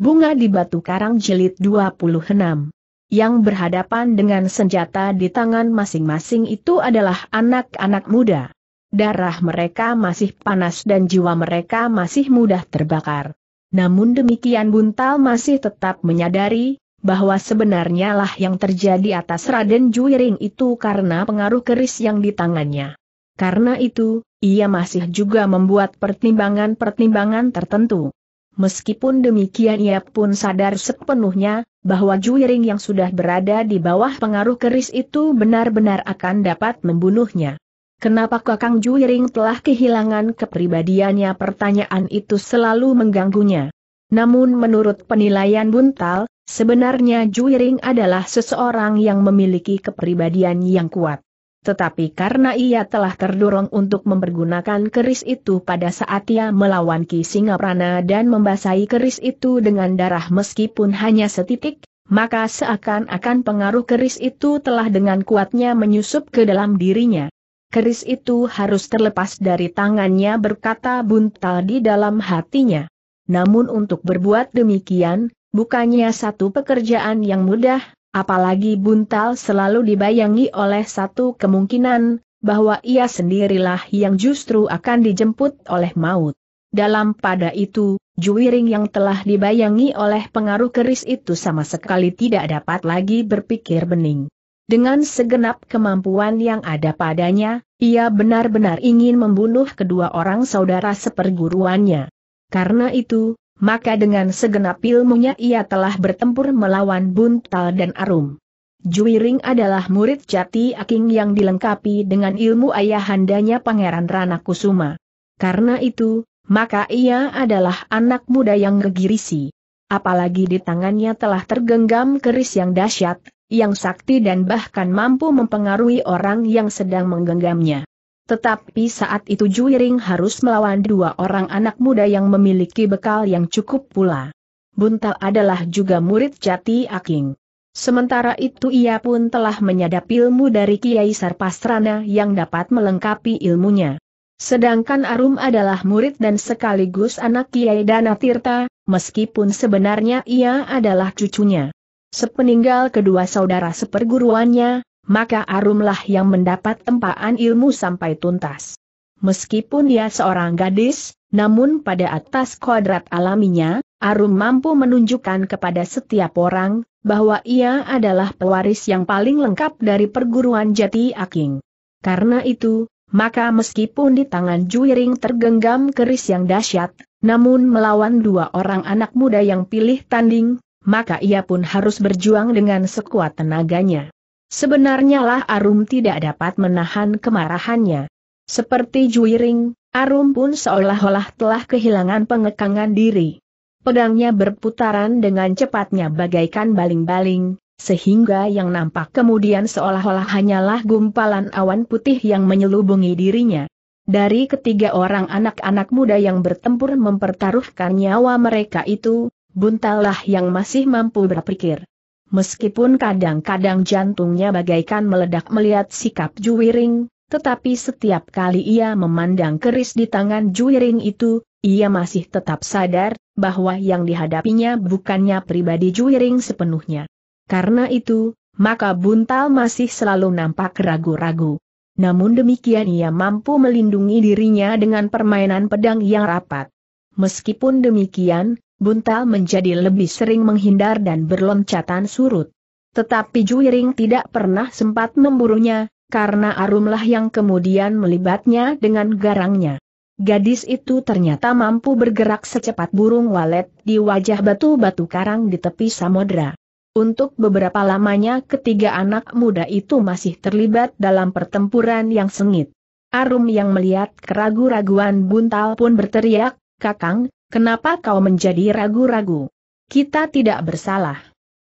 Bunga di Batu Karang Jilid 26. Yang berhadapan dengan senjata di tangan masing-masing itu adalah anak-anak muda. Darah mereka masih panas dan jiwa mereka masih mudah terbakar. Namun demikian Buntal masih tetap menyadari, bahwa sebenarnya lah yang terjadi atas Raden Juiring itu karena pengaruh keris yang di tangannya. Karena itu, ia masih juga membuat pertimbangan-pertimbangan tertentu. Meskipun demikian ia pun sadar sepenuhnya, bahwa juiring yang sudah berada di bawah pengaruh keris itu benar-benar akan dapat membunuhnya. Kenapa Kakang Juiring telah kehilangan kepribadiannya pertanyaan itu selalu mengganggunya. Namun menurut penilaian Buntal, sebenarnya Juiring adalah seseorang yang memiliki kepribadian yang kuat tetapi karena ia telah terdorong untuk mempergunakan keris itu pada saat ia melawan Ki Singaprana dan membasahi keris itu dengan darah meskipun hanya setitik, maka seakan-akan pengaruh keris itu telah dengan kuatnya menyusup ke dalam dirinya. Keris itu harus terlepas dari tangannya berkata buntal di dalam hatinya. Namun untuk berbuat demikian, bukannya satu pekerjaan yang mudah, Apalagi Buntal selalu dibayangi oleh satu kemungkinan, bahwa ia sendirilah yang justru akan dijemput oleh maut. Dalam pada itu, Juwiring yang telah dibayangi oleh pengaruh keris itu sama sekali tidak dapat lagi berpikir bening. Dengan segenap kemampuan yang ada padanya, ia benar-benar ingin membunuh kedua orang saudara seperguruannya. Karena itu, maka dengan segenap ilmunya ia telah bertempur melawan Buntal dan Arum. Juiring adalah murid jati Aking yang dilengkapi dengan ilmu ayahandanya Pangeran Rana Kusuma. Karena itu, maka ia adalah anak muda yang gegirisi. Apalagi di tangannya telah tergenggam keris yang dahsyat, yang sakti dan bahkan mampu mempengaruhi orang yang sedang menggenggamnya. Tetapi saat itu Juiring harus melawan dua orang anak muda yang memiliki bekal yang cukup pula. Buntal adalah juga murid jati Aking. Sementara itu ia pun telah menyadap ilmu dari Kiai Sarpasrana yang dapat melengkapi ilmunya. Sedangkan Arum adalah murid dan sekaligus anak Kiai Danatirta, meskipun sebenarnya ia adalah cucunya. Sepeninggal kedua saudara seperguruannya, maka Arumlah yang mendapat tempaan ilmu sampai tuntas. Meskipun dia seorang gadis, namun pada atas kodrat alaminya, Arum mampu menunjukkan kepada setiap orang, bahwa ia adalah pewaris yang paling lengkap dari perguruan jati aking. Karena itu, maka meskipun di tangan Juiring tergenggam keris yang dahsyat, namun melawan dua orang anak muda yang pilih tanding, maka ia pun harus berjuang dengan sekuat tenaganya. Sebenarnya lah Arum tidak dapat menahan kemarahannya. Seperti juiring, Arum pun seolah-olah telah kehilangan pengekangan diri. Pedangnya berputaran dengan cepatnya bagaikan baling-baling, sehingga yang nampak kemudian seolah-olah hanyalah gumpalan awan putih yang menyelubungi dirinya. Dari ketiga orang anak-anak muda yang bertempur mempertaruhkan nyawa mereka itu, buntalah yang masih mampu berpikir. Meskipun kadang-kadang jantungnya bagaikan meledak melihat sikap Juwiring, tetapi setiap kali ia memandang keris di tangan Juwiring itu, ia masih tetap sadar bahwa yang dihadapinya bukannya pribadi Juwiring sepenuhnya. Karena itu, maka Buntal masih selalu nampak ragu-ragu. Namun demikian ia mampu melindungi dirinya dengan permainan pedang yang rapat. Meskipun demikian, Buntal menjadi lebih sering menghindar dan berloncatan surut. Tetapi Juiring tidak pernah sempat memburunya, karena arumlah yang kemudian melibatnya dengan garangnya. Gadis itu ternyata mampu bergerak secepat burung walet di wajah batu-batu karang di tepi samudera. Untuk beberapa lamanya ketiga anak muda itu masih terlibat dalam pertempuran yang sengit. Arum yang melihat keragu-raguan buntal pun berteriak, Kakang, kenapa kau menjadi ragu-ragu? Kita tidak bersalah.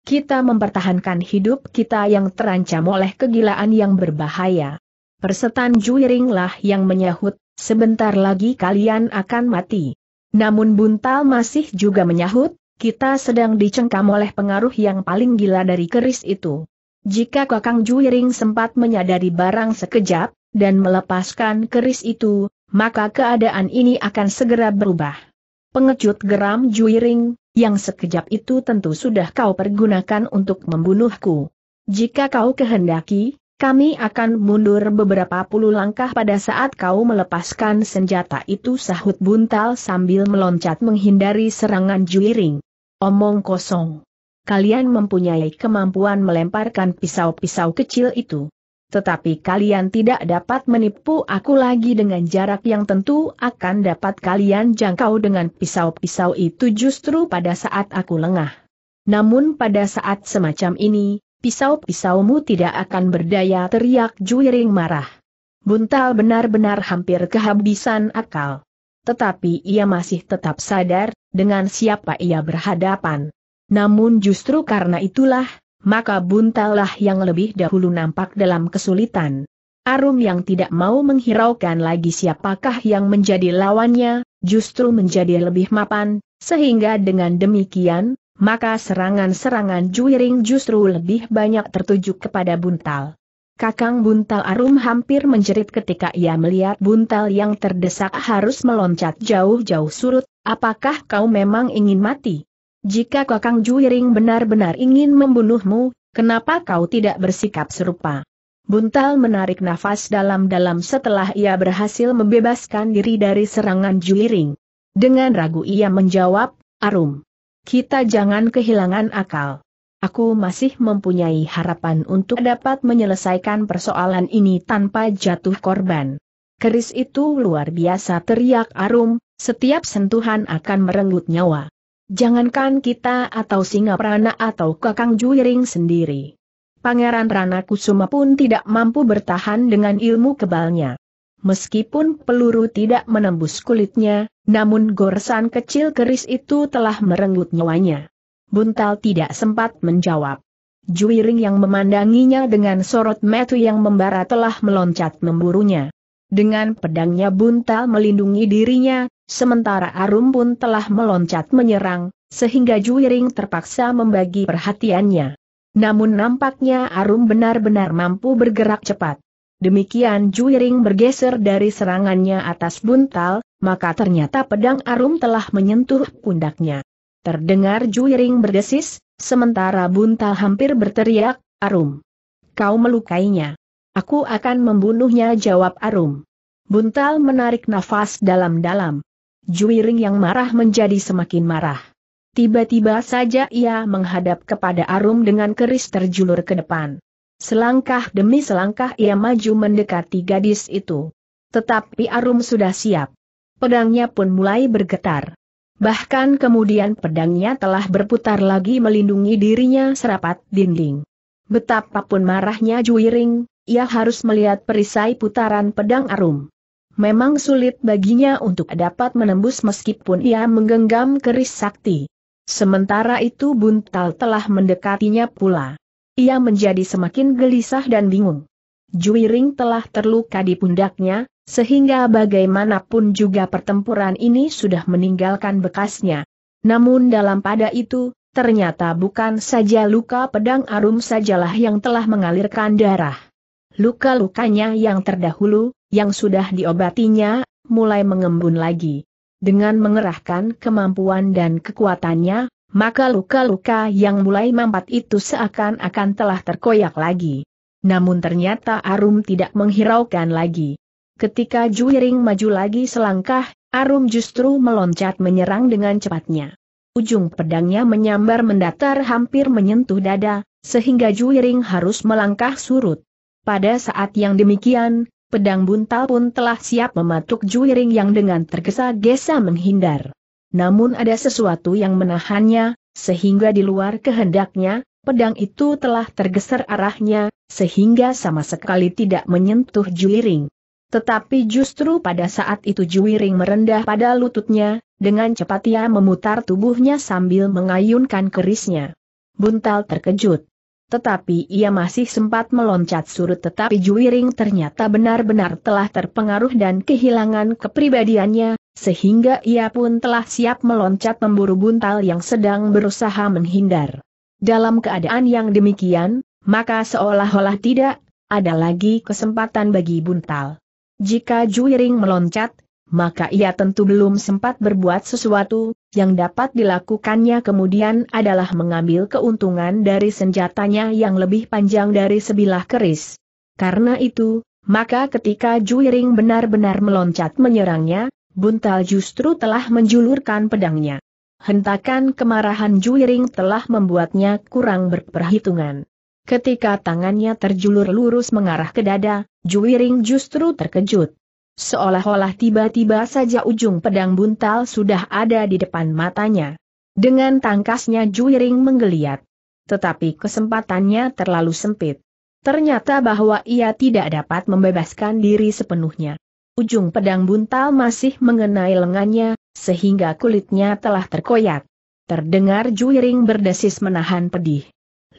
Kita mempertahankan hidup kita yang terancam oleh kegilaan yang berbahaya. Persetan Juiringlah yang menyahut, sebentar lagi kalian akan mati. Namun Buntal masih juga menyahut, kita sedang dicengkam oleh pengaruh yang paling gila dari keris itu. Jika Kakang Juiring sempat menyadari barang sekejap, dan melepaskan keris itu, maka keadaan ini akan segera berubah. Pengecut geram Juiring, yang sekejap itu tentu sudah kau pergunakan untuk membunuhku. Jika kau kehendaki, kami akan mundur beberapa puluh langkah pada saat kau melepaskan senjata itu sahut buntal sambil meloncat menghindari serangan Juiring. Omong kosong. Kalian mempunyai kemampuan melemparkan pisau-pisau kecil itu tetapi kalian tidak dapat menipu aku lagi dengan jarak yang tentu akan dapat kalian jangkau dengan pisau-pisau itu justru pada saat aku lengah. Namun pada saat semacam ini, pisau-pisaumu tidak akan berdaya teriak Juiring marah. Buntal benar-benar hampir kehabisan akal. Tetapi ia masih tetap sadar, dengan siapa ia berhadapan. Namun justru karena itulah, maka lah yang lebih dahulu nampak dalam kesulitan. Arum yang tidak mau menghiraukan lagi siapakah yang menjadi lawannya, justru menjadi lebih mapan, sehingga dengan demikian, maka serangan-serangan juiring justru lebih banyak tertuju kepada buntal. Kakang buntal Arum hampir menjerit ketika ia melihat buntal yang terdesak harus meloncat jauh-jauh surut, apakah kau memang ingin mati? Jika Kakang Juiring benar-benar ingin membunuhmu, kenapa kau tidak bersikap serupa? Buntal menarik nafas dalam-dalam setelah ia berhasil membebaskan diri dari serangan Juiring. Dengan ragu ia menjawab, Arum. Kita jangan kehilangan akal. Aku masih mempunyai harapan untuk dapat menyelesaikan persoalan ini tanpa jatuh korban. Keris itu luar biasa teriak Arum, setiap sentuhan akan merenggut nyawa. Jangankan kita atau singa Prana atau Kakang Juiring sendiri. Pangeran Rana Kusuma pun tidak mampu bertahan dengan ilmu kebalnya. Meskipun peluru tidak menembus kulitnya, namun goresan kecil keris itu telah merenggut nyawanya. Buntal tidak sempat menjawab. Juiring yang memandanginya dengan sorot metu yang membara telah meloncat memburunya. Dengan pedangnya Buntal melindungi dirinya, Sementara Arum pun telah meloncat menyerang, sehingga Juiring terpaksa membagi perhatiannya. Namun nampaknya Arum benar-benar mampu bergerak cepat. Demikian Juiring bergeser dari serangannya atas buntal, maka ternyata pedang Arum telah menyentuh pundaknya. Terdengar Juiring berdesis, sementara buntal hampir berteriak, Arum. Kau melukainya. Aku akan membunuhnya jawab Arum. Buntal menarik nafas dalam-dalam. Juiring yang marah menjadi semakin marah. Tiba-tiba saja ia menghadap kepada Arum dengan keris terjulur ke depan. Selangkah demi selangkah ia maju mendekati gadis itu. Tetapi Arum sudah siap. Pedangnya pun mulai bergetar. Bahkan kemudian pedangnya telah berputar lagi melindungi dirinya serapat dinding. Betapapun marahnya Juiring, ia harus melihat perisai putaran pedang Arum memang sulit baginya untuk dapat menembus meskipun ia menggenggam keris sakti. Sementara itu buntal telah mendekatinya pula. Ia menjadi semakin gelisah dan bingung. Juiring telah terluka di pundaknya, sehingga bagaimanapun juga pertempuran ini sudah meninggalkan bekasnya. Namun dalam pada itu, ternyata bukan saja luka pedang arum sajalah yang telah mengalirkan darah. Luka-lukanya yang terdahulu, yang sudah diobatinya, mulai mengembun lagi. Dengan mengerahkan kemampuan dan kekuatannya, maka luka-luka yang mulai mampat itu seakan-akan telah terkoyak lagi. Namun ternyata Arum tidak menghiraukan lagi. Ketika Juiring maju lagi selangkah, Arum justru meloncat menyerang dengan cepatnya. Ujung pedangnya menyambar mendatar hampir menyentuh dada, sehingga Juiring harus melangkah surut. Pada saat yang demikian, pedang buntal pun telah siap mematuk juiring yang dengan tergesa-gesa menghindar. Namun ada sesuatu yang menahannya, sehingga di luar kehendaknya, pedang itu telah tergeser arahnya, sehingga sama sekali tidak menyentuh juiring. Tetapi justru pada saat itu juiring merendah pada lututnya, dengan cepat ia memutar tubuhnya sambil mengayunkan kerisnya. Buntal terkejut. Tetapi ia masih sempat meloncat surut tetapi Juwiring ternyata benar-benar telah terpengaruh dan kehilangan kepribadiannya, sehingga ia pun telah siap meloncat memburu buntal yang sedang berusaha menghindar. Dalam keadaan yang demikian, maka seolah-olah tidak ada lagi kesempatan bagi buntal. Jika Juwiring meloncat, maka ia tentu belum sempat berbuat sesuatu, yang dapat dilakukannya kemudian adalah mengambil keuntungan dari senjatanya yang lebih panjang dari sebilah keris. Karena itu, maka ketika Juiring benar-benar meloncat menyerangnya, Buntal justru telah menjulurkan pedangnya. Hentakan kemarahan Juiring telah membuatnya kurang berperhitungan. Ketika tangannya terjulur lurus mengarah ke dada, Juiring justru terkejut. Seolah-olah tiba-tiba saja ujung pedang buntal sudah ada di depan matanya. Dengan tangkasnya Juiring menggeliat. Tetapi kesempatannya terlalu sempit. Ternyata bahwa ia tidak dapat membebaskan diri sepenuhnya. Ujung pedang buntal masih mengenai lengannya, sehingga kulitnya telah terkoyak. Terdengar Juiring berdesis menahan pedih.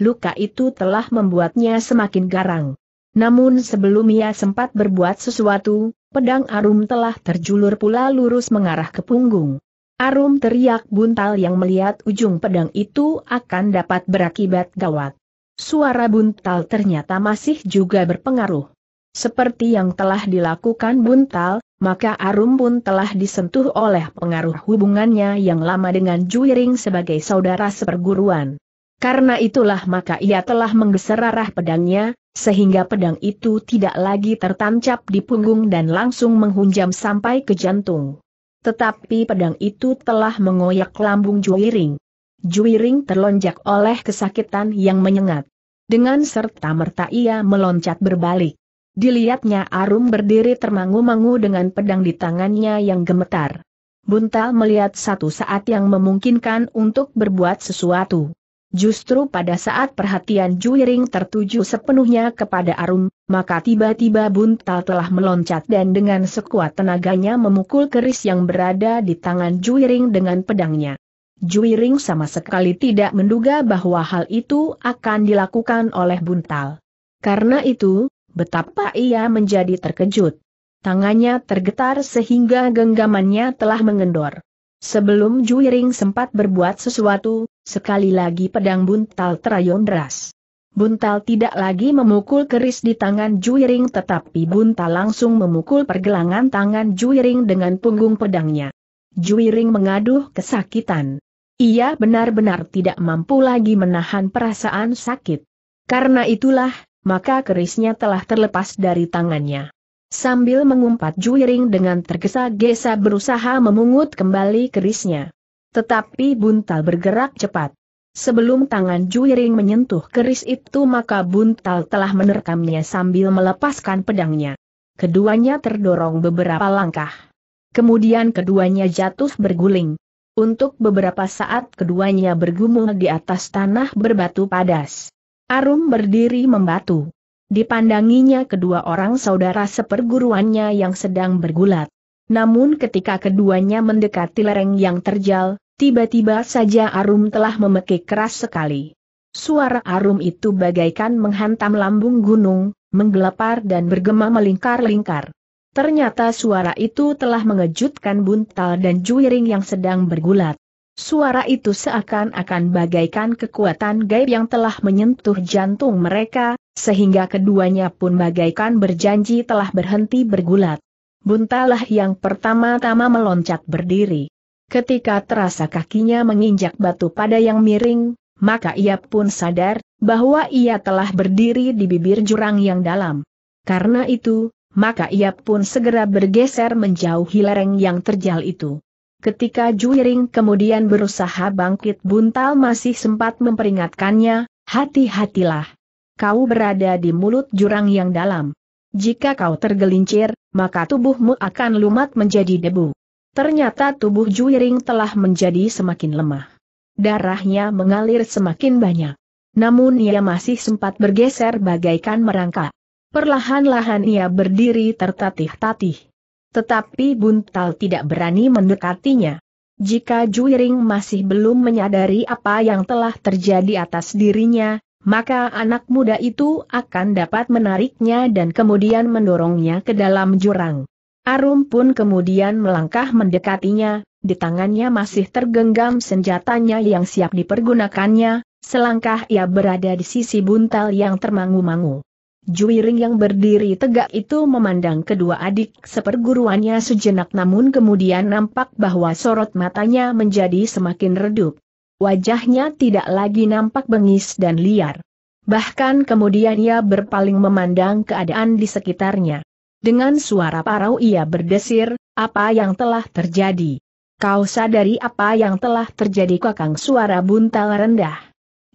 Luka itu telah membuatnya semakin garang. Namun sebelum ia sempat berbuat sesuatu, pedang Arum telah terjulur pula lurus mengarah ke punggung. Arum teriak buntal yang melihat ujung pedang itu akan dapat berakibat gawat. Suara buntal ternyata masih juga berpengaruh. Seperti yang telah dilakukan buntal, maka Arum pun telah disentuh oleh pengaruh hubungannya yang lama dengan Juiring sebagai saudara seperguruan. Karena itulah maka ia telah menggeser arah pedangnya, sehingga pedang itu tidak lagi tertancap di punggung dan langsung menghunjam sampai ke jantung. Tetapi pedang itu telah mengoyak lambung Juiring. Juiring terlonjak oleh kesakitan yang menyengat. Dengan serta merta ia meloncat berbalik. Dilihatnya Arum berdiri termangu-mangu dengan pedang di tangannya yang gemetar. Buntal melihat satu saat yang memungkinkan untuk berbuat sesuatu. Justru pada saat perhatian Juiring tertuju sepenuhnya kepada Arum, maka tiba-tiba buntal telah meloncat dan dengan sekuat tenaganya memukul keris yang berada di tangan Juiring dengan pedangnya. Juiring sama sekali tidak menduga bahwa hal itu akan dilakukan oleh buntal. Karena itu, betapa ia menjadi terkejut. Tangannya tergetar sehingga genggamannya telah mengendor. Sebelum Juiring sempat berbuat sesuatu, sekali lagi pedang buntal terayun deras. Buntal tidak lagi memukul keris di tangan Juiring tetapi buntal langsung memukul pergelangan tangan Juiring dengan punggung pedangnya. Juiring mengaduh kesakitan. Ia benar-benar tidak mampu lagi menahan perasaan sakit. Karena itulah, maka kerisnya telah terlepas dari tangannya. Sambil mengumpat juiring dengan tergesa-gesa berusaha memungut kembali kerisnya. Tetapi buntal bergerak cepat. Sebelum tangan juiring menyentuh keris itu maka buntal telah menerkamnya sambil melepaskan pedangnya. Keduanya terdorong beberapa langkah. Kemudian keduanya jatuh berguling. Untuk beberapa saat keduanya bergumul di atas tanah berbatu padas. Arum berdiri membatu dipandanginya kedua orang saudara seperguruannya yang sedang bergulat. Namun ketika keduanya mendekati lereng yang terjal, tiba-tiba saja arum telah memekik keras sekali. Suara arum itu bagaikan menghantam lambung gunung, menggelepar dan bergema melingkar-lingkar. Ternyata suara itu telah mengejutkan buntal dan juiring yang sedang bergulat. Suara itu seakan-akan bagaikan kekuatan gaib yang telah menyentuh jantung mereka, sehingga keduanya pun bagaikan berjanji telah berhenti bergulat. Buntalah yang pertama-tama meloncat berdiri. Ketika terasa kakinya menginjak batu pada yang miring, maka ia pun sadar bahwa ia telah berdiri di bibir jurang yang dalam. Karena itu, maka ia pun segera bergeser menjauhi lereng yang terjal itu. Ketika Juiring kemudian berusaha bangkit buntal masih sempat memperingatkannya, hati-hatilah. Kau berada di mulut jurang yang dalam. Jika kau tergelincir, maka tubuhmu akan lumat menjadi debu. Ternyata tubuh Juiring telah menjadi semakin lemah. Darahnya mengalir semakin banyak. Namun ia masih sempat bergeser bagaikan merangkak. Perlahan-lahan ia berdiri tertatih-tatih. Tetapi Buntal tidak berani mendekatinya. Jika Juiring masih belum menyadari apa yang telah terjadi atas dirinya, maka anak muda itu akan dapat menariknya dan kemudian mendorongnya ke dalam jurang. Arum pun kemudian melangkah mendekatinya, di tangannya masih tergenggam senjatanya yang siap dipergunakannya, selangkah ia berada di sisi buntal yang termangu-mangu. Juiring yang berdiri tegak itu memandang kedua adik seperguruannya sejenak namun kemudian nampak bahwa sorot matanya menjadi semakin redup. Wajahnya tidak lagi nampak bengis dan liar. Bahkan kemudian ia berpaling memandang keadaan di sekitarnya. Dengan suara parau ia berdesir, apa yang telah terjadi? Kau sadari apa yang telah terjadi kakang suara buntal rendah.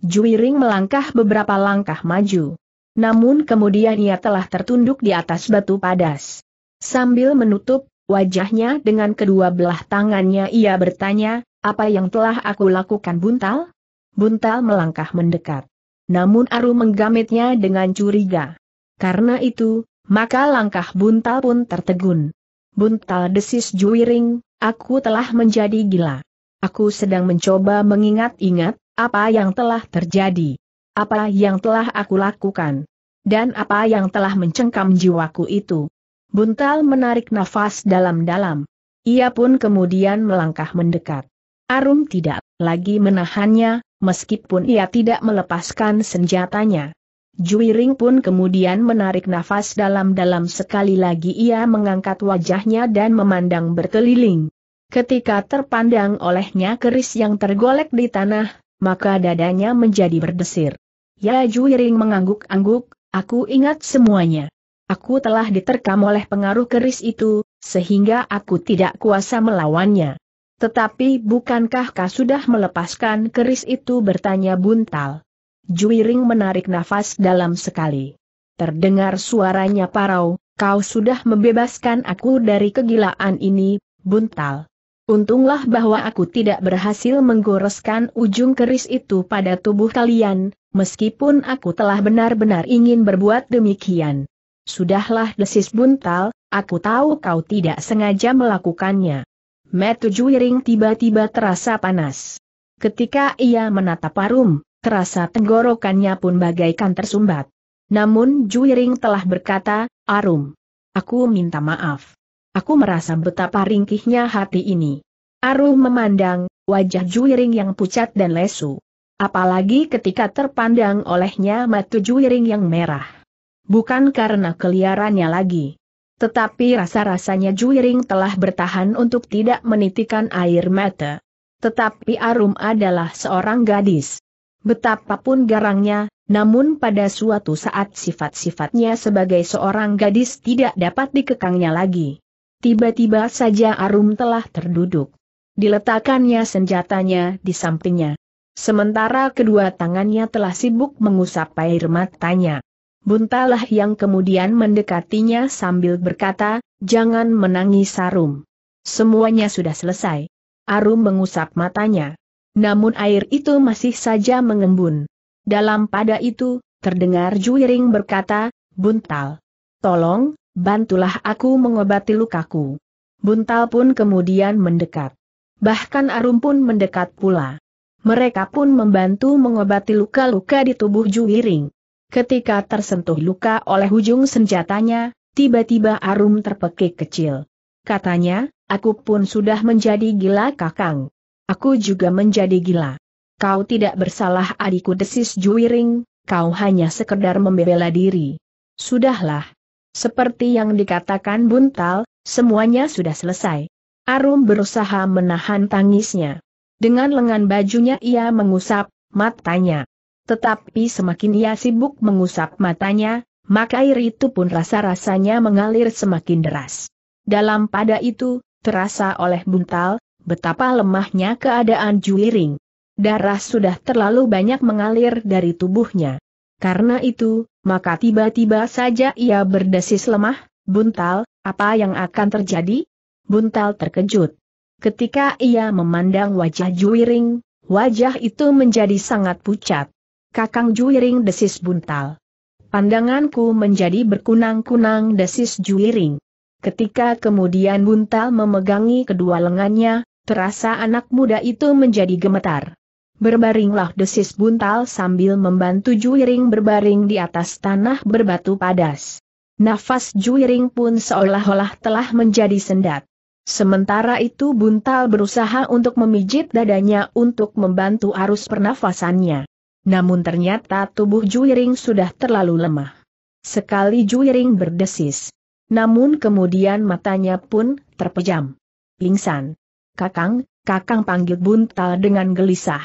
Juiring melangkah beberapa langkah maju. Namun kemudian ia telah tertunduk di atas batu padas. Sambil menutup wajahnya dengan kedua belah tangannya ia bertanya, apa yang telah aku lakukan buntal? Buntal melangkah mendekat. Namun Aru menggamitnya dengan curiga. Karena itu, maka langkah buntal pun tertegun. Buntal desis juiring, aku telah menjadi gila. Aku sedang mencoba mengingat-ingat, apa yang telah terjadi apa yang telah aku lakukan? Dan apa yang telah mencengkam jiwaku itu? Buntal menarik nafas dalam-dalam. Ia pun kemudian melangkah mendekat. Arum tidak lagi menahannya, meskipun ia tidak melepaskan senjatanya. Juiring pun kemudian menarik nafas dalam-dalam sekali lagi ia mengangkat wajahnya dan memandang berkeliling. Ketika terpandang olehnya keris yang tergolek di tanah, maka dadanya menjadi berdesir. Ya Juiring mengangguk-angguk, aku ingat semuanya. Aku telah diterkam oleh pengaruh keris itu, sehingga aku tidak kuasa melawannya. Tetapi bukankah kau sudah melepaskan keris itu bertanya Buntal. Juiring menarik nafas dalam sekali. Terdengar suaranya parau, kau sudah membebaskan aku dari kegilaan ini, Buntal. Untunglah bahwa aku tidak berhasil menggoreskan ujung keris itu pada tubuh kalian, meskipun aku telah benar-benar ingin berbuat demikian. Sudahlah desis buntal, aku tahu kau tidak sengaja melakukannya. Metu Juiring tiba-tiba terasa panas. Ketika ia menatap Arum, terasa tenggorokannya pun bagaikan tersumbat. Namun Juiring telah berkata, Arum, aku minta maaf. Aku merasa betapa ringkihnya hati ini. Arum memandang, wajah Juiring yang pucat dan lesu. Apalagi ketika terpandang olehnya mata juiring yang merah. Bukan karena keliarannya lagi. Tetapi rasa-rasanya juiring telah bertahan untuk tidak menitikan air mata. Tetapi Arum adalah seorang gadis. Betapapun garangnya, namun pada suatu saat sifat-sifatnya sebagai seorang gadis tidak dapat dikekangnya lagi. Tiba-tiba saja Arum telah terduduk. Diletakkannya senjatanya di sampingnya. Sementara kedua tangannya telah sibuk mengusap air matanya. Buntalah yang kemudian mendekatinya sambil berkata, jangan menangis Arum. Semuanya sudah selesai. Arum mengusap matanya. Namun air itu masih saja mengembun. Dalam pada itu, terdengar Juiring berkata, Buntal. Tolong, bantulah aku mengobati lukaku. Buntal pun kemudian mendekat. Bahkan Arum pun mendekat pula. Mereka pun membantu mengobati luka-luka di tubuh Juwiring. Ketika tersentuh luka oleh ujung senjatanya, tiba-tiba Arum terpekik kecil. Katanya, aku pun sudah menjadi gila kakang. Aku juga menjadi gila. Kau tidak bersalah adikku desis Juwiring, kau hanya sekedar membela diri. Sudahlah. Seperti yang dikatakan Buntal, semuanya sudah selesai. Arum berusaha menahan tangisnya. Dengan lengan bajunya ia mengusap matanya. Tetapi semakin ia sibuk mengusap matanya, maka air itu pun rasa-rasanya mengalir semakin deras. Dalam pada itu, terasa oleh buntal, betapa lemahnya keadaan Juiring. Darah sudah terlalu banyak mengalir dari tubuhnya. Karena itu, maka tiba-tiba saja ia berdesis lemah, buntal, apa yang akan terjadi? Buntal terkejut. Ketika ia memandang wajah Juiring, wajah itu menjadi sangat pucat. Kakang Juiring desis buntal. Pandanganku menjadi berkunang-kunang desis Juiring. Ketika kemudian buntal memegangi kedua lengannya, terasa anak muda itu menjadi gemetar. Berbaringlah desis buntal sambil membantu Juiring berbaring di atas tanah berbatu padas. Nafas Juiring pun seolah-olah telah menjadi sendat. Sementara itu buntal berusaha untuk memijit dadanya untuk membantu arus pernafasannya. Namun ternyata tubuh Juiring sudah terlalu lemah. Sekali Juiring berdesis. Namun kemudian matanya pun terpejam. Pingsan. Kakang, kakang panggil buntal dengan gelisah.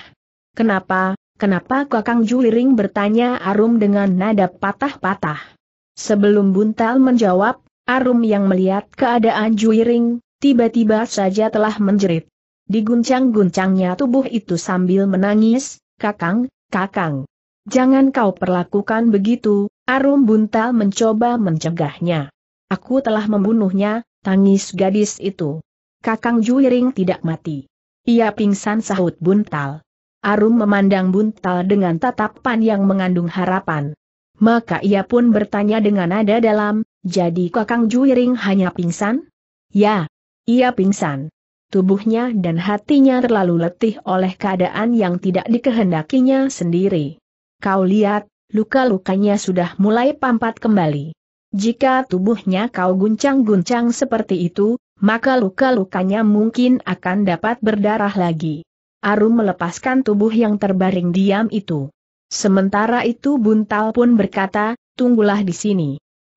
Kenapa, kenapa kakang Juiring bertanya Arum dengan nada patah-patah. Sebelum buntal menjawab, Arum yang melihat keadaan Juiring, tiba-tiba saja telah menjerit. Diguncang-guncangnya tubuh itu sambil menangis, kakang, kakang. Jangan kau perlakukan begitu, Arum Buntal mencoba mencegahnya. Aku telah membunuhnya, tangis gadis itu. Kakang Juiring tidak mati. Ia pingsan sahut Buntal. Arum memandang Buntal dengan tatapan yang mengandung harapan. Maka ia pun bertanya dengan nada dalam, jadi Kakang Juiring hanya pingsan? Ya, ia pingsan. Tubuhnya dan hatinya terlalu letih oleh keadaan yang tidak dikehendakinya sendiri. Kau lihat, luka-lukanya sudah mulai pampat kembali. Jika tubuhnya kau guncang-guncang seperti itu, maka luka-lukanya mungkin akan dapat berdarah lagi. Arum melepaskan tubuh yang terbaring diam itu. Sementara itu Buntal pun berkata, tunggulah di sini.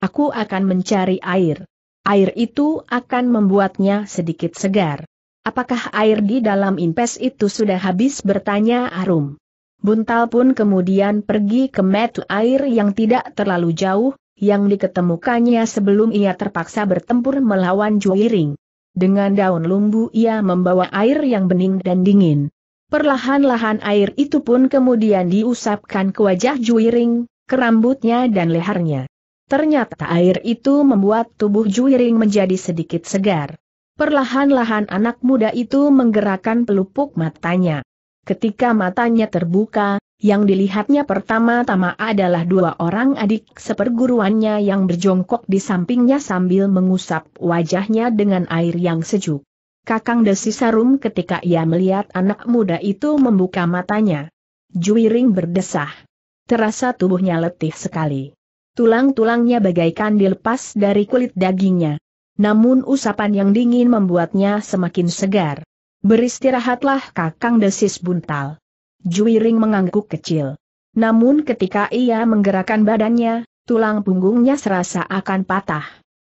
Aku akan mencari air. Air itu akan membuatnya sedikit segar. Apakah air di dalam impes itu sudah habis bertanya Arum. Buntal pun kemudian pergi ke metu air yang tidak terlalu jauh, yang diketemukannya sebelum ia terpaksa bertempur melawan Juiring. Dengan daun lumbu ia membawa air yang bening dan dingin. Perlahan-lahan air itu pun kemudian diusapkan ke wajah Juiring, ke rambutnya dan lehernya. Ternyata air itu membuat tubuh Juiring menjadi sedikit segar. Perlahan-lahan anak muda itu menggerakkan pelupuk matanya. Ketika matanya terbuka, yang dilihatnya pertama-tama adalah dua orang adik seperguruannya yang berjongkok di sampingnya sambil mengusap wajahnya dengan air yang sejuk. Kakang Desi Sarum ketika ia melihat anak muda itu membuka matanya. Juiring berdesah. Terasa tubuhnya letih sekali tulang-tulangnya bagaikan dilepas dari kulit dagingnya. Namun usapan yang dingin membuatnya semakin segar. Beristirahatlah kakang desis buntal. Juiring mengangguk kecil. Namun ketika ia menggerakkan badannya, tulang punggungnya serasa akan patah.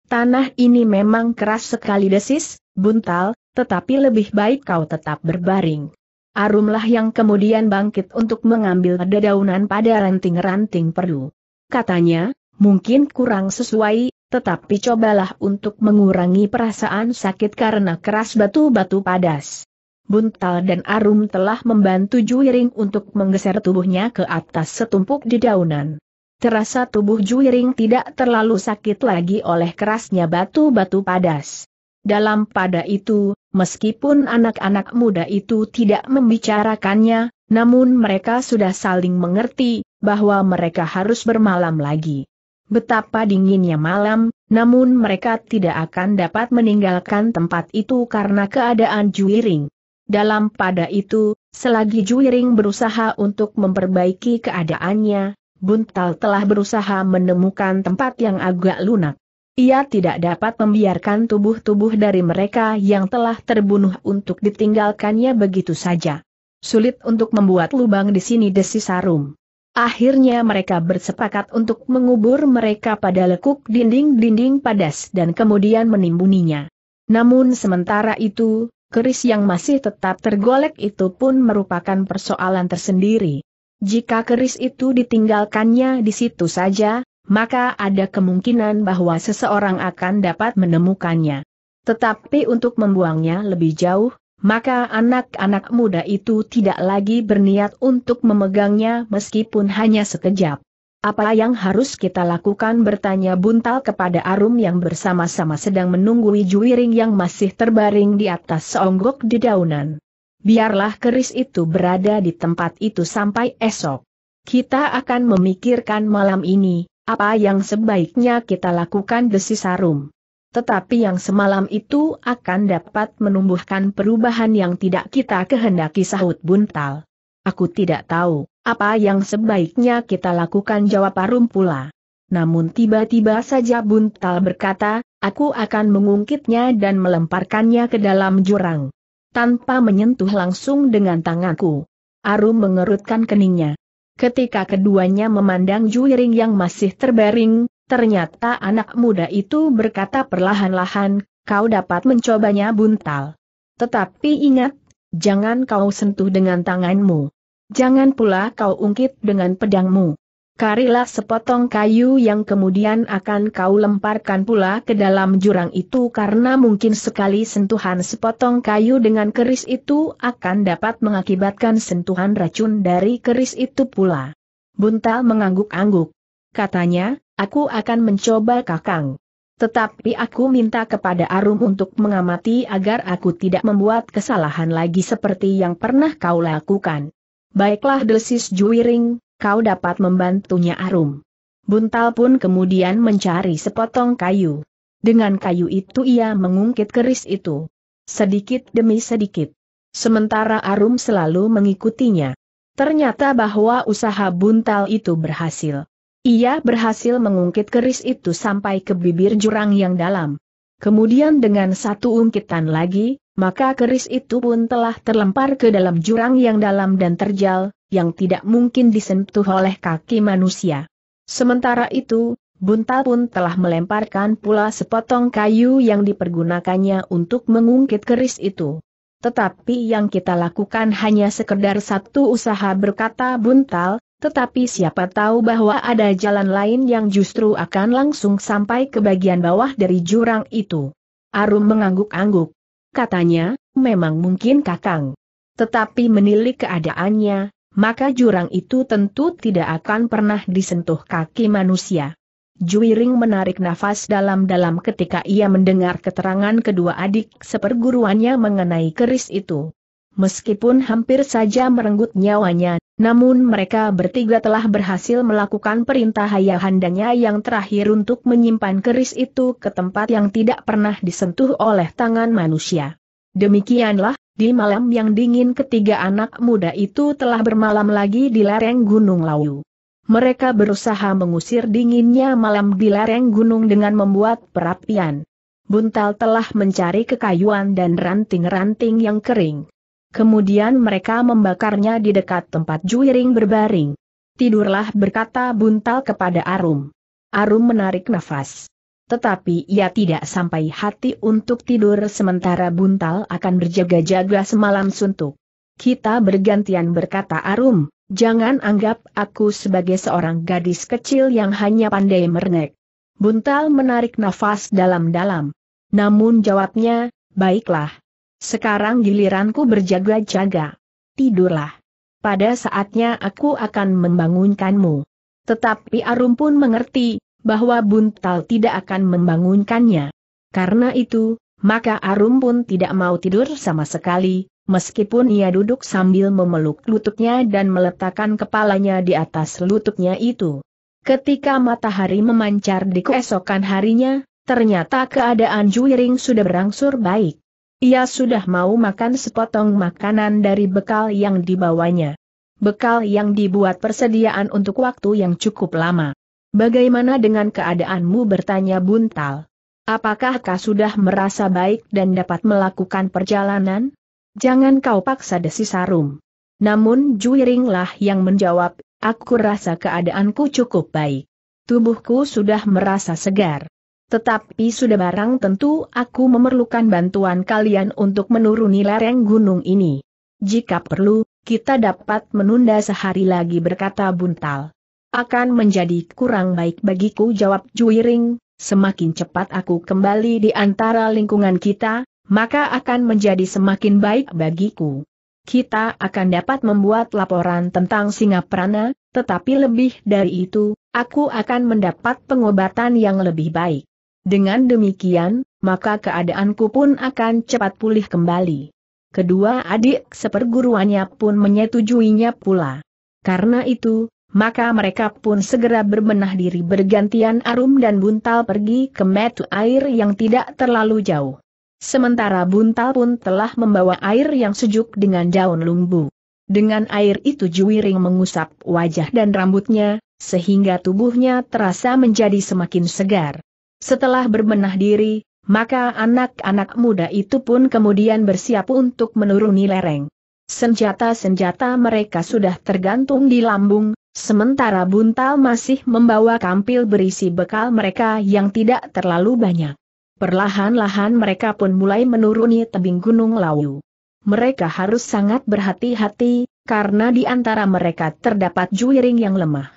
Tanah ini memang keras sekali desis, buntal, tetapi lebih baik kau tetap berbaring. Arumlah yang kemudian bangkit untuk mengambil dedaunan pada ranting-ranting perlu katanya, mungkin kurang sesuai, tetapi cobalah untuk mengurangi perasaan sakit karena keras batu-batu padas. Buntal dan Arum telah membantu Juiring untuk menggeser tubuhnya ke atas setumpuk dedaunan. Terasa tubuh Juiring tidak terlalu sakit lagi oleh kerasnya batu-batu padas. Dalam pada itu, meskipun anak-anak muda itu tidak membicarakannya, namun mereka sudah saling mengerti, bahwa mereka harus bermalam lagi. Betapa dinginnya malam, namun mereka tidak akan dapat meninggalkan tempat itu karena keadaan Juiring. Dalam pada itu, selagi Juiring berusaha untuk memperbaiki keadaannya, Buntal telah berusaha menemukan tempat yang agak lunak. Ia tidak dapat membiarkan tubuh-tubuh dari mereka yang telah terbunuh untuk ditinggalkannya begitu saja. Sulit untuk membuat lubang di sini desi Sarum. Akhirnya mereka bersepakat untuk mengubur mereka pada lekuk dinding-dinding padas dan kemudian menimbuninya. Namun sementara itu, keris yang masih tetap tergolek itu pun merupakan persoalan tersendiri. Jika keris itu ditinggalkannya di situ saja, maka ada kemungkinan bahwa seseorang akan dapat menemukannya. Tetapi untuk membuangnya lebih jauh, maka anak-anak muda itu tidak lagi berniat untuk memegangnya meskipun hanya sekejap. Apa yang harus kita lakukan bertanya buntal kepada Arum yang bersama-sama sedang menunggu Juwiring yang masih terbaring di atas seonggok dedaunan. Biarlah keris itu berada di tempat itu sampai esok. Kita akan memikirkan malam ini, apa yang sebaiknya kita lakukan desis Arum tetapi yang semalam itu akan dapat menumbuhkan perubahan yang tidak kita kehendaki sahut buntal. Aku tidak tahu, apa yang sebaiknya kita lakukan jawab Arum pula. Namun tiba-tiba saja buntal berkata, aku akan mengungkitnya dan melemparkannya ke dalam jurang. Tanpa menyentuh langsung dengan tanganku. Arum mengerutkan keningnya. Ketika keduanya memandang Juiring yang masih terbaring, Ternyata anak muda itu berkata perlahan-lahan, kau dapat mencobanya buntal. Tetapi ingat, jangan kau sentuh dengan tanganmu. Jangan pula kau ungkit dengan pedangmu. Karilah sepotong kayu yang kemudian akan kau lemparkan pula ke dalam jurang itu karena mungkin sekali sentuhan sepotong kayu dengan keris itu akan dapat mengakibatkan sentuhan racun dari keris itu pula. Buntal mengangguk-angguk. Katanya, Aku akan mencoba Kakang. Tetapi aku minta kepada Arum untuk mengamati agar aku tidak membuat kesalahan lagi seperti yang pernah kau lakukan. Baiklah Desis Juiring, kau dapat membantunya Arum. Buntal pun kemudian mencari sepotong kayu. Dengan kayu itu ia mengungkit keris itu. Sedikit demi sedikit. Sementara Arum selalu mengikutinya. Ternyata bahwa usaha buntal itu berhasil. Ia berhasil mengungkit keris itu sampai ke bibir jurang yang dalam. Kemudian dengan satu ungkitan lagi, maka keris itu pun telah terlempar ke dalam jurang yang dalam dan terjal, yang tidak mungkin disentuh oleh kaki manusia. Sementara itu, Bunta pun telah melemparkan pula sepotong kayu yang dipergunakannya untuk mengungkit keris itu. Tetapi yang kita lakukan hanya sekedar satu usaha berkata Buntal, tetapi siapa tahu bahwa ada jalan lain yang justru akan langsung sampai ke bagian bawah dari jurang itu. Arum mengangguk-angguk. Katanya, memang mungkin kakang. Tetapi menilik keadaannya, maka jurang itu tentu tidak akan pernah disentuh kaki manusia. Juiring menarik nafas dalam-dalam ketika ia mendengar keterangan kedua adik seperguruannya mengenai keris itu. Meskipun hampir saja merenggut nyawanya, namun mereka bertiga telah berhasil melakukan perintah Hayahandanya yang terakhir untuk menyimpan keris itu ke tempat yang tidak pernah disentuh oleh tangan manusia. Demikianlah, di malam yang dingin ketiga anak muda itu telah bermalam lagi di lereng Gunung Lawu. Mereka berusaha mengusir dinginnya malam di lereng gunung dengan membuat perapian. Buntal telah mencari kekayuan dan ranting-ranting yang kering. Kemudian mereka membakarnya di dekat tempat juiring berbaring. Tidurlah berkata buntal kepada Arum. Arum menarik nafas. Tetapi ia tidak sampai hati untuk tidur sementara buntal akan berjaga-jaga semalam suntuk. Kita bergantian berkata Arum, jangan anggap aku sebagai seorang gadis kecil yang hanya pandai merengek. Buntal menarik nafas dalam-dalam. Namun jawabnya, baiklah. Sekarang giliranku berjaga-jaga. Tidurlah. Pada saatnya aku akan membangunkanmu. Tetapi Arum pun mengerti, bahwa Buntal tidak akan membangunkannya. Karena itu, maka Arum pun tidak mau tidur sama sekali, meskipun ia duduk sambil memeluk lututnya dan meletakkan kepalanya di atas lututnya itu. Ketika matahari memancar di keesokan harinya, ternyata keadaan Juiring sudah berangsur baik. Ia sudah mau makan sepotong makanan dari bekal yang dibawanya. Bekal yang dibuat persediaan untuk waktu yang cukup lama. Bagaimana dengan keadaanmu bertanya Buntal? Apakah kau sudah merasa baik dan dapat melakukan perjalanan? Jangan kau paksa desi sarum. Namun Juiringlah yang menjawab, aku rasa keadaanku cukup baik. Tubuhku sudah merasa segar. Tetapi sudah barang tentu aku memerlukan bantuan kalian untuk menuruni lereng gunung ini. Jika perlu, kita dapat menunda sehari lagi berkata Buntal. Akan menjadi kurang baik bagiku jawab Juiring, semakin cepat aku kembali di antara lingkungan kita, maka akan menjadi semakin baik bagiku. Kita akan dapat membuat laporan tentang Singaprana, tetapi lebih dari itu, aku akan mendapat pengobatan yang lebih baik. Dengan demikian, maka keadaanku pun akan cepat pulih kembali. Kedua adik seperguruannya pun menyetujuinya pula. Karena itu, maka mereka pun segera berbenah diri bergantian Arum dan Buntal pergi ke metu air yang tidak terlalu jauh. Sementara Buntal pun telah membawa air yang sejuk dengan daun lumbu. Dengan air itu Juwiring mengusap wajah dan rambutnya, sehingga tubuhnya terasa menjadi semakin segar. Setelah berbenah diri, maka anak-anak muda itu pun kemudian bersiap untuk menuruni lereng. Senjata-senjata mereka sudah tergantung di lambung, sementara buntal masih membawa kampil berisi bekal mereka yang tidak terlalu banyak. Perlahan-lahan mereka pun mulai menuruni tebing Gunung Lawu. Mereka harus sangat berhati-hati, karena di antara mereka terdapat juiring yang lemah.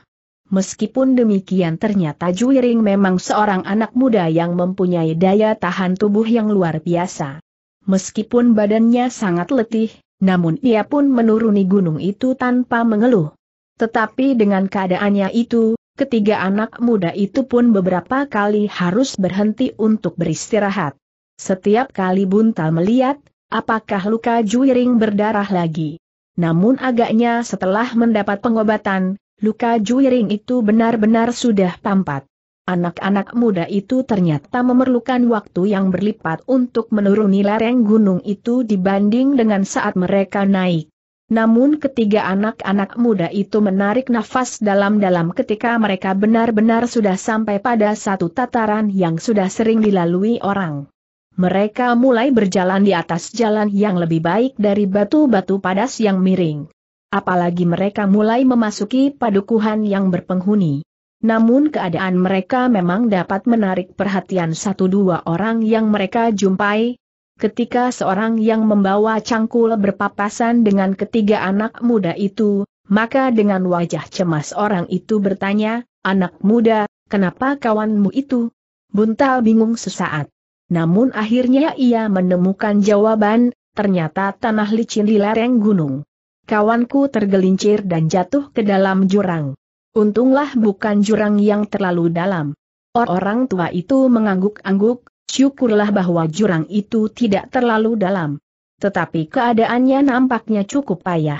Meskipun demikian ternyata Juiring memang seorang anak muda yang mempunyai daya tahan tubuh yang luar biasa. Meskipun badannya sangat letih, namun ia pun menuruni gunung itu tanpa mengeluh. Tetapi dengan keadaannya itu, ketiga anak muda itu pun beberapa kali harus berhenti untuk beristirahat. Setiap kali Buntal melihat, apakah luka Juiring berdarah lagi. Namun agaknya setelah mendapat pengobatan, luka juiring itu benar-benar sudah tampak. Anak-anak muda itu ternyata memerlukan waktu yang berlipat untuk menuruni lereng gunung itu dibanding dengan saat mereka naik. Namun ketiga anak-anak muda itu menarik nafas dalam-dalam ketika mereka benar-benar sudah sampai pada satu tataran yang sudah sering dilalui orang. Mereka mulai berjalan di atas jalan yang lebih baik dari batu-batu padas yang miring apalagi mereka mulai memasuki padukuhan yang berpenghuni. Namun keadaan mereka memang dapat menarik perhatian satu dua orang yang mereka jumpai, ketika seorang yang membawa cangkul berpapasan dengan ketiga anak muda itu, maka dengan wajah cemas orang itu bertanya, anak muda, kenapa kawanmu itu? Buntal bingung sesaat. Namun akhirnya ia menemukan jawaban, ternyata tanah licin di lereng gunung kawanku tergelincir dan jatuh ke dalam jurang. Untunglah bukan jurang yang terlalu dalam. Orang tua itu mengangguk-angguk, syukurlah bahwa jurang itu tidak terlalu dalam. Tetapi keadaannya nampaknya cukup payah.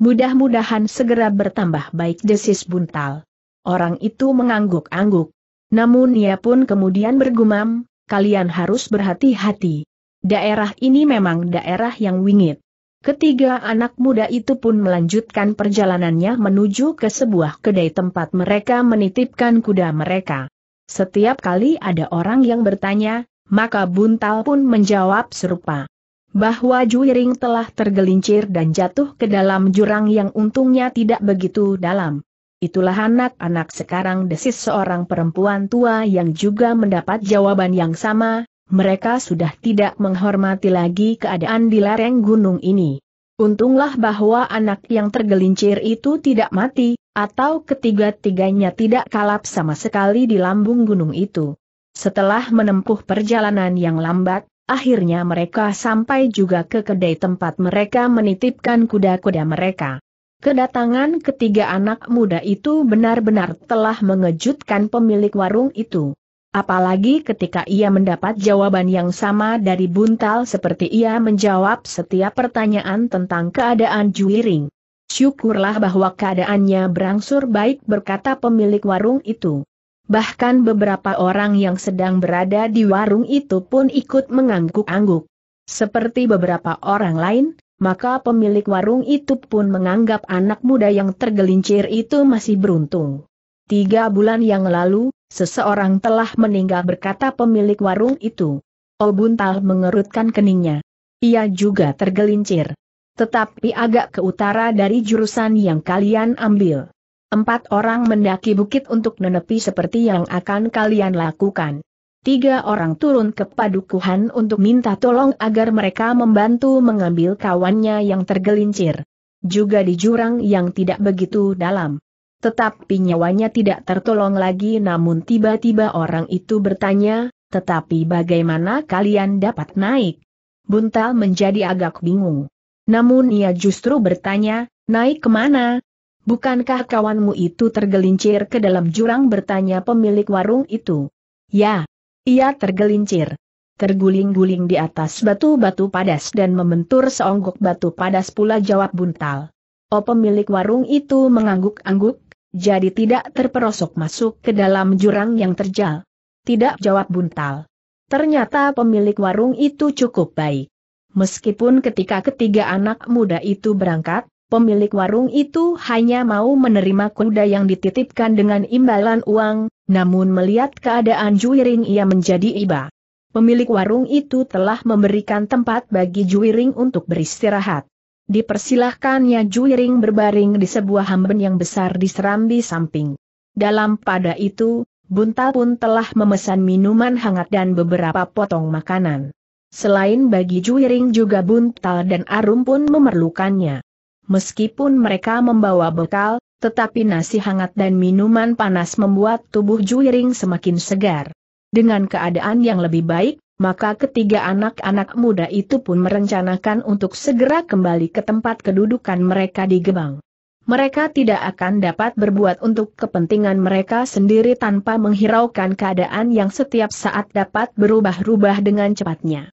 Mudah-mudahan segera bertambah baik desis buntal. Orang itu mengangguk-angguk. Namun ia pun kemudian bergumam, kalian harus berhati-hati. Daerah ini memang daerah yang wingit. Ketiga anak muda itu pun melanjutkan perjalanannya menuju ke sebuah kedai tempat mereka menitipkan kuda mereka. Setiap kali ada orang yang bertanya, maka Buntal pun menjawab serupa. Bahwa Juiring telah tergelincir dan jatuh ke dalam jurang yang untungnya tidak begitu dalam. Itulah anak-anak sekarang desis seorang perempuan tua yang juga mendapat jawaban yang sama, mereka sudah tidak menghormati lagi keadaan di lereng gunung ini. Untunglah bahwa anak yang tergelincir itu tidak mati, atau ketiga-tiganya tidak kalap sama sekali di lambung gunung itu. Setelah menempuh perjalanan yang lambat, akhirnya mereka sampai juga ke kedai tempat mereka menitipkan kuda-kuda mereka. Kedatangan ketiga anak muda itu benar-benar telah mengejutkan pemilik warung itu. Apalagi ketika ia mendapat jawaban yang sama dari buntal seperti ia menjawab setiap pertanyaan tentang keadaan Juiring. Syukurlah bahwa keadaannya berangsur baik berkata pemilik warung itu. Bahkan beberapa orang yang sedang berada di warung itu pun ikut mengangguk-angguk. Seperti beberapa orang lain, maka pemilik warung itu pun menganggap anak muda yang tergelincir itu masih beruntung. Tiga bulan yang lalu, Seseorang telah meninggal berkata pemilik warung itu. Obuntal mengerutkan keningnya. Ia juga tergelincir. Tetapi agak ke utara dari jurusan yang kalian ambil. Empat orang mendaki bukit untuk menepi seperti yang akan kalian lakukan. Tiga orang turun ke padukuhan untuk minta tolong agar mereka membantu mengambil kawannya yang tergelincir. Juga di jurang yang tidak begitu dalam. Tetapi nyawanya tidak tertolong lagi namun tiba-tiba orang itu bertanya, tetapi bagaimana kalian dapat naik? Buntal menjadi agak bingung. Namun ia justru bertanya, naik kemana? Bukankah kawanmu itu tergelincir ke dalam jurang bertanya pemilik warung itu? Ya, ia tergelincir. Terguling-guling di atas batu-batu padas dan membentur seonggok batu padas pula jawab buntal. Oh pemilik warung itu mengangguk-angguk, jadi tidak terperosok masuk ke dalam jurang yang terjal. Tidak jawab buntal. Ternyata pemilik warung itu cukup baik. Meskipun ketika ketiga anak muda itu berangkat, pemilik warung itu hanya mau menerima kuda yang dititipkan dengan imbalan uang, namun melihat keadaan Juiring ia menjadi iba. Pemilik warung itu telah memberikan tempat bagi Juiring untuk beristirahat dipersilahkannya Juiring berbaring di sebuah hamben yang besar di serambi samping. Dalam pada itu, Bunta pun telah memesan minuman hangat dan beberapa potong makanan. Selain bagi Juiring juga Buntal dan Arum pun memerlukannya. Meskipun mereka membawa bekal, tetapi nasi hangat dan minuman panas membuat tubuh Juiring semakin segar. Dengan keadaan yang lebih baik, maka ketiga anak-anak muda itu pun merencanakan untuk segera kembali ke tempat kedudukan mereka di Gebang. Mereka tidak akan dapat berbuat untuk kepentingan mereka sendiri tanpa menghiraukan keadaan yang setiap saat dapat berubah-ubah dengan cepatnya.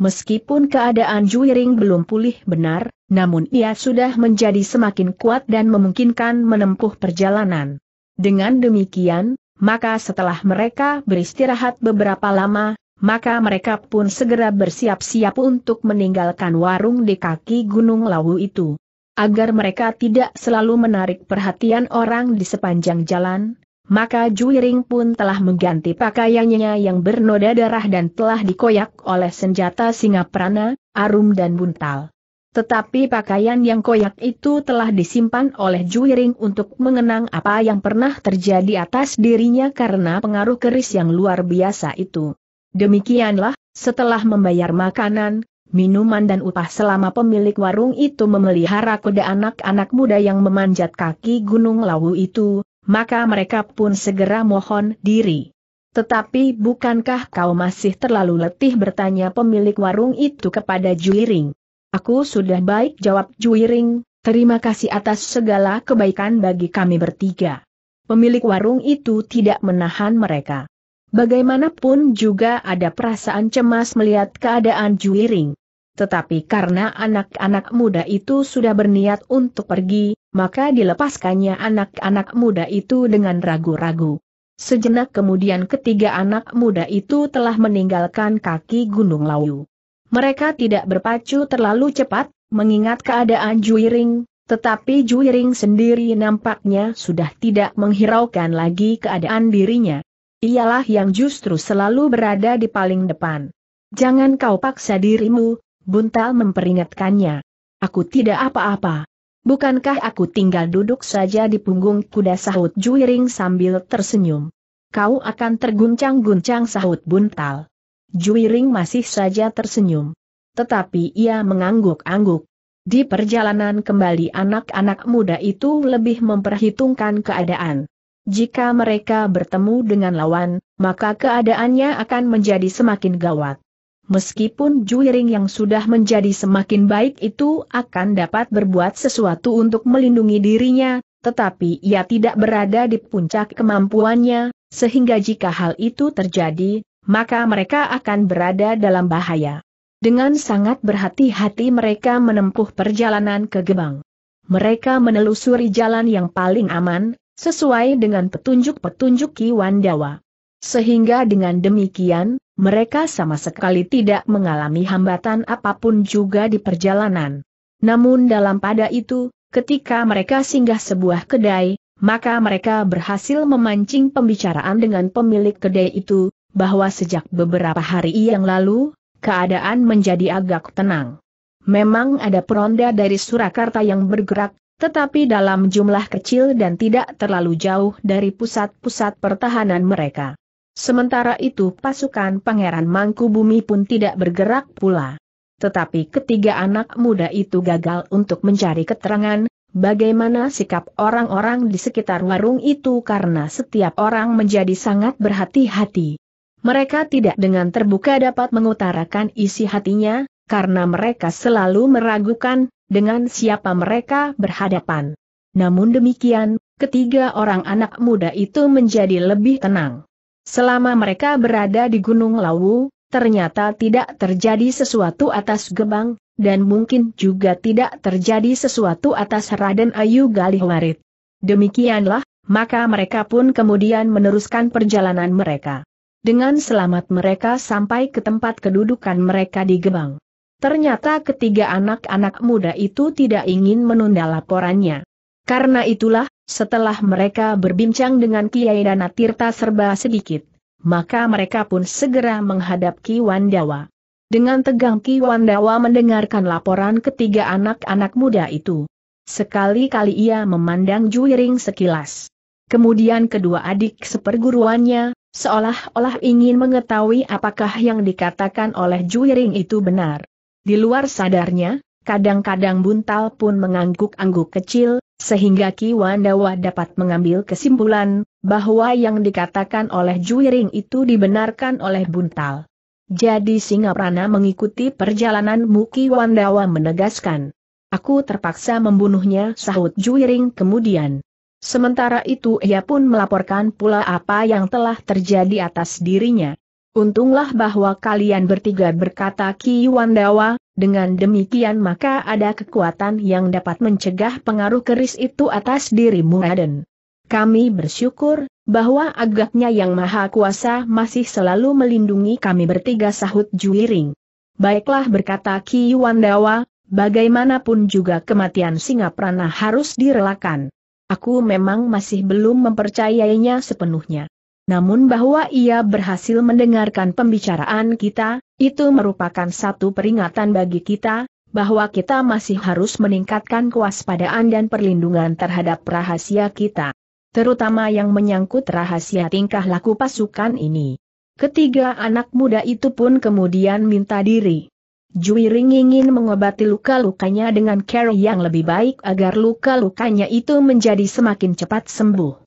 Meskipun keadaan Juiring belum pulih benar, namun ia sudah menjadi semakin kuat dan memungkinkan menempuh perjalanan. Dengan demikian, maka setelah mereka beristirahat beberapa lama, maka mereka pun segera bersiap-siap untuk meninggalkan warung di kaki Gunung Lawu itu. Agar mereka tidak selalu menarik perhatian orang di sepanjang jalan, maka Juiring pun telah mengganti pakaiannya yang bernoda darah dan telah dikoyak oleh senjata singa prana, arum dan buntal. Tetapi pakaian yang koyak itu telah disimpan oleh Juiring untuk mengenang apa yang pernah terjadi atas dirinya karena pengaruh keris yang luar biasa itu. Demikianlah, setelah membayar makanan, minuman dan upah selama pemilik warung itu memelihara kuda anak-anak muda yang memanjat kaki Gunung Lawu itu, maka mereka pun segera mohon diri. Tetapi bukankah kau masih terlalu letih bertanya pemilik warung itu kepada Juiring? Aku sudah baik jawab Juiring, terima kasih atas segala kebaikan bagi kami bertiga. Pemilik warung itu tidak menahan mereka. Bagaimanapun juga ada perasaan cemas melihat keadaan Juiring. Tetapi karena anak-anak muda itu sudah berniat untuk pergi, maka dilepaskannya anak-anak muda itu dengan ragu-ragu. Sejenak kemudian ketiga anak muda itu telah meninggalkan kaki Gunung Lawu. Mereka tidak berpacu terlalu cepat, mengingat keadaan Juiring, tetapi Juiring sendiri nampaknya sudah tidak menghiraukan lagi keadaan dirinya ialah yang justru selalu berada di paling depan. Jangan kau paksa dirimu, Buntal memperingatkannya. Aku tidak apa-apa. Bukankah aku tinggal duduk saja di punggung kuda sahut Juiring sambil tersenyum. Kau akan terguncang-guncang sahut Buntal. Juiring masih saja tersenyum. Tetapi ia mengangguk-angguk. Di perjalanan kembali anak-anak muda itu lebih memperhitungkan keadaan. Jika mereka bertemu dengan lawan, maka keadaannya akan menjadi semakin gawat. Meskipun Juiring yang sudah menjadi semakin baik itu akan dapat berbuat sesuatu untuk melindungi dirinya, tetapi ia tidak berada di puncak kemampuannya, sehingga jika hal itu terjadi, maka mereka akan berada dalam bahaya. Dengan sangat berhati-hati mereka menempuh perjalanan ke Gebang. Mereka menelusuri jalan yang paling aman, sesuai dengan petunjuk-petunjuk Ki Wandawa. Sehingga dengan demikian, mereka sama sekali tidak mengalami hambatan apapun juga di perjalanan. Namun dalam pada itu, ketika mereka singgah sebuah kedai, maka mereka berhasil memancing pembicaraan dengan pemilik kedai itu, bahwa sejak beberapa hari yang lalu, keadaan menjadi agak tenang. Memang ada peronda dari Surakarta yang bergerak, tetapi dalam jumlah kecil dan tidak terlalu jauh dari pusat-pusat pertahanan mereka. Sementara itu pasukan Pangeran Mangku Bumi pun tidak bergerak pula. Tetapi ketiga anak muda itu gagal untuk mencari keterangan, bagaimana sikap orang-orang di sekitar warung itu karena setiap orang menjadi sangat berhati-hati. Mereka tidak dengan terbuka dapat mengutarakan isi hatinya, karena mereka selalu meragukan, dengan siapa mereka berhadapan. Namun demikian, ketiga orang anak muda itu menjadi lebih tenang. Selama mereka berada di Gunung Lawu, ternyata tidak terjadi sesuatu atas Gebang, dan mungkin juga tidak terjadi sesuatu atas Raden Ayu Galihwarit. Demikianlah, maka mereka pun kemudian meneruskan perjalanan mereka. Dengan selamat mereka sampai ke tempat kedudukan mereka di Gebang. Ternyata ketiga anak-anak muda itu tidak ingin menunda laporannya. Karena itulah, setelah mereka berbincang dengan Kiai Dana Tirta serba sedikit, maka mereka pun segera menghadap Ki Wandawa. Dengan tegang Ki Wandawa mendengarkan laporan ketiga anak-anak muda itu. Sekali-kali ia memandang Juiring sekilas. Kemudian kedua adik seperguruannya, seolah-olah ingin mengetahui apakah yang dikatakan oleh Juiring itu benar. Di luar sadarnya, kadang-kadang buntal pun mengangguk-angguk kecil, sehingga Ki Wandawa dapat mengambil kesimpulan, bahwa yang dikatakan oleh Juiring itu dibenarkan oleh buntal. Jadi Singaprana mengikuti perjalanan Muki Wandawa menegaskan. Aku terpaksa membunuhnya sahut Juiring kemudian. Sementara itu ia pun melaporkan pula apa yang telah terjadi atas dirinya. Untunglah bahwa kalian bertiga berkata Ki Wandawa, dengan demikian maka ada kekuatan yang dapat mencegah pengaruh keris itu atas dirimu Raden. Kami bersyukur, bahwa agaknya yang maha kuasa masih selalu melindungi kami bertiga sahut Juiring. Baiklah berkata Ki Wandawa, bagaimanapun juga kematian Singaprana harus direlakan. Aku memang masih belum mempercayainya sepenuhnya namun bahwa ia berhasil mendengarkan pembicaraan kita, itu merupakan satu peringatan bagi kita, bahwa kita masih harus meningkatkan kewaspadaan dan perlindungan terhadap rahasia kita. Terutama yang menyangkut rahasia tingkah laku pasukan ini. Ketiga anak muda itu pun kemudian minta diri. Jui Ring ingin mengobati luka-lukanya dengan care yang lebih baik agar luka-lukanya itu menjadi semakin cepat sembuh.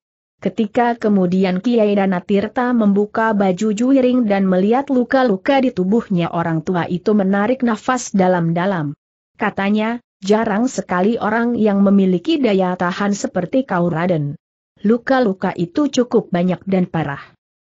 Ketika kemudian Kiai Danatirta membuka baju juiring dan melihat luka-luka di tubuhnya orang tua itu menarik nafas dalam-dalam. Katanya, jarang sekali orang yang memiliki daya tahan seperti kau Raden. Luka-luka itu cukup banyak dan parah.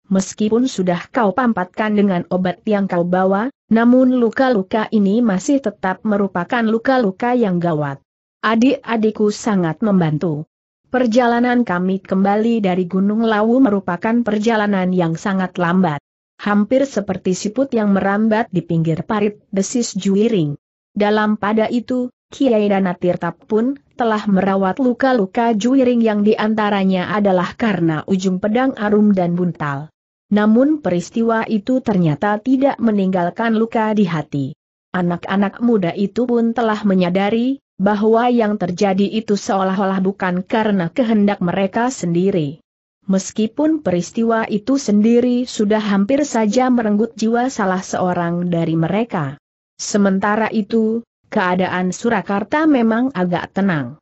Meskipun sudah kau pampatkan dengan obat yang kau bawa, namun luka-luka ini masih tetap merupakan luka-luka yang gawat. Adik-adikku sangat membantu. Perjalanan kami kembali dari Gunung Lawu merupakan perjalanan yang sangat lambat. Hampir seperti siput yang merambat di pinggir parit, desis juiring. Dalam pada itu, Kiai Danatirta pun telah merawat luka-luka juiring yang diantaranya adalah karena ujung pedang arum dan buntal. Namun peristiwa itu ternyata tidak meninggalkan luka di hati. Anak-anak muda itu pun telah menyadari bahwa yang terjadi itu seolah-olah bukan karena kehendak mereka sendiri. Meskipun peristiwa itu sendiri sudah hampir saja merenggut jiwa salah seorang dari mereka. Sementara itu, keadaan Surakarta memang agak tenang.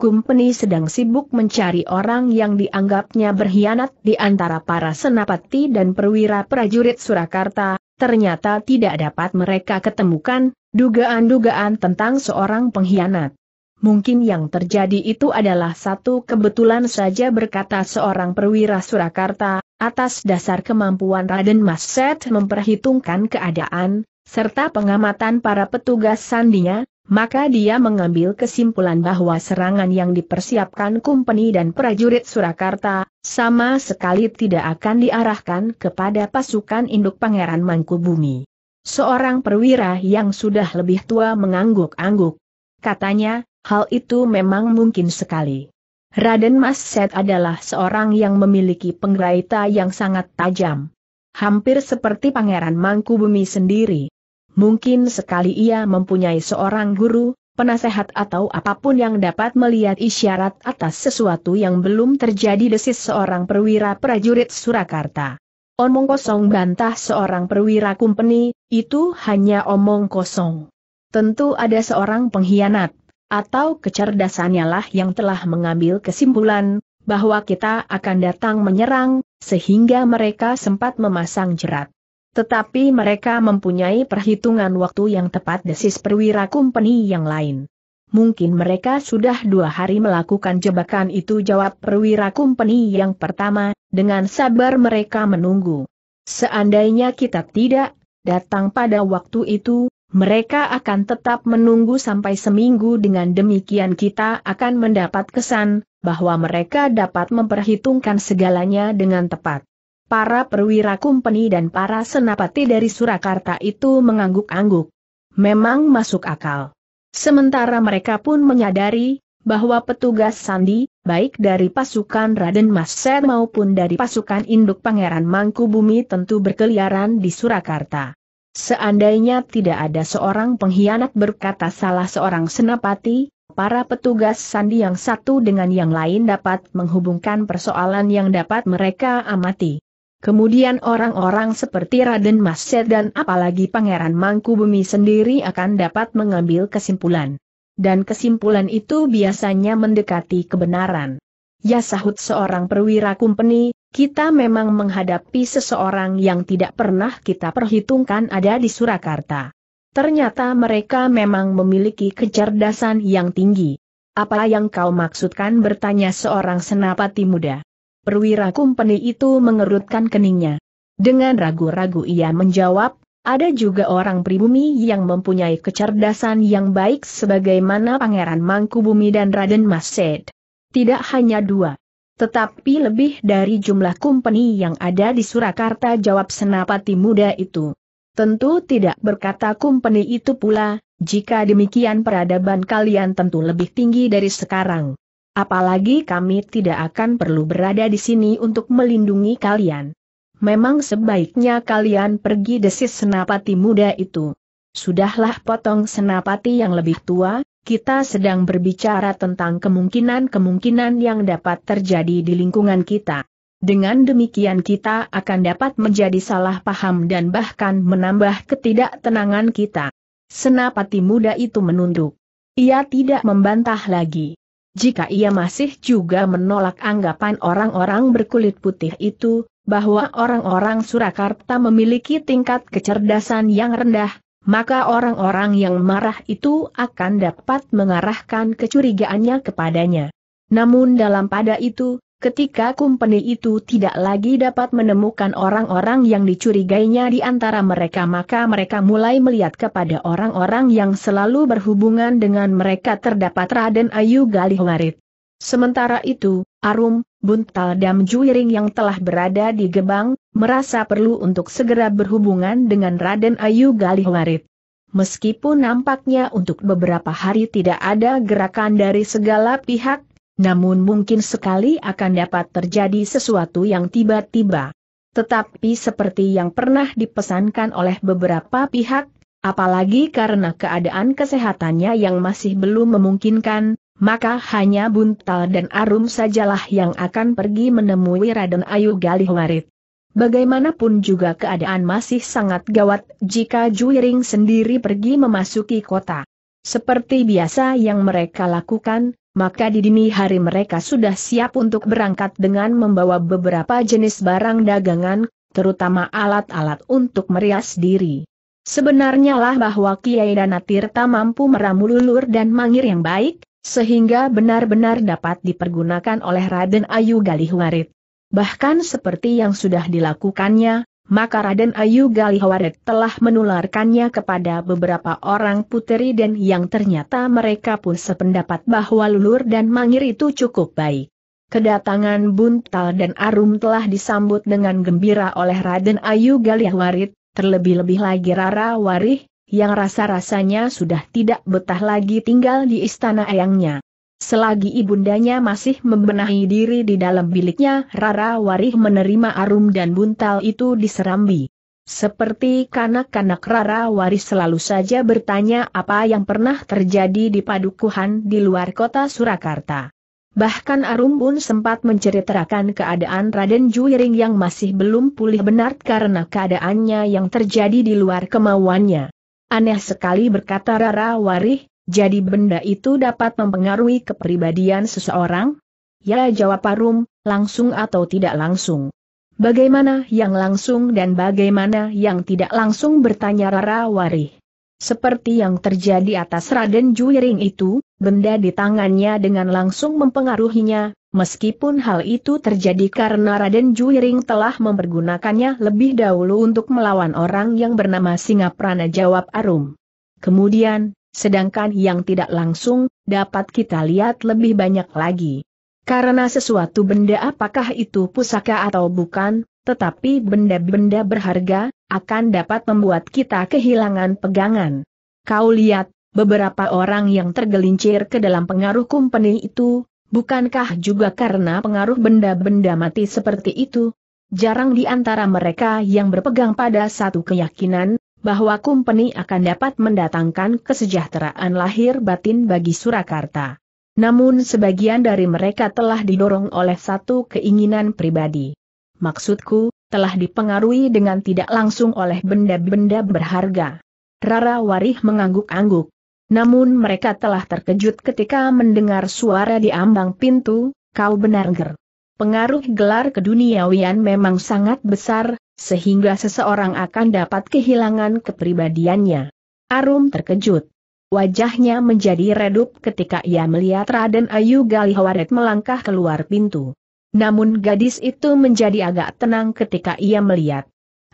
Kumpeni sedang sibuk mencari orang yang dianggapnya berkhianat di antara para senapati dan perwira prajurit Surakarta, ternyata tidak dapat mereka ketemukan, dugaan-dugaan tentang seorang pengkhianat. Mungkin yang terjadi itu adalah satu kebetulan saja berkata seorang perwira Surakarta, atas dasar kemampuan Raden Mas Set memperhitungkan keadaan, serta pengamatan para petugas sandinya, maka dia mengambil kesimpulan bahwa serangan yang dipersiapkan kumpeni dan prajurit Surakarta, sama sekali tidak akan diarahkan kepada pasukan induk Pangeran Mangkubumi. Seorang perwira yang sudah lebih tua mengangguk-angguk. Katanya, hal itu memang mungkin sekali. Raden Mas Set adalah seorang yang memiliki penggeraita yang sangat tajam. Hampir seperti Pangeran Mangkubumi sendiri. Mungkin sekali ia mempunyai seorang guru, penasehat atau apapun yang dapat melihat isyarat atas sesuatu yang belum terjadi desis seorang perwira prajurit Surakarta. Omong kosong bantah seorang perwira kumpeni, itu hanya omong kosong. Tentu ada seorang pengkhianat, atau kecerdasannya lah yang telah mengambil kesimpulan, bahwa kita akan datang menyerang, sehingga mereka sempat memasang jerat. Tetapi mereka mempunyai perhitungan waktu yang tepat desis perwira kumpeni yang lain. Mungkin mereka sudah dua hari melakukan jebakan itu jawab perwira kumpeni yang pertama, dengan sabar mereka menunggu. Seandainya kita tidak datang pada waktu itu, mereka akan tetap menunggu sampai seminggu dengan demikian kita akan mendapat kesan, bahwa mereka dapat memperhitungkan segalanya dengan tepat. Para perwira kumpeni dan para senapati dari Surakarta itu mengangguk-angguk. Memang masuk akal. Sementara mereka pun menyadari, bahwa petugas sandi, baik dari pasukan Raden Maser maupun dari pasukan induk Pangeran Mangkubumi tentu berkeliaran di Surakarta. Seandainya tidak ada seorang pengkhianat berkata salah seorang senapati, para petugas sandi yang satu dengan yang lain dapat menghubungkan persoalan yang dapat mereka amati. Kemudian orang-orang seperti Raden Set dan apalagi Pangeran Mangku Bumi sendiri akan dapat mengambil kesimpulan. Dan kesimpulan itu biasanya mendekati kebenaran. Ya sahut seorang perwira kumpeni, kita memang menghadapi seseorang yang tidak pernah kita perhitungkan ada di Surakarta. Ternyata mereka memang memiliki kecerdasan yang tinggi. Apa yang kau maksudkan bertanya seorang senapati muda perwira kumpeni itu mengerutkan keningnya. Dengan ragu-ragu ia menjawab, ada juga orang pribumi yang mempunyai kecerdasan yang baik sebagaimana Pangeran Mangkubumi dan Raden Mased. Tidak hanya dua. Tetapi lebih dari jumlah kumpeni yang ada di Surakarta jawab senapati muda itu. Tentu tidak berkata kumpeni itu pula, jika demikian peradaban kalian tentu lebih tinggi dari sekarang. Apalagi kami tidak akan perlu berada di sini untuk melindungi kalian. Memang sebaiknya kalian pergi desis senapati muda itu. Sudahlah potong senapati yang lebih tua, kita sedang berbicara tentang kemungkinan-kemungkinan yang dapat terjadi di lingkungan kita. Dengan demikian kita akan dapat menjadi salah paham dan bahkan menambah ketidaktenangan kita. Senapati muda itu menunduk. Ia tidak membantah lagi jika ia masih juga menolak anggapan orang-orang berkulit putih itu, bahwa orang-orang Surakarta memiliki tingkat kecerdasan yang rendah, maka orang-orang yang marah itu akan dapat mengarahkan kecurigaannya kepadanya. Namun dalam pada itu, Ketika kumpeni itu tidak lagi dapat menemukan orang-orang yang dicurigainya di antara mereka maka mereka mulai melihat kepada orang-orang yang selalu berhubungan dengan mereka terdapat Raden Ayu Galih Galihwarit. Sementara itu, Arum, Buntal dan Juiring yang telah berada di Gebang, merasa perlu untuk segera berhubungan dengan Raden Ayu Galih Galihwarit. Meskipun nampaknya untuk beberapa hari tidak ada gerakan dari segala pihak, namun mungkin sekali akan dapat terjadi sesuatu yang tiba-tiba. Tetapi seperti yang pernah dipesankan oleh beberapa pihak, apalagi karena keadaan kesehatannya yang masih belum memungkinkan, maka hanya Buntal dan Arum sajalah yang akan pergi menemui Raden Ayu Galihwarit. Bagaimanapun juga keadaan masih sangat gawat jika Juiring sendiri pergi memasuki kota. Seperti biasa yang mereka lakukan, maka di dini hari mereka sudah siap untuk berangkat dengan membawa beberapa jenis barang dagangan, terutama alat-alat untuk merias diri. Sebenarnya lah bahwa Kiai Danatirta mampu meramu lulur dan mangir yang baik, sehingga benar-benar dapat dipergunakan oleh Raden Ayu Galihwarit. Bahkan seperti yang sudah dilakukannya, maka Raden Ayu Galihawaret telah menularkannya kepada beberapa orang puteri dan yang ternyata mereka pun sependapat bahwa Lulur dan Mangir itu cukup baik. Kedatangan Buntal dan Arum telah disambut dengan gembira oleh Raden Ayu Galiahwarit, terlebih-lebih lagi Rara Warih, yang rasa-rasanya sudah tidak betah lagi tinggal di istana ayangnya. Selagi ibundanya masih membenahi diri di dalam biliknya, Rara Warih menerima arum dan buntal itu diserambi. Seperti kanak-kanak Rara Warih selalu saja bertanya apa yang pernah terjadi di padukuhan di luar kota Surakarta. Bahkan Arum pun sempat menceritakan keadaan Raden Juiring yang masih belum pulih benar karena keadaannya yang terjadi di luar kemauannya. Aneh sekali berkata Rara Warih, jadi benda itu dapat mempengaruhi kepribadian seseorang? Ya jawab Parum, langsung atau tidak langsung. Bagaimana yang langsung dan bagaimana yang tidak langsung bertanya Rara Wari. Seperti yang terjadi atas Raden Juiring itu, benda di tangannya dengan langsung mempengaruhinya, meskipun hal itu terjadi karena Raden Juiring telah mempergunakannya lebih dahulu untuk melawan orang yang bernama Singaprana jawab Arum. Kemudian, sedangkan yang tidak langsung, dapat kita lihat lebih banyak lagi. Karena sesuatu benda apakah itu pusaka atau bukan, tetapi benda-benda berharga, akan dapat membuat kita kehilangan pegangan. Kau lihat, beberapa orang yang tergelincir ke dalam pengaruh kumpeni itu, bukankah juga karena pengaruh benda-benda mati seperti itu? Jarang di antara mereka yang berpegang pada satu keyakinan, bahwa kumpeni akan dapat mendatangkan kesejahteraan lahir batin bagi Surakarta. Namun sebagian dari mereka telah didorong oleh satu keinginan pribadi. Maksudku, telah dipengaruhi dengan tidak langsung oleh benda-benda berharga. Rara Warih mengangguk-angguk. Namun mereka telah terkejut ketika mendengar suara di ambang pintu, kau benar ger. Pengaruh gelar keduniawian memang sangat besar, sehingga seseorang akan dapat kehilangan kepribadiannya. Arum terkejut. Wajahnya menjadi redup ketika ia melihat Raden Ayu Galihawaret melangkah keluar pintu. Namun gadis itu menjadi agak tenang ketika ia melihat.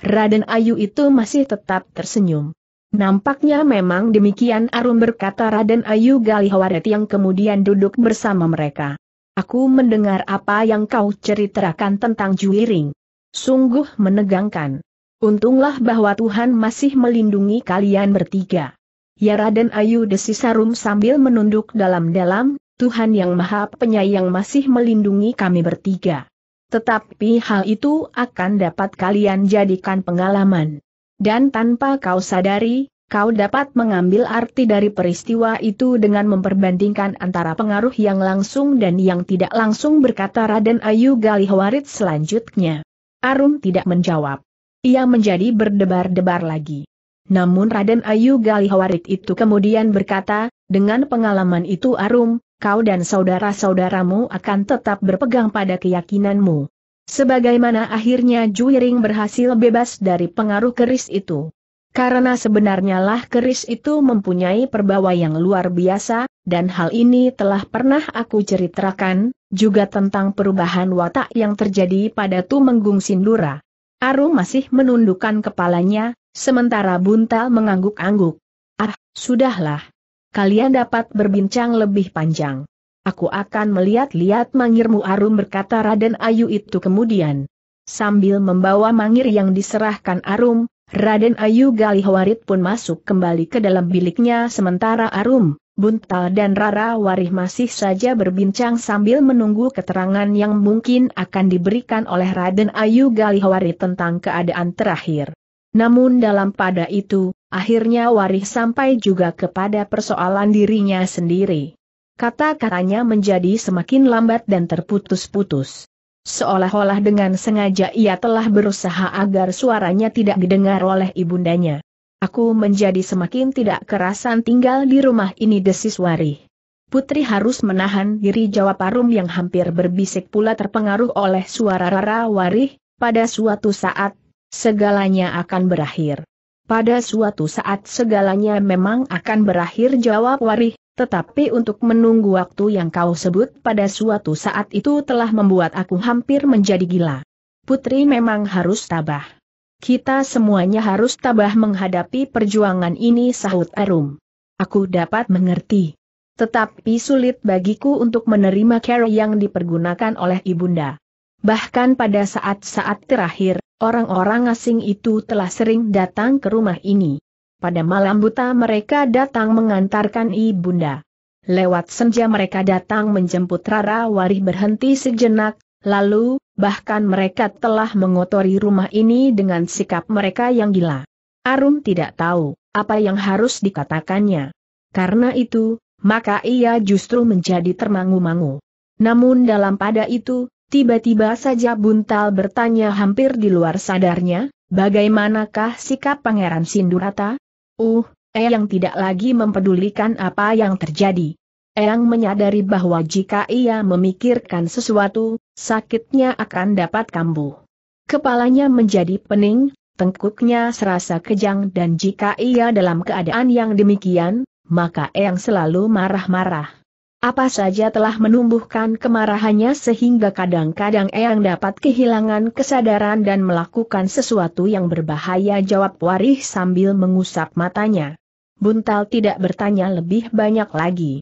Raden Ayu itu masih tetap tersenyum. Nampaknya memang demikian Arum berkata Raden Ayu Galihawaret yang kemudian duduk bersama mereka. Aku mendengar apa yang kau ceritakan tentang Juiring. Sungguh menegangkan. Untunglah bahwa Tuhan masih melindungi kalian bertiga. Ya Raden Ayu desisarum sambil menunduk dalam-dalam, Tuhan yang maha penyayang masih melindungi kami bertiga. Tetapi hal itu akan dapat kalian jadikan pengalaman. Dan tanpa kau sadari, kau dapat mengambil arti dari peristiwa itu dengan memperbandingkan antara pengaruh yang langsung dan yang tidak langsung berkata Raden Ayu Galihwarit selanjutnya. Arum tidak menjawab. Ia menjadi berdebar-debar lagi. Namun Raden Ayu Galihawarit itu kemudian berkata, dengan pengalaman itu Arum, kau dan saudara-saudaramu akan tetap berpegang pada keyakinanmu. Sebagaimana akhirnya Juiring berhasil bebas dari pengaruh keris itu. Karena sebenarnya lah keris itu mempunyai perbawa yang luar biasa, dan hal ini telah pernah aku ceritakan, juga tentang perubahan watak yang terjadi pada Tumenggung Sindura. Aru masih menundukkan kepalanya, sementara Buntal mengangguk-angguk. Ah, sudahlah. Kalian dapat berbincang lebih panjang. Aku akan melihat-lihat mangirmu Arum berkata Raden Ayu itu kemudian. Sambil membawa mangir yang diserahkan Arum, Raden Ayu Galihwarit pun masuk kembali ke dalam biliknya sementara Arum, Buntal dan Rara Warih masih saja berbincang sambil menunggu keterangan yang mungkin akan diberikan oleh Raden Ayu Galihwarit tentang keadaan terakhir. Namun dalam pada itu, akhirnya Warih sampai juga kepada persoalan dirinya sendiri. Kata-katanya menjadi semakin lambat dan terputus-putus. Seolah-olah dengan sengaja ia telah berusaha agar suaranya tidak didengar oleh ibundanya. Aku menjadi semakin tidak kerasan tinggal di rumah ini desis Wari. Putri harus menahan diri jawab Arum yang hampir berbisik pula terpengaruh oleh suara Rara Wari. pada suatu saat, segalanya akan berakhir. Pada suatu saat segalanya memang akan berakhir jawab Wari. Tetapi untuk menunggu waktu yang kau sebut pada suatu saat itu telah membuat aku hampir menjadi gila. Putri memang harus tabah. Kita semuanya harus tabah menghadapi perjuangan ini sahut Arum. Aku dapat mengerti. Tetapi sulit bagiku untuk menerima care yang dipergunakan oleh ibunda. Bahkan pada saat-saat terakhir, orang-orang asing itu telah sering datang ke rumah ini. Pada malam buta mereka datang mengantarkan ibunda. Lewat senja mereka datang menjemput Rara Warih berhenti sejenak, lalu, bahkan mereka telah mengotori rumah ini dengan sikap mereka yang gila. Arum tidak tahu apa yang harus dikatakannya. Karena itu, maka ia justru menjadi termangu-mangu. Namun dalam pada itu, tiba-tiba saja Buntal bertanya hampir di luar sadarnya, bagaimanakah sikap Pangeran Sindurata? Uh, Eyang tidak lagi mempedulikan apa yang terjadi. Eyang menyadari bahwa jika ia memikirkan sesuatu, sakitnya akan dapat kambuh. Kepalanya menjadi pening, tengkuknya serasa kejang dan jika ia dalam keadaan yang demikian, maka Eyang selalu marah-marah. Apa saja telah menumbuhkan kemarahannya sehingga kadang-kadang Eyang dapat kehilangan kesadaran dan melakukan sesuatu yang berbahaya jawab Warih sambil mengusap matanya. Buntal tidak bertanya lebih banyak lagi.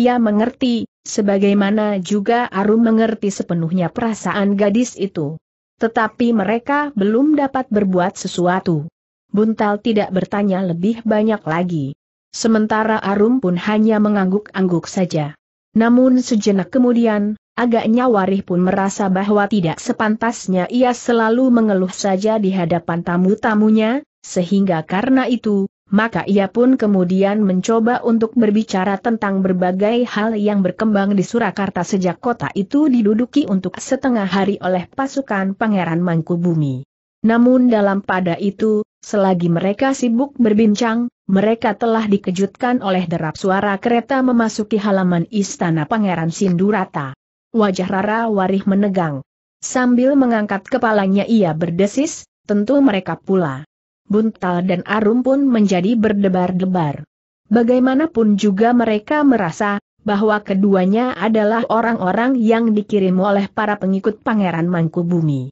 Ia mengerti, sebagaimana juga Arum mengerti sepenuhnya perasaan gadis itu. Tetapi mereka belum dapat berbuat sesuatu. Buntal tidak bertanya lebih banyak lagi. Sementara Arum pun hanya mengangguk-angguk saja. Namun sejenak kemudian, agaknya Warih pun merasa bahwa tidak sepantasnya ia selalu mengeluh saja di hadapan tamu-tamunya, sehingga karena itu, maka ia pun kemudian mencoba untuk berbicara tentang berbagai hal yang berkembang di Surakarta sejak kota itu diduduki untuk setengah hari oleh pasukan Pangeran Mangkubumi. Namun dalam pada itu, selagi mereka sibuk berbincang, mereka telah dikejutkan oleh derap suara kereta memasuki halaman istana Pangeran Sindurata. Wajah Rara Warih menegang. Sambil mengangkat kepalanya ia berdesis, tentu mereka pula. Buntal dan Arum pun menjadi berdebar-debar. Bagaimanapun juga mereka merasa, bahwa keduanya adalah orang-orang yang dikirim oleh para pengikut Pangeran Mangkubumi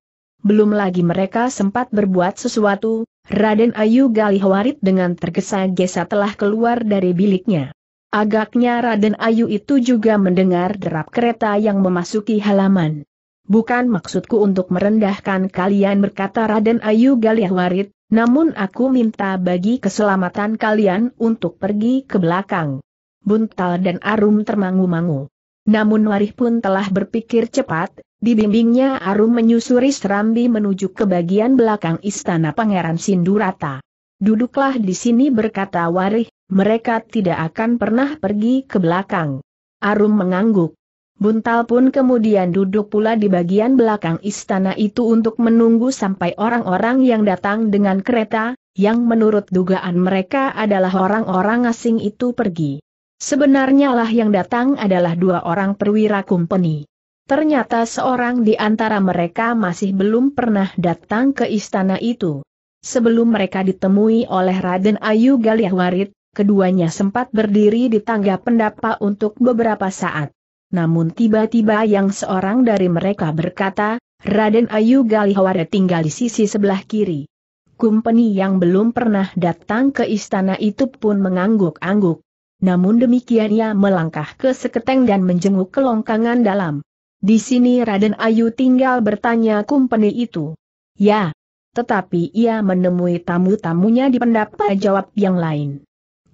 belum lagi mereka sempat berbuat sesuatu, Raden Ayu Galihwarit dengan tergesa-gesa telah keluar dari biliknya. Agaknya Raden Ayu itu juga mendengar derap kereta yang memasuki halaman. Bukan maksudku untuk merendahkan kalian berkata Raden Ayu Galihwarit, namun aku minta bagi keselamatan kalian untuk pergi ke belakang. Buntal dan Arum termangu-mangu. Namun Warih pun telah berpikir cepat, Dibimbingnya Arum menyusuri serambi menuju ke bagian belakang istana Pangeran Sindurata. Duduklah di sini berkata Warih, mereka tidak akan pernah pergi ke belakang. Arum mengangguk. Buntal pun kemudian duduk pula di bagian belakang istana itu untuk menunggu sampai orang-orang yang datang dengan kereta, yang menurut dugaan mereka adalah orang-orang asing itu pergi. Sebenarnya lah yang datang adalah dua orang perwira kumpeni. Ternyata seorang di antara mereka masih belum pernah datang ke istana itu. Sebelum mereka ditemui oleh Raden Ayu Galiahwarit, keduanya sempat berdiri di tangga pendapa untuk beberapa saat. Namun tiba-tiba yang seorang dari mereka berkata, Raden Ayu Galiahwarit tinggal di sisi sebelah kiri. Kumpeni yang belum pernah datang ke istana itu pun mengangguk-angguk. Namun demikian ia melangkah ke seketeng dan menjenguk kelongkangan dalam. Di sini Raden Ayu tinggal bertanya kumpeni itu. Ya. Tetapi ia menemui tamu-tamunya di pendapat jawab yang lain.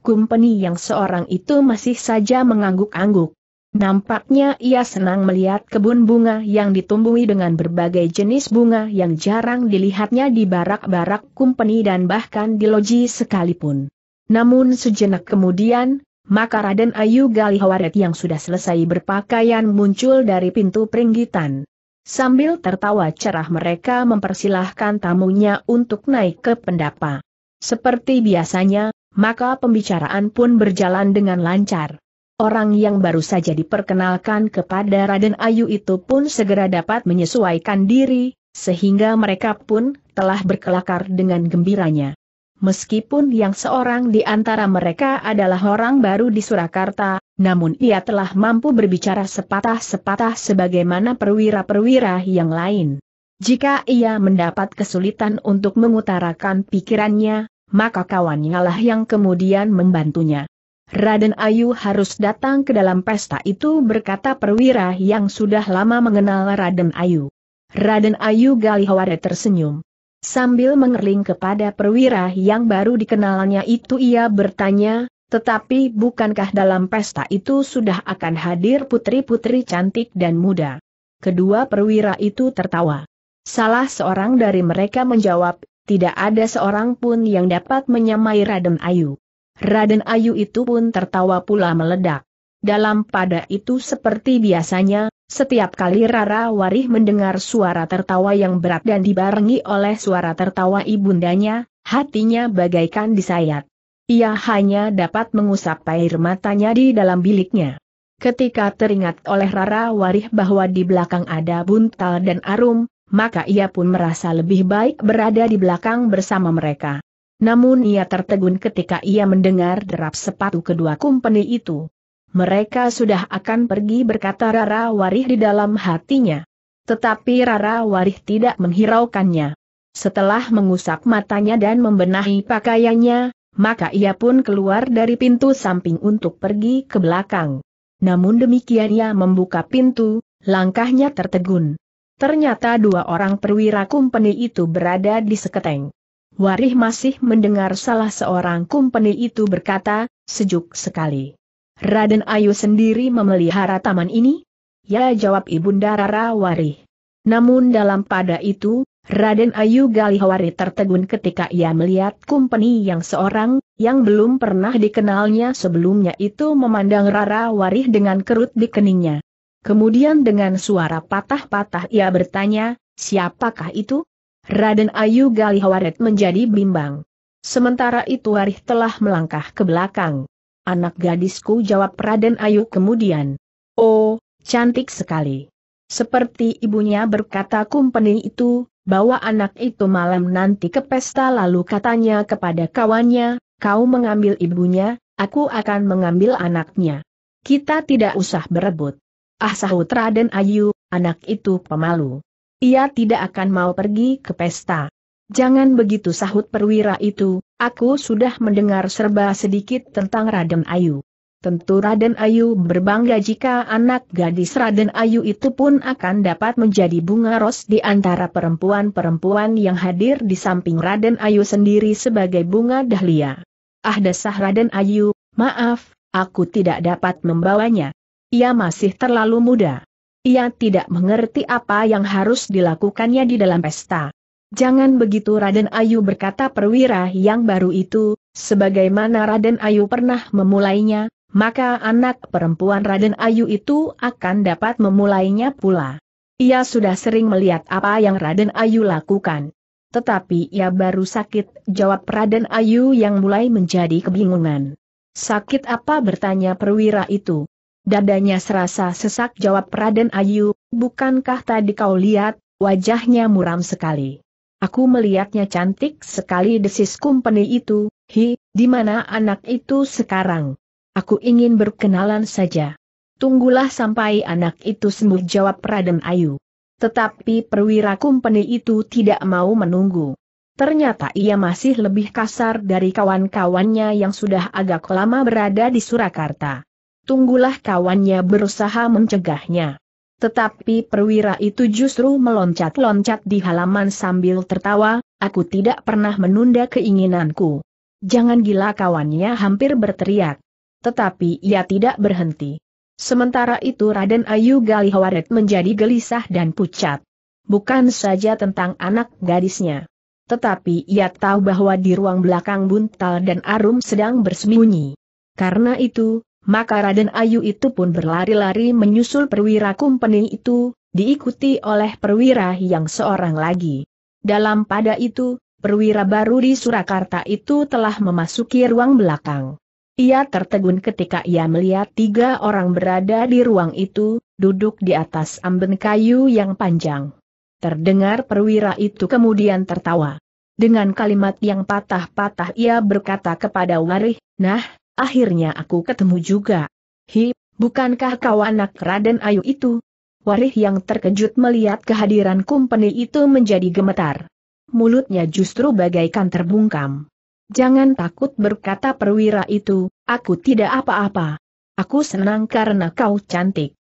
Kumpeni yang seorang itu masih saja mengangguk-angguk. Nampaknya ia senang melihat kebun bunga yang ditumbuhi dengan berbagai jenis bunga yang jarang dilihatnya di barak-barak kumpeni dan bahkan di loji sekalipun. Namun sejenak kemudian, maka Raden Ayu Galihawaret yang sudah selesai berpakaian muncul dari pintu peringgitan. Sambil tertawa cerah mereka mempersilahkan tamunya untuk naik ke pendapa. Seperti biasanya, maka pembicaraan pun berjalan dengan lancar. Orang yang baru saja diperkenalkan kepada Raden Ayu itu pun segera dapat menyesuaikan diri, sehingga mereka pun telah berkelakar dengan gembiranya. Meskipun yang seorang di antara mereka adalah orang baru di Surakarta, namun ia telah mampu berbicara sepatah-sepatah sebagaimana perwira-perwira yang lain. Jika ia mendapat kesulitan untuk mengutarakan pikirannya, maka kawannya lah yang kemudian membantunya. Raden Ayu harus datang ke dalam pesta itu berkata perwira yang sudah lama mengenal Raden Ayu. Raden Ayu Galihawade tersenyum. Sambil mengerling kepada perwira yang baru dikenalnya itu ia bertanya, tetapi bukankah dalam pesta itu sudah akan hadir putri-putri cantik dan muda? Kedua perwira itu tertawa. Salah seorang dari mereka menjawab, tidak ada seorang pun yang dapat menyamai Raden Ayu. Raden Ayu itu pun tertawa pula meledak. Dalam pada itu seperti biasanya, setiap kali Rara Warih mendengar suara tertawa yang berat dan dibarengi oleh suara tertawa ibundanya, hatinya bagaikan disayat. Ia hanya dapat mengusap air matanya di dalam biliknya. Ketika teringat oleh Rara Warih bahwa di belakang ada buntal dan arum, maka ia pun merasa lebih baik berada di belakang bersama mereka. Namun ia tertegun ketika ia mendengar derap sepatu kedua kumpeni itu. Mereka sudah akan pergi berkata Rara Warih di dalam hatinya. Tetapi Rara Warih tidak menghiraukannya. Setelah mengusap matanya dan membenahi pakaiannya, maka ia pun keluar dari pintu samping untuk pergi ke belakang. Namun demikian ia membuka pintu, langkahnya tertegun. Ternyata dua orang perwira kumpeni itu berada di seketeng. Warih masih mendengar salah seorang kumpeni itu berkata, sejuk sekali. Raden Ayu sendiri memelihara taman ini? Ya jawab Ibunda Rara Wari. Namun dalam pada itu, Raden Ayu Galihawari tertegun ketika ia melihat kumpeni yang seorang, yang belum pernah dikenalnya sebelumnya itu memandang Rara Warih dengan kerut di keningnya. Kemudian dengan suara patah-patah ia bertanya, siapakah itu? Raden Ayu Galihawaret menjadi bimbang. Sementara itu Warih telah melangkah ke belakang. Anak gadisku jawab Raden Ayu kemudian. Oh, cantik sekali. Seperti ibunya berkata kumpeni itu, bawa anak itu malam nanti ke pesta lalu katanya kepada kawannya, kau mengambil ibunya, aku akan mengambil anaknya. Kita tidak usah berebut. Ah sahut Raden Ayu, anak itu pemalu. Ia tidak akan mau pergi ke pesta. Jangan begitu sahut perwira itu, aku sudah mendengar serba sedikit tentang Raden Ayu. Tentu Raden Ayu berbangga jika anak gadis Raden Ayu itu pun akan dapat menjadi bunga ros di antara perempuan-perempuan yang hadir di samping Raden Ayu sendiri sebagai bunga dahlia. Ah desah Raden Ayu, maaf, aku tidak dapat membawanya. Ia masih terlalu muda. Ia tidak mengerti apa yang harus dilakukannya di dalam pesta. Jangan begitu Raden Ayu berkata perwira yang baru itu, sebagaimana Raden Ayu pernah memulainya, maka anak perempuan Raden Ayu itu akan dapat memulainya pula. Ia sudah sering melihat apa yang Raden Ayu lakukan. Tetapi ia baru sakit, jawab Raden Ayu yang mulai menjadi kebingungan. Sakit apa bertanya perwira itu? Dadanya serasa sesak jawab Raden Ayu, bukankah tadi kau lihat, wajahnya muram sekali. Aku melihatnya cantik sekali desis kumpeni itu, hi, di mana anak itu sekarang? Aku ingin berkenalan saja. Tunggulah sampai anak itu sembuh jawab Raden Ayu. Tetapi perwira kumpeni itu tidak mau menunggu. Ternyata ia masih lebih kasar dari kawan-kawannya yang sudah agak lama berada di Surakarta. Tunggulah kawannya berusaha mencegahnya. Tetapi perwira itu justru meloncat-loncat di halaman sambil tertawa, aku tidak pernah menunda keinginanku. Jangan gila kawannya hampir berteriak. Tetapi ia tidak berhenti. Sementara itu Raden Ayu Galihawaret menjadi gelisah dan pucat. Bukan saja tentang anak gadisnya. Tetapi ia tahu bahwa di ruang belakang buntal dan Arum sedang bersembunyi. Karena itu, maka Raden Ayu itu pun berlari-lari menyusul perwira kumpeni itu, diikuti oleh perwira yang seorang lagi. Dalam pada itu, perwira baru di Surakarta itu telah memasuki ruang belakang. Ia tertegun ketika ia melihat tiga orang berada di ruang itu, duduk di atas amben kayu yang panjang. Terdengar perwira itu kemudian tertawa. Dengan kalimat yang patah-patah ia berkata kepada Warih, Nah, Akhirnya aku ketemu juga. Hi, bukankah kau anak Raden Ayu itu? Warih yang terkejut melihat kehadiran kumpeni itu menjadi gemetar. Mulutnya justru bagaikan terbungkam. Jangan takut berkata perwira itu, aku tidak apa-apa. Aku senang karena kau cantik.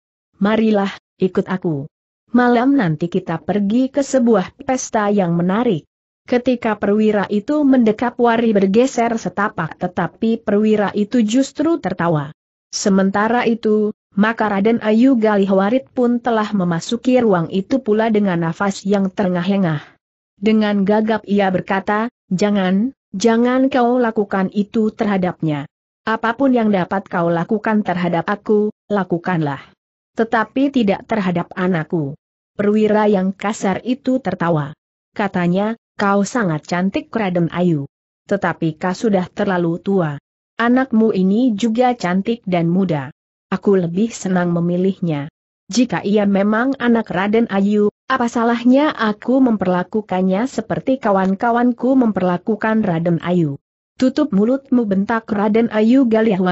Marilah, ikut aku. Malam nanti kita pergi ke sebuah pesta yang menarik. Ketika perwira itu mendekap Wari bergeser setapak tetapi perwira itu justru tertawa. Sementara itu, maka Raden Ayu Galihwarit pun telah memasuki ruang itu pula dengan nafas yang terengah-engah. Dengan gagap ia berkata, jangan, jangan kau lakukan itu terhadapnya. Apapun yang dapat kau lakukan terhadap aku, lakukanlah. Tetapi tidak terhadap anakku. Perwira yang kasar itu tertawa. Katanya, Kau sangat cantik Raden Ayu. Tetapi kau sudah terlalu tua. Anakmu ini juga cantik dan muda. Aku lebih senang memilihnya. Jika ia memang anak Raden Ayu, apa salahnya aku memperlakukannya seperti kawan-kawanku memperlakukan Raden Ayu? Tutup mulutmu bentak Raden Ayu Galiah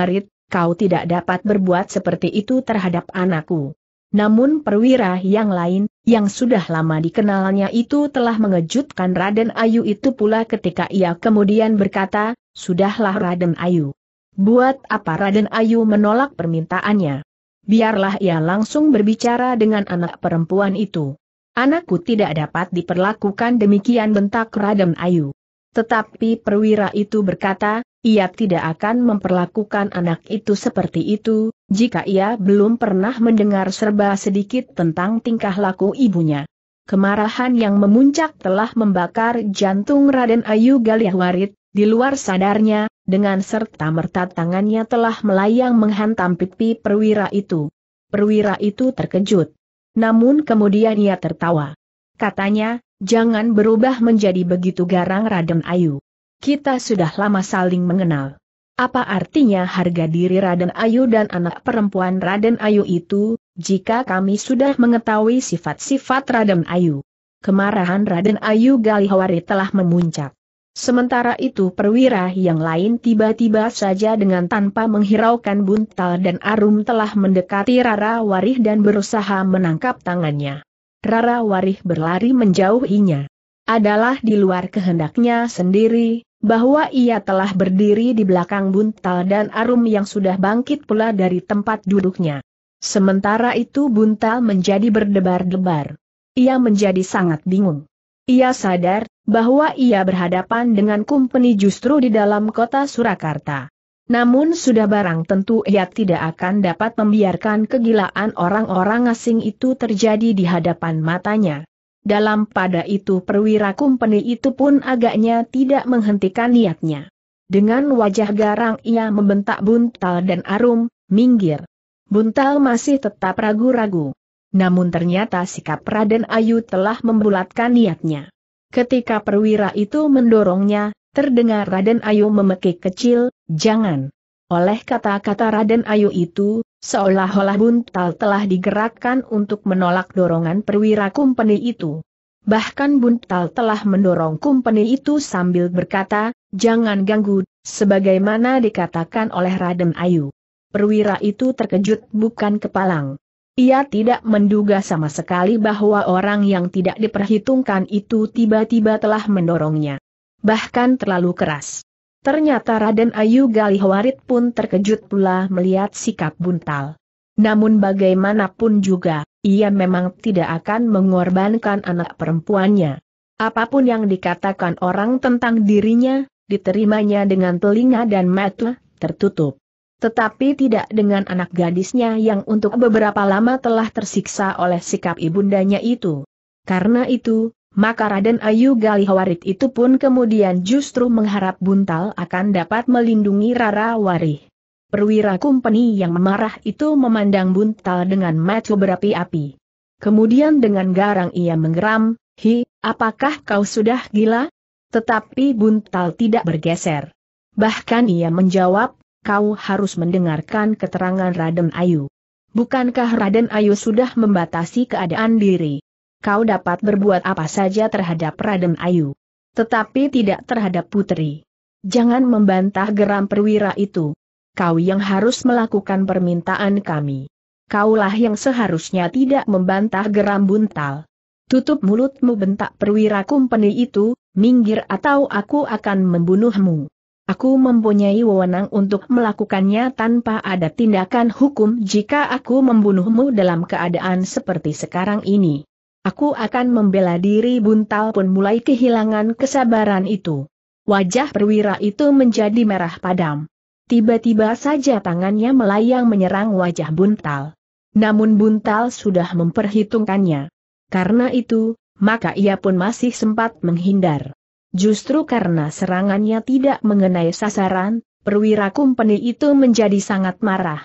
kau tidak dapat berbuat seperti itu terhadap anakku. Namun perwira yang lain, yang sudah lama dikenalnya itu telah mengejutkan Raden Ayu itu pula ketika ia kemudian berkata, Sudahlah Raden Ayu. Buat apa Raden Ayu menolak permintaannya? Biarlah ia langsung berbicara dengan anak perempuan itu. Anakku tidak dapat diperlakukan demikian bentak Raden Ayu. Tetapi perwira itu berkata, ia tidak akan memperlakukan anak itu seperti itu, jika ia belum pernah mendengar serba sedikit tentang tingkah laku ibunya. Kemarahan yang memuncak telah membakar jantung Raden Ayu Galiahwarit, di luar sadarnya, dengan serta-merta tangannya telah melayang menghantam pipi perwira itu. Perwira itu terkejut. Namun kemudian ia tertawa. Katanya, jangan berubah menjadi begitu garang Raden Ayu kita sudah lama saling mengenal. Apa artinya harga diri Raden Ayu dan anak perempuan Raden Ayu itu, jika kami sudah mengetahui sifat-sifat Raden Ayu? Kemarahan Raden Ayu Galihawari telah memuncak. Sementara itu perwira yang lain tiba-tiba saja dengan tanpa menghiraukan buntal dan arum telah mendekati Rara Warih dan berusaha menangkap tangannya. Rara Warih berlari menjauhinya. Adalah di luar kehendaknya sendiri, bahwa ia telah berdiri di belakang Buntal dan Arum yang sudah bangkit pula dari tempat duduknya. Sementara itu Buntal menjadi berdebar-debar. Ia menjadi sangat bingung. Ia sadar bahwa ia berhadapan dengan kumpeni justru di dalam kota Surakarta. Namun sudah barang tentu ia tidak akan dapat membiarkan kegilaan orang-orang asing itu terjadi di hadapan matanya. Dalam pada itu perwira kumpeni itu pun agaknya tidak menghentikan niatnya. Dengan wajah garang ia membentak buntal dan arum, minggir. Buntal masih tetap ragu-ragu. Namun ternyata sikap Raden Ayu telah membulatkan niatnya. Ketika perwira itu mendorongnya, terdengar Raden Ayu memekik kecil, jangan. Oleh kata-kata Raden Ayu itu, seolah-olah buntal telah digerakkan untuk menolak dorongan perwira kumpeni itu. Bahkan buntal telah mendorong kumpeni itu sambil berkata, jangan ganggu, sebagaimana dikatakan oleh Raden Ayu. Perwira itu terkejut bukan kepalang. Ia tidak menduga sama sekali bahwa orang yang tidak diperhitungkan itu tiba-tiba telah mendorongnya. Bahkan terlalu keras. Ternyata Raden Ayu Galih Galihwarit pun terkejut pula melihat sikap buntal. Namun bagaimanapun juga, ia memang tidak akan mengorbankan anak perempuannya. Apapun yang dikatakan orang tentang dirinya, diterimanya dengan telinga dan mata tertutup. Tetapi tidak dengan anak gadisnya yang untuk beberapa lama telah tersiksa oleh sikap ibundanya itu. Karena itu, maka Raden Ayu Galihawarit itu pun kemudian justru mengharap Buntal akan dapat melindungi Rara Warih. Perwira Kumpeni yang memarah itu memandang Buntal dengan mata berapi-api. Kemudian dengan garang ia menggeram, Hi, apakah kau sudah gila? Tetapi Buntal tidak bergeser. Bahkan ia menjawab, kau harus mendengarkan keterangan Raden Ayu. Bukankah Raden Ayu sudah membatasi keadaan diri? kau dapat berbuat apa saja terhadap Raden Ayu. Tetapi tidak terhadap putri. Jangan membantah geram perwira itu. Kau yang harus melakukan permintaan kami. Kaulah yang seharusnya tidak membantah geram buntal. Tutup mulutmu bentak perwira kumpeni itu, minggir atau aku akan membunuhmu. Aku mempunyai wewenang untuk melakukannya tanpa ada tindakan hukum jika aku membunuhmu dalam keadaan seperti sekarang ini. Aku akan membela diri buntal pun mulai kehilangan kesabaran itu. Wajah perwira itu menjadi merah padam. Tiba-tiba saja tangannya melayang menyerang wajah buntal. Namun buntal sudah memperhitungkannya. Karena itu, maka ia pun masih sempat menghindar. Justru karena serangannya tidak mengenai sasaran, perwira kumpeni itu menjadi sangat marah.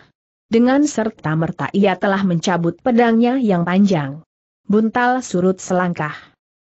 Dengan serta merta ia telah mencabut pedangnya yang panjang buntal surut selangkah.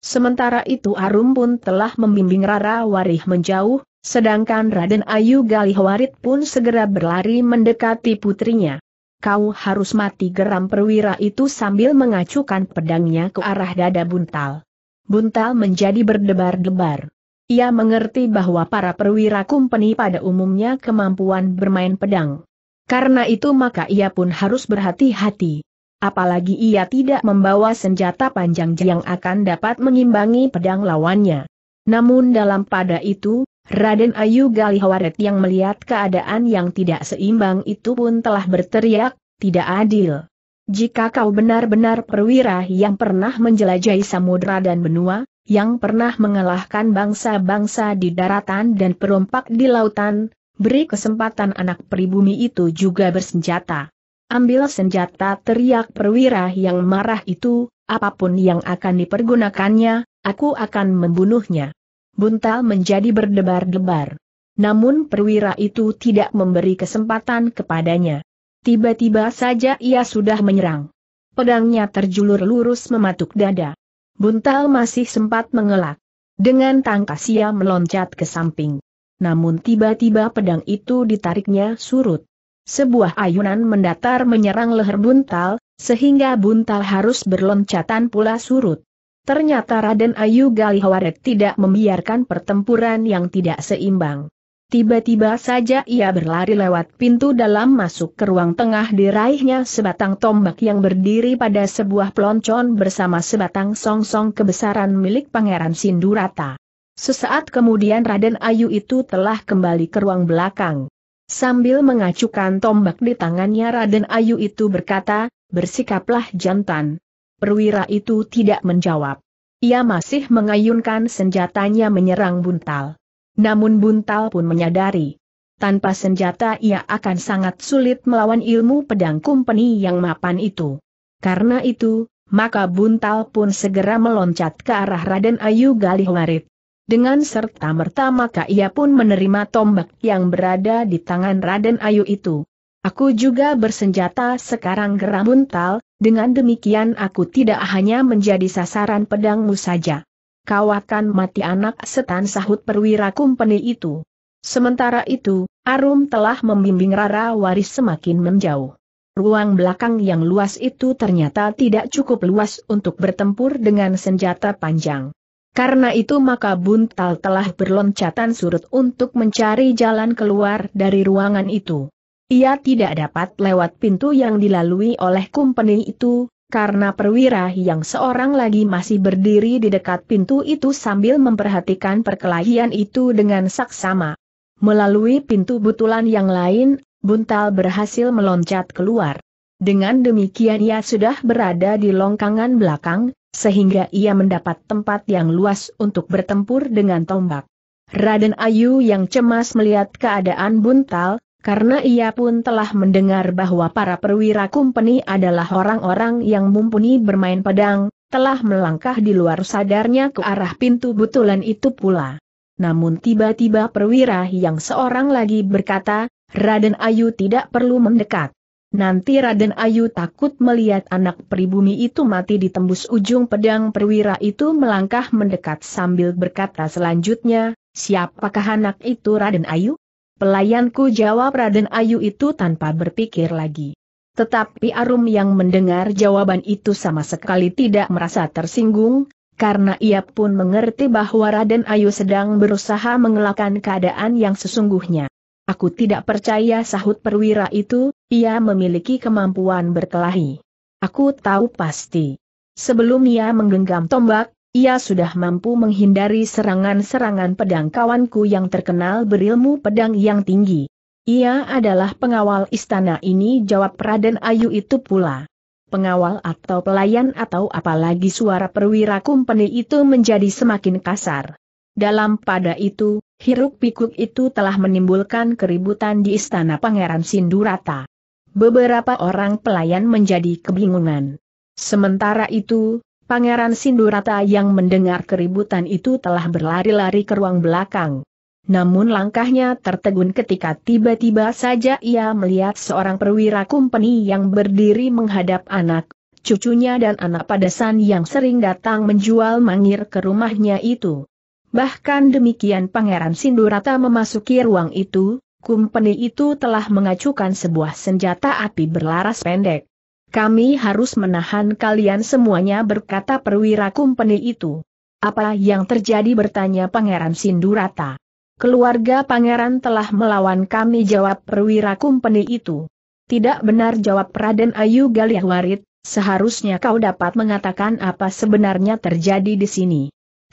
Sementara itu Arum pun telah membimbing Rara Warih menjauh, sedangkan Raden Ayu Galih Warit pun segera berlari mendekati putrinya. Kau harus mati geram perwira itu sambil mengacukan pedangnya ke arah dada buntal. Buntal menjadi berdebar-debar. Ia mengerti bahwa para perwira kumpeni pada umumnya kemampuan bermain pedang. Karena itu maka ia pun harus berhati-hati apalagi ia tidak membawa senjata panjang yang akan dapat mengimbangi pedang lawannya. Namun dalam pada itu, Raden Ayu Galihawaret yang melihat keadaan yang tidak seimbang itu pun telah berteriak, tidak adil. Jika kau benar-benar perwira yang pernah menjelajahi samudera dan benua, yang pernah mengalahkan bangsa-bangsa di daratan dan perompak di lautan, beri kesempatan anak pribumi itu juga bersenjata. Ambil senjata teriak perwira yang marah itu, apapun yang akan dipergunakannya, aku akan membunuhnya. Buntal menjadi berdebar-debar. Namun perwira itu tidak memberi kesempatan kepadanya. Tiba-tiba saja ia sudah menyerang. Pedangnya terjulur lurus mematuk dada. Buntal masih sempat mengelak. Dengan tangkas ia meloncat ke samping. Namun tiba-tiba pedang itu ditariknya surut. Sebuah ayunan mendatar menyerang leher buntal, sehingga buntal harus berloncatan pula surut. Ternyata Raden Ayu Galihawaret tidak membiarkan pertempuran yang tidak seimbang. Tiba-tiba saja ia berlari lewat pintu dalam masuk ke ruang tengah diraihnya sebatang tombak yang berdiri pada sebuah peloncon bersama sebatang song -song kebesaran milik Pangeran Sindurata. Sesaat kemudian Raden Ayu itu telah kembali ke ruang belakang. Sambil mengacukan tombak di tangannya Raden Ayu itu berkata, bersikaplah jantan. Perwira itu tidak menjawab. Ia masih mengayunkan senjatanya menyerang buntal. Namun buntal pun menyadari. Tanpa senjata ia akan sangat sulit melawan ilmu pedang kumpeni yang mapan itu. Karena itu, maka buntal pun segera meloncat ke arah Raden Ayu Galihwarit. Dengan serta merta maka ia pun menerima tombak yang berada di tangan Raden Ayu itu. Aku juga bersenjata sekarang buntal, dengan demikian aku tidak hanya menjadi sasaran pedangmu saja. Kau akan mati anak setan sahut perwira kumpeni itu. Sementara itu, Arum telah membimbing Rara Waris semakin menjauh. Ruang belakang yang luas itu ternyata tidak cukup luas untuk bertempur dengan senjata panjang. Karena itu maka Buntal telah berloncatan surut untuk mencari jalan keluar dari ruangan itu. Ia tidak dapat lewat pintu yang dilalui oleh kumpeni itu, karena perwira yang seorang lagi masih berdiri di dekat pintu itu sambil memperhatikan perkelahian itu dengan saksama. Melalui pintu butulan yang lain, Buntal berhasil meloncat keluar. Dengan demikian ia sudah berada di longkangan belakang, sehingga ia mendapat tempat yang luas untuk bertempur dengan tombak. Raden Ayu yang cemas melihat keadaan buntal, karena ia pun telah mendengar bahwa para perwira kumpeni adalah orang-orang yang mumpuni bermain pedang, telah melangkah di luar sadarnya ke arah pintu butulan itu pula. Namun tiba-tiba perwira yang seorang lagi berkata, Raden Ayu tidak perlu mendekat. Nanti Raden Ayu takut melihat anak pribumi itu mati di tembus ujung pedang perwira itu melangkah mendekat sambil berkata selanjutnya, siapakah anak itu Raden Ayu? Pelayanku jawab Raden Ayu itu tanpa berpikir lagi. Tetapi Arum yang mendengar jawaban itu sama sekali tidak merasa tersinggung, karena ia pun mengerti bahwa Raden Ayu sedang berusaha mengelakkan keadaan yang sesungguhnya. Aku tidak percaya sahut perwira itu, ia memiliki kemampuan berkelahi. Aku tahu pasti. Sebelum ia menggenggam tombak, ia sudah mampu menghindari serangan-serangan pedang kawanku yang terkenal berilmu pedang yang tinggi. Ia adalah pengawal istana ini jawab Raden Ayu itu pula pengawal atau pelayan atau apalagi suara perwira kumpeni itu menjadi semakin kasar. Dalam pada itu, hiruk pikuk itu telah menimbulkan keributan di istana Pangeran Sindurata. Beberapa orang pelayan menjadi kebingungan. Sementara itu, Pangeran Sindurata yang mendengar keributan itu telah berlari-lari ke ruang belakang. Namun langkahnya tertegun ketika tiba-tiba saja ia melihat seorang perwira kumpeni yang berdiri menghadap anak, cucunya dan anak padasan yang sering datang menjual mangir ke rumahnya itu. Bahkan demikian Pangeran Sindurata memasuki ruang itu, kumpeni itu telah mengacukan sebuah senjata api berlaras pendek. Kami harus menahan kalian semuanya berkata perwira kumpeni itu. Apa yang terjadi bertanya Pangeran Sindurata. Keluarga pangeran telah melawan kami jawab perwira kumpeni itu. Tidak benar jawab Raden Ayu Galiahwarit, seharusnya kau dapat mengatakan apa sebenarnya terjadi di sini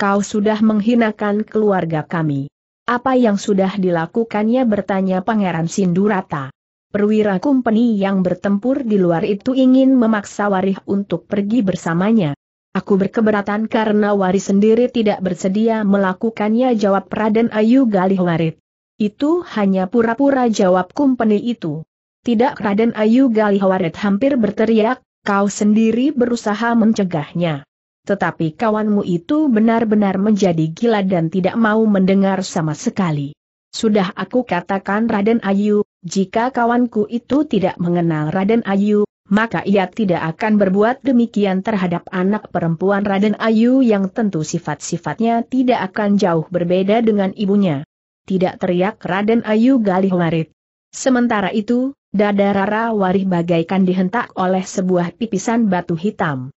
kau sudah menghinakan keluarga kami. Apa yang sudah dilakukannya bertanya Pangeran Sindurata. Perwira Kumpeni yang bertempur di luar itu ingin memaksa Warih untuk pergi bersamanya. Aku berkeberatan karena Warih sendiri tidak bersedia melakukannya jawab Raden Ayu Galih Warit. Itu hanya pura-pura jawab Kumpeni itu. Tidak Raden Ayu Galih Warit hampir berteriak, kau sendiri berusaha mencegahnya tetapi kawanmu itu benar-benar menjadi gila dan tidak mau mendengar sama sekali. Sudah aku katakan Raden Ayu, jika kawanku itu tidak mengenal Raden Ayu, maka ia tidak akan berbuat demikian terhadap anak perempuan Raden Ayu yang tentu sifat-sifatnya tidak akan jauh berbeda dengan ibunya. Tidak teriak Raden Ayu Galihwarit. Sementara itu, dada Rara Warih bagaikan dihentak oleh sebuah pipisan batu hitam.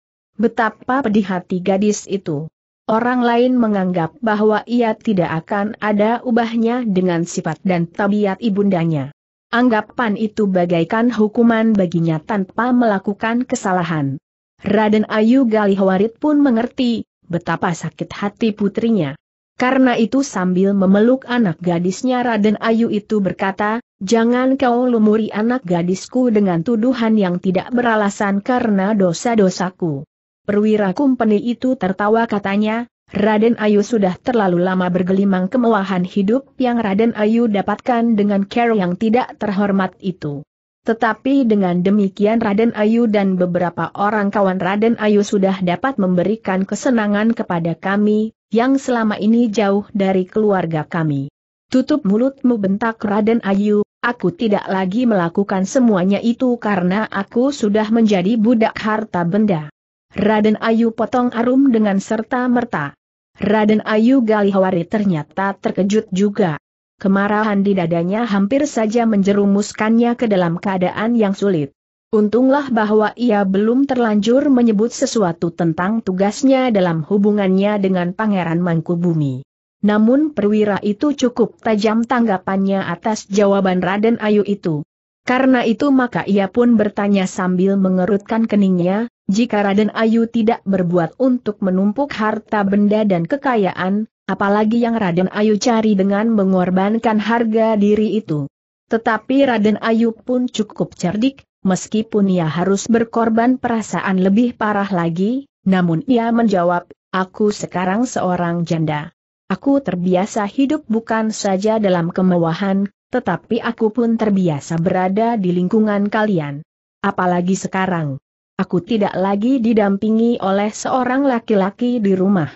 Betapa pedih hati gadis itu. Orang lain menganggap bahwa ia tidak akan ada ubahnya dengan sifat dan tabiat ibundanya. Anggapan itu bagaikan hukuman baginya tanpa melakukan kesalahan. Raden Ayu Galihwarit pun mengerti betapa sakit hati putrinya. Karena itu sambil memeluk anak gadisnya Raden Ayu itu berkata, Jangan kau lumuri anak gadisku dengan tuduhan yang tidak beralasan karena dosa-dosaku. Perwira Kumpeni itu tertawa katanya, Raden Ayu sudah terlalu lama bergelimang kemewahan hidup yang Raden Ayu dapatkan dengan care yang tidak terhormat itu. Tetapi dengan demikian Raden Ayu dan beberapa orang kawan Raden Ayu sudah dapat memberikan kesenangan kepada kami, yang selama ini jauh dari keluarga kami. Tutup mulutmu bentak Raden Ayu, aku tidak lagi melakukan semuanya itu karena aku sudah menjadi budak harta benda. Raden Ayu potong arum dengan serta-merta. Raden Ayu Galihawari ternyata terkejut juga. Kemarahan di dadanya hampir saja menjerumuskannya ke dalam keadaan yang sulit. Untunglah bahwa ia belum terlanjur menyebut sesuatu tentang tugasnya dalam hubungannya dengan Pangeran Mangkubumi. Namun perwira itu cukup tajam tanggapannya atas jawaban Raden Ayu itu. Karena itu maka ia pun bertanya sambil mengerutkan keningnya, jika Raden Ayu tidak berbuat untuk menumpuk harta benda dan kekayaan, apalagi yang Raden Ayu cari dengan mengorbankan harga diri itu. Tetapi Raden Ayu pun cukup cerdik, meskipun ia harus berkorban perasaan lebih parah lagi, namun ia menjawab, aku sekarang seorang janda. Aku terbiasa hidup bukan saja dalam kemewahan, tetapi aku pun terbiasa berada di lingkungan kalian. Apalagi sekarang, Aku tidak lagi didampingi oleh seorang laki-laki di rumah.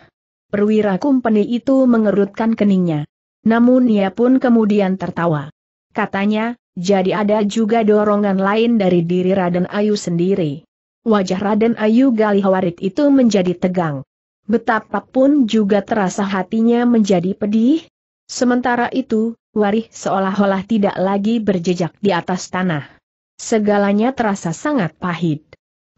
Perwira kumpeni itu mengerutkan keningnya. Namun ia pun kemudian tertawa. Katanya, jadi ada juga dorongan lain dari diri Raden Ayu sendiri. Wajah Raden Ayu Galihawarit itu menjadi tegang. Betapapun juga terasa hatinya menjadi pedih. Sementara itu, Warih seolah-olah tidak lagi berjejak di atas tanah. Segalanya terasa sangat pahit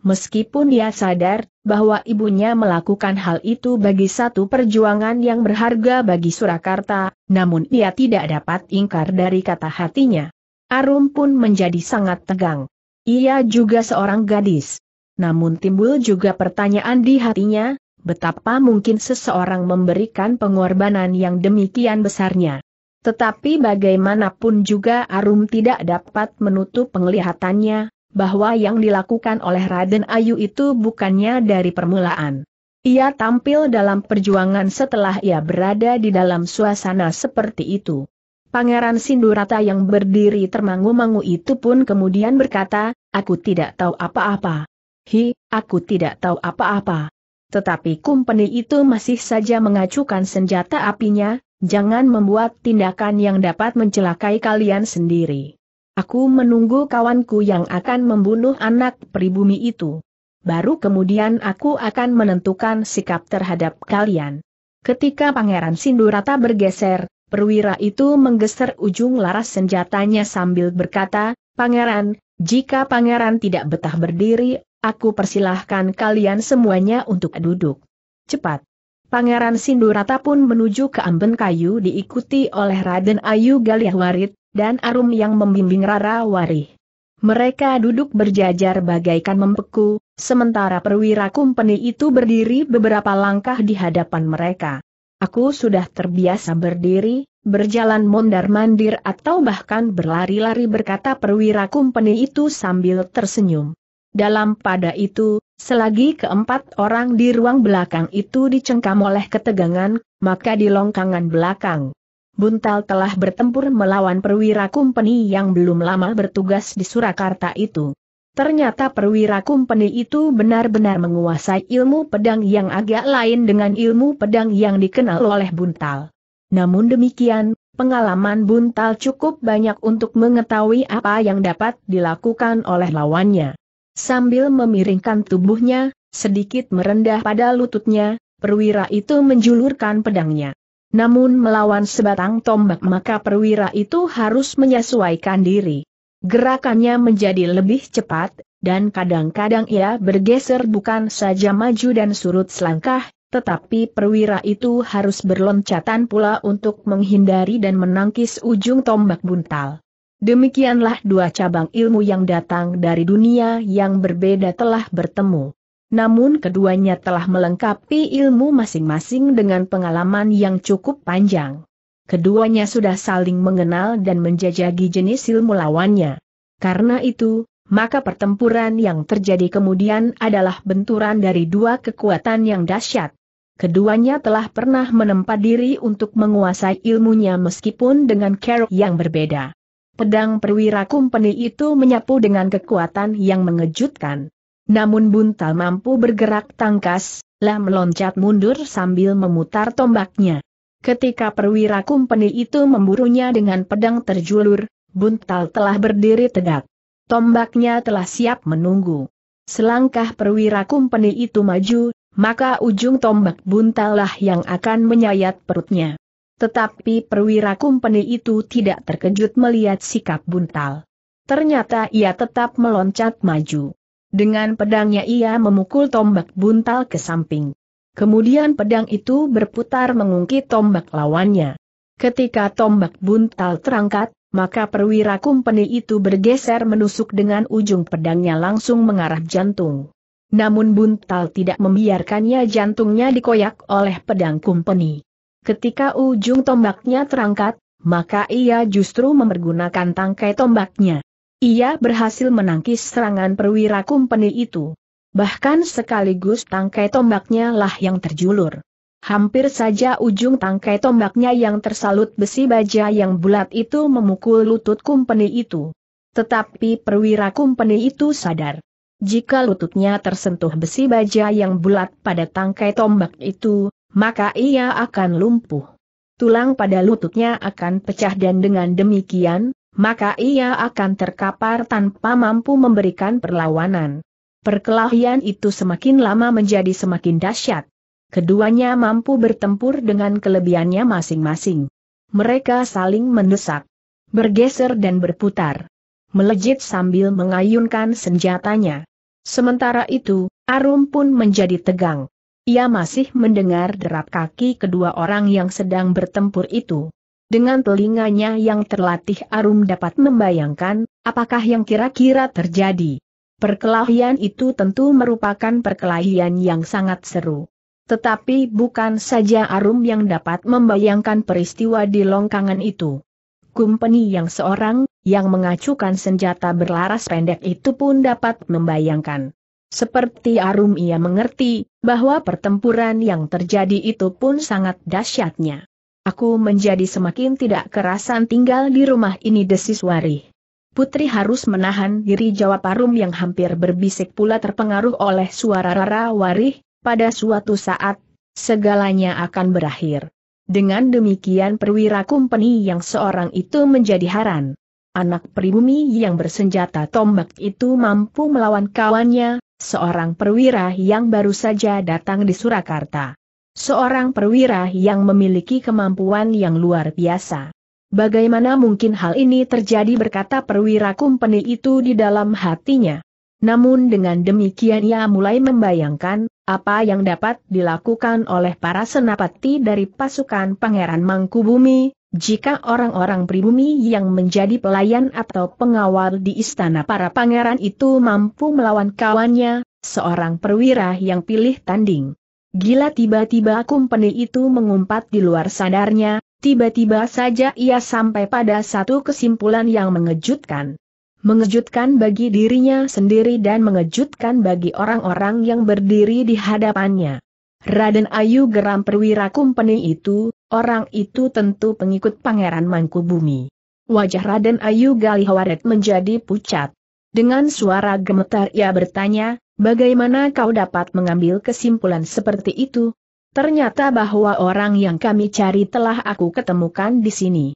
meskipun dia sadar bahwa ibunya melakukan hal itu bagi satu perjuangan yang berharga bagi Surakarta, namun ia tidak dapat ingkar dari kata hatinya. Arum pun menjadi sangat tegang. Ia juga seorang gadis. Namun timbul juga pertanyaan di hatinya, betapa mungkin seseorang memberikan pengorbanan yang demikian besarnya. Tetapi bagaimanapun juga Arum tidak dapat menutup penglihatannya, bahwa yang dilakukan oleh Raden Ayu itu bukannya dari permulaan. Ia tampil dalam perjuangan setelah ia berada di dalam suasana seperti itu. Pangeran Sindurata yang berdiri termangu-mangu itu pun kemudian berkata, aku tidak tahu apa-apa. Hi, aku tidak tahu apa-apa. Tetapi kumpeni itu masih saja mengacukan senjata apinya, jangan membuat tindakan yang dapat mencelakai kalian sendiri. Aku menunggu kawanku yang akan membunuh anak pribumi itu. Baru kemudian aku akan menentukan sikap terhadap kalian. Ketika Pangeran Sindurata bergeser, perwira itu menggeser ujung laras senjatanya sambil berkata, Pangeran, jika Pangeran tidak betah berdiri, aku persilahkan kalian semuanya untuk duduk. Cepat. Pangeran Sindurata pun menuju ke amben kayu diikuti oleh Raden Ayu Galiahwarit, dan Arum yang membimbing Rara Wari. Mereka duduk berjajar bagaikan membeku, sementara perwira kumpeni itu berdiri beberapa langkah di hadapan mereka. Aku sudah terbiasa berdiri, berjalan mondar-mandir atau bahkan berlari-lari berkata perwira kumpeni itu sambil tersenyum. Dalam pada itu, selagi keempat orang di ruang belakang itu dicengkam oleh ketegangan, maka di longkangan belakang, Buntal telah bertempur melawan perwira kumpeni yang belum lama bertugas di Surakarta itu. Ternyata perwira kumpeni itu benar-benar menguasai ilmu pedang yang agak lain dengan ilmu pedang yang dikenal oleh Buntal. Namun demikian, pengalaman Buntal cukup banyak untuk mengetahui apa yang dapat dilakukan oleh lawannya. Sambil memiringkan tubuhnya, sedikit merendah pada lututnya, perwira itu menjulurkan pedangnya. Namun melawan sebatang tombak maka perwira itu harus menyesuaikan diri. Gerakannya menjadi lebih cepat, dan kadang-kadang ia bergeser bukan saja maju dan surut selangkah, tetapi perwira itu harus berloncatan pula untuk menghindari dan menangkis ujung tombak buntal. Demikianlah dua cabang ilmu yang datang dari dunia yang berbeda telah bertemu namun keduanya telah melengkapi ilmu masing-masing dengan pengalaman yang cukup panjang. Keduanya sudah saling mengenal dan menjajagi jenis ilmu lawannya. Karena itu, maka pertempuran yang terjadi kemudian adalah benturan dari dua kekuatan yang dahsyat. Keduanya telah pernah menempa diri untuk menguasai ilmunya meskipun dengan keruk yang berbeda. Pedang perwira kumpeni itu menyapu dengan kekuatan yang mengejutkan. Namun Buntal mampu bergerak tangkas, lah meloncat mundur sambil memutar tombaknya. Ketika perwira kumpeni itu memburunya dengan pedang terjulur, Buntal telah berdiri tegak. Tombaknya telah siap menunggu. Selangkah perwira kumpeni itu maju, maka ujung tombak Buntal lah yang akan menyayat perutnya. Tetapi perwira kumpeni itu tidak terkejut melihat sikap buntal. Ternyata ia tetap meloncat maju. Dengan pedangnya ia memukul tombak buntal ke samping. Kemudian pedang itu berputar mengungkit tombak lawannya. Ketika tombak buntal terangkat, maka perwira kumpeni itu bergeser menusuk dengan ujung pedangnya langsung mengarah jantung. Namun buntal tidak membiarkannya jantungnya dikoyak oleh pedang kumpeni. Ketika ujung tombaknya terangkat, maka ia justru memergunakan tangkai tombaknya. Ia berhasil menangkis serangan perwira kumpeni itu. Bahkan sekaligus tangkai tombaknya lah yang terjulur. Hampir saja ujung tangkai tombaknya yang tersalut besi baja yang bulat itu memukul lutut kumpeni itu. Tetapi perwira kumpeni itu sadar. Jika lututnya tersentuh besi baja yang bulat pada tangkai tombak itu, maka ia akan lumpuh. Tulang pada lututnya akan pecah dan dengan demikian, maka ia akan terkapar tanpa mampu memberikan perlawanan. Perkelahian itu semakin lama menjadi semakin dahsyat. Keduanya mampu bertempur dengan kelebihannya masing-masing. Mereka saling mendesak, bergeser dan berputar. Melejit sambil mengayunkan senjatanya. Sementara itu, Arum pun menjadi tegang. Ia masih mendengar derap kaki kedua orang yang sedang bertempur itu. Dengan telinganya yang terlatih Arum dapat membayangkan, apakah yang kira-kira terjadi. Perkelahian itu tentu merupakan perkelahian yang sangat seru. Tetapi bukan saja Arum yang dapat membayangkan peristiwa di longkangan itu. Kumpeni yang seorang, yang mengacukan senjata berlaras pendek itu pun dapat membayangkan. Seperti Arum ia mengerti, bahwa pertempuran yang terjadi itu pun sangat dahsyatnya. Aku menjadi semakin tidak kerasan tinggal di rumah ini desis Wari. Putri harus menahan diri jawab Arum yang hampir berbisik pula terpengaruh oleh suara Rara Warih, pada suatu saat, segalanya akan berakhir. Dengan demikian perwira kumpeni yang seorang itu menjadi haran. Anak pribumi yang bersenjata tombak itu mampu melawan kawannya, seorang perwira yang baru saja datang di Surakarta. Seorang perwira yang memiliki kemampuan yang luar biasa. Bagaimana mungkin hal ini terjadi berkata perwira kumpeni itu di dalam hatinya. Namun dengan demikian ia mulai membayangkan, apa yang dapat dilakukan oleh para senapati dari pasukan Pangeran Mangkubumi, jika orang-orang pribumi yang menjadi pelayan atau pengawal di istana para pangeran itu mampu melawan kawannya, seorang perwira yang pilih tanding. Gila tiba-tiba kumpeni itu mengumpat di luar sadarnya, tiba-tiba saja ia sampai pada satu kesimpulan yang mengejutkan. Mengejutkan bagi dirinya sendiri dan mengejutkan bagi orang-orang yang berdiri di hadapannya. Raden Ayu Geram Perwira Kumpeni itu, orang itu tentu pengikut Pangeran Mangkubumi. Wajah Raden Ayu Galihawaret menjadi pucat. Dengan suara gemetar ia bertanya, bagaimana kau dapat mengambil kesimpulan seperti itu? Ternyata bahwa orang yang kami cari telah aku ketemukan di sini.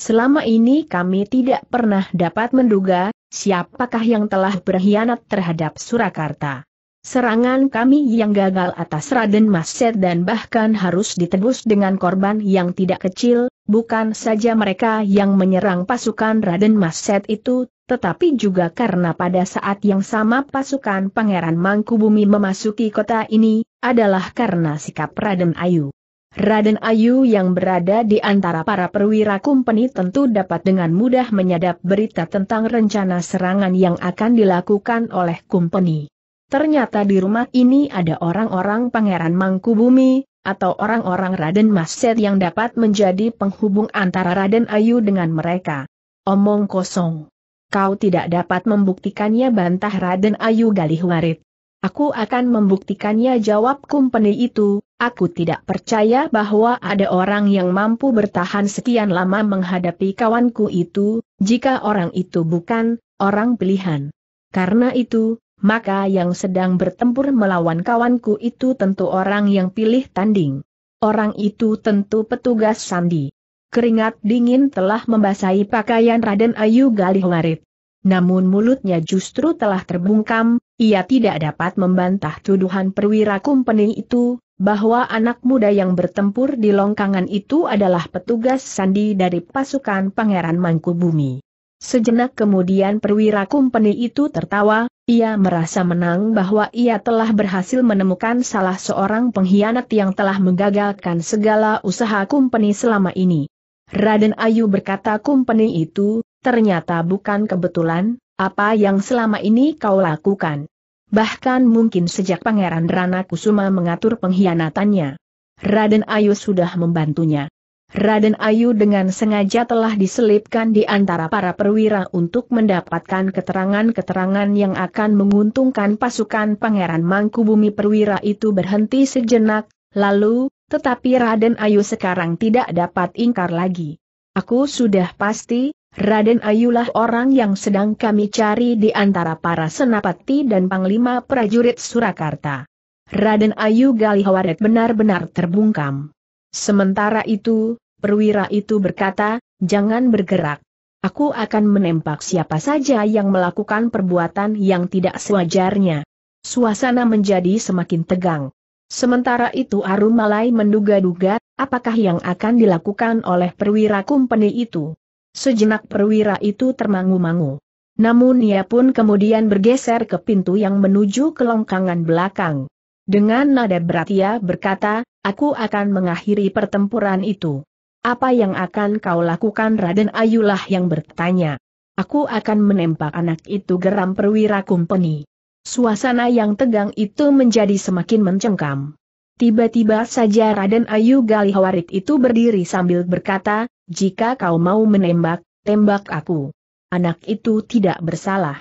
Selama ini kami tidak pernah dapat menduga, siapakah yang telah berkhianat terhadap Surakarta. Serangan kami yang gagal atas Raden Mas Set dan bahkan harus ditebus dengan korban yang tidak kecil, bukan saja mereka yang menyerang pasukan Raden Mas Set itu, tetapi juga karena pada saat yang sama pasukan Pangeran Mangkubumi memasuki kota ini, adalah karena sikap Raden Ayu. Raden Ayu yang berada di antara para perwira kumpeni tentu dapat dengan mudah menyadap berita tentang rencana serangan yang akan dilakukan oleh kumpeni. Ternyata di rumah ini ada orang-orang Pangeran Mangkubumi, atau orang-orang Raden Maset yang dapat menjadi penghubung antara Raden Ayu dengan mereka. Omong kosong kau tidak dapat membuktikannya bantah Raden Ayu Galih Warit. Aku akan membuktikannya jawab kumpeni itu, aku tidak percaya bahwa ada orang yang mampu bertahan sekian lama menghadapi kawanku itu, jika orang itu bukan, orang pilihan. Karena itu, maka yang sedang bertempur melawan kawanku itu tentu orang yang pilih tanding. Orang itu tentu petugas sandi keringat dingin telah membasahi pakaian Raden Ayu Galih Galihwarit. Namun mulutnya justru telah terbungkam, ia tidak dapat membantah tuduhan perwira kumpeni itu, bahwa anak muda yang bertempur di longkangan itu adalah petugas sandi dari pasukan Pangeran Mangkubumi. Sejenak kemudian perwira kumpeni itu tertawa, ia merasa menang bahwa ia telah berhasil menemukan salah seorang pengkhianat yang telah menggagalkan segala usaha kumpeni selama ini. Raden Ayu berkata kumpeni itu, ternyata bukan kebetulan, apa yang selama ini kau lakukan. Bahkan mungkin sejak Pangeran Rana Kusuma mengatur pengkhianatannya. Raden Ayu sudah membantunya. Raden Ayu dengan sengaja telah diselipkan di antara para perwira untuk mendapatkan keterangan-keterangan yang akan menguntungkan pasukan Pangeran Mangkubumi perwira itu berhenti sejenak, lalu, tetapi Raden Ayu sekarang tidak dapat ingkar lagi. Aku sudah pasti, Raden Ayulah orang yang sedang kami cari di antara para senapati dan panglima prajurit Surakarta. Raden Ayu Galihawaret benar-benar terbungkam. Sementara itu, perwira itu berkata, jangan bergerak. Aku akan menembak siapa saja yang melakukan perbuatan yang tidak sewajarnya. Suasana menjadi semakin tegang. Sementara itu Arum Malai menduga-duga, apakah yang akan dilakukan oleh perwira kumpeni itu. Sejenak perwira itu termangu-mangu. Namun ia pun kemudian bergeser ke pintu yang menuju ke longkangan belakang. Dengan nada berat ia berkata, aku akan mengakhiri pertempuran itu. Apa yang akan kau lakukan Raden Ayulah yang bertanya. Aku akan menembak anak itu geram perwira kumpeni. Suasana yang tegang itu menjadi semakin mencengkam. Tiba-tiba saja Raden Ayu Galihawarit itu berdiri sambil berkata, jika kau mau menembak, tembak aku. Anak itu tidak bersalah.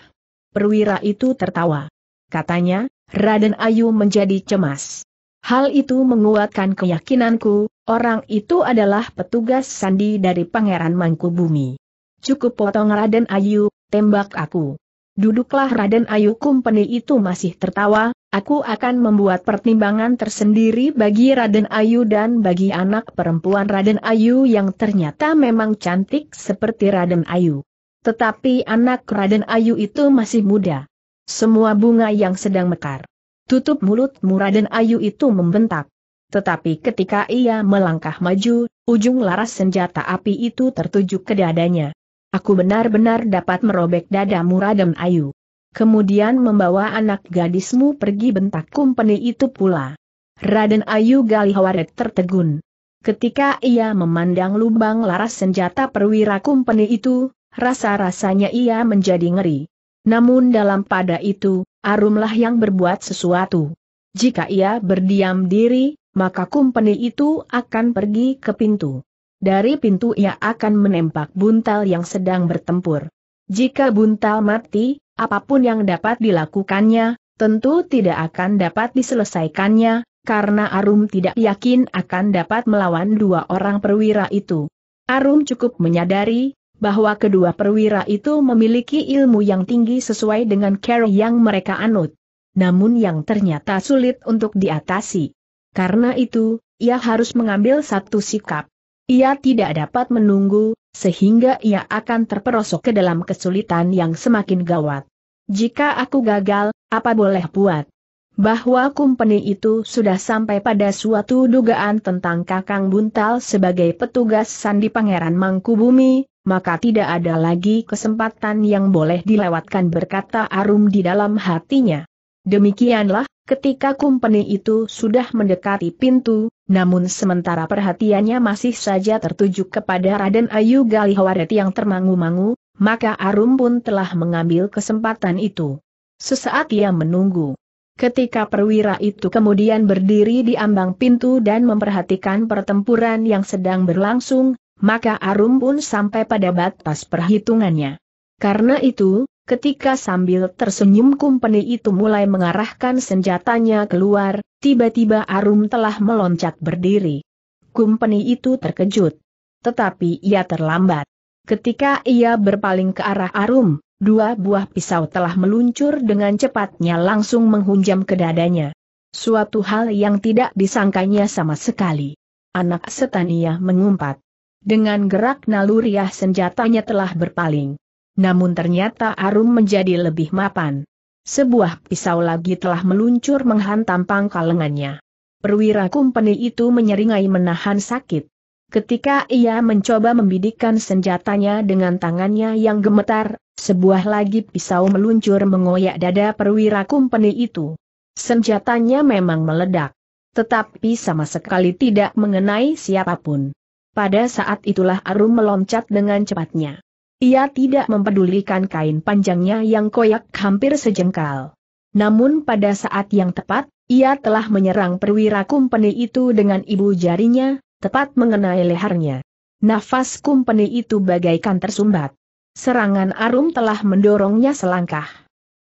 Perwira itu tertawa. Katanya, Raden Ayu menjadi cemas. Hal itu menguatkan keyakinanku, orang itu adalah petugas sandi dari Pangeran Mangkubumi. Cukup potong Raden Ayu, tembak aku. Duduklah Raden Ayu Kumpeni itu masih tertawa, aku akan membuat pertimbangan tersendiri bagi Raden Ayu dan bagi anak perempuan Raden Ayu yang ternyata memang cantik seperti Raden Ayu. Tetapi anak Raden Ayu itu masih muda. Semua bunga yang sedang mekar. Tutup mulutmu Raden Ayu itu membentak. Tetapi ketika ia melangkah maju, ujung laras senjata api itu tertuju ke dadanya. Aku benar-benar dapat merobek dadamu Raden Ayu. Kemudian membawa anak gadismu pergi bentak kumpeni itu pula. Raden Ayu Galihawaret tertegun. Ketika ia memandang lubang laras senjata perwira kumpeni itu, rasa-rasanya ia menjadi ngeri. Namun dalam pada itu, Arumlah yang berbuat sesuatu. Jika ia berdiam diri, maka kumpeni itu akan pergi ke pintu. Dari pintu ia akan menembak buntal yang sedang bertempur. Jika buntal mati, apapun yang dapat dilakukannya, tentu tidak akan dapat diselesaikannya, karena Arum tidak yakin akan dapat melawan dua orang perwira itu. Arum cukup menyadari bahwa kedua perwira itu memiliki ilmu yang tinggi sesuai dengan care yang mereka anut. Namun yang ternyata sulit untuk diatasi. Karena itu, ia harus mengambil satu sikap. Ia tidak dapat menunggu, sehingga ia akan terperosok ke dalam kesulitan yang semakin gawat. Jika aku gagal, apa boleh buat? Bahwa kumpeni itu sudah sampai pada suatu dugaan tentang Kakang Buntal sebagai petugas Sandi Pangeran Mangkubumi, maka tidak ada lagi kesempatan yang boleh dilewatkan berkata Arum di dalam hatinya. Demikianlah, ketika kumpeni itu sudah mendekati pintu, namun sementara perhatiannya masih saja tertuju kepada Raden Ayu Galihawaret yang termangu-mangu, maka Arum pun telah mengambil kesempatan itu. Sesaat ia menunggu. Ketika perwira itu kemudian berdiri di ambang pintu dan memperhatikan pertempuran yang sedang berlangsung, maka Arum pun sampai pada batas perhitungannya. Karena itu, ketika sambil tersenyum kumpeni itu mulai mengarahkan senjatanya keluar, Tiba-tiba Arum telah meloncat berdiri. Kumpeni itu terkejut. Tetapi ia terlambat. Ketika ia berpaling ke arah Arum, dua buah pisau telah meluncur dengan cepatnya langsung menghunjam ke dadanya. Suatu hal yang tidak disangkanya sama sekali. Anak Setania mengumpat. Dengan gerak naluriah senjatanya telah berpaling. Namun ternyata Arum menjadi lebih mapan. Sebuah pisau lagi telah meluncur menghantam pangkal lengannya. Perwira kumpeni itu menyeringai menahan sakit. Ketika ia mencoba membidikkan senjatanya dengan tangannya yang gemetar, sebuah lagi pisau meluncur mengoyak dada perwira kumpeni itu. Senjatanya memang meledak. Tetapi sama sekali tidak mengenai siapapun. Pada saat itulah Arum meloncat dengan cepatnya. Ia tidak mempedulikan kain panjangnya yang koyak hampir sejengkal. Namun pada saat yang tepat, ia telah menyerang perwira kumpeni itu dengan ibu jarinya, tepat mengenai lehernya. Nafas kumpeni itu bagaikan tersumbat. Serangan arum telah mendorongnya selangkah.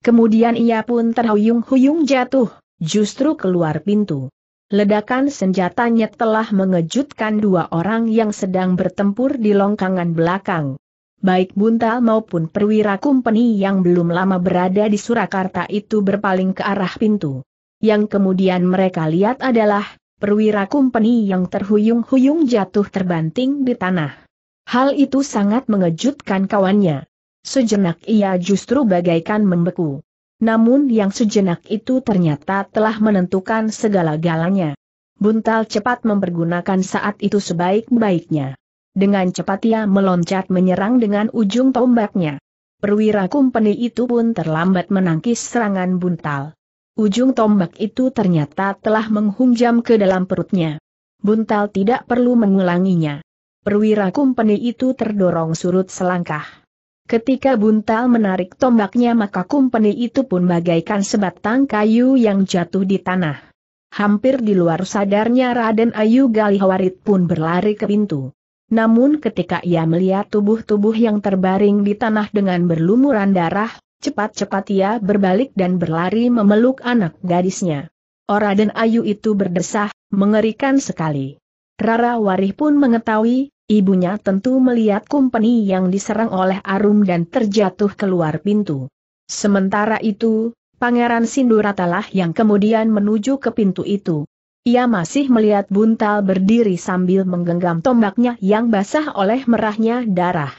Kemudian ia pun terhuyung-huyung jatuh, justru keluar pintu. Ledakan senjatanya telah mengejutkan dua orang yang sedang bertempur di longkangan belakang baik Buntal maupun perwira kumpeni yang belum lama berada di Surakarta itu berpaling ke arah pintu. Yang kemudian mereka lihat adalah, perwira kumpeni yang terhuyung-huyung jatuh terbanting di tanah. Hal itu sangat mengejutkan kawannya. Sejenak ia justru bagaikan membeku. Namun yang sejenak itu ternyata telah menentukan segala galanya. Buntal cepat mempergunakan saat itu sebaik-baiknya. Dengan cepat ia meloncat menyerang dengan ujung tombaknya. Perwira kumpeni itu pun terlambat menangkis serangan buntal. Ujung tombak itu ternyata telah menghunjam ke dalam perutnya. Buntal tidak perlu mengulanginya. Perwira kumpeni itu terdorong surut selangkah. Ketika buntal menarik tombaknya maka kumpeni itu pun bagaikan sebatang kayu yang jatuh di tanah. Hampir di luar sadarnya Raden Ayu Galihawarit pun berlari ke pintu. Namun ketika ia melihat tubuh-tubuh yang terbaring di tanah dengan berlumuran darah, cepat-cepat ia berbalik dan berlari memeluk anak gadisnya. Ora dan Ayu itu berdesah, mengerikan sekali. Rara Warih pun mengetahui, ibunya tentu melihat kumpeni yang diserang oleh Arum dan terjatuh keluar pintu. Sementara itu, Pangeran Sinduratalah yang kemudian menuju ke pintu itu. Ia masih melihat buntal berdiri sambil menggenggam tombaknya yang basah oleh merahnya darah.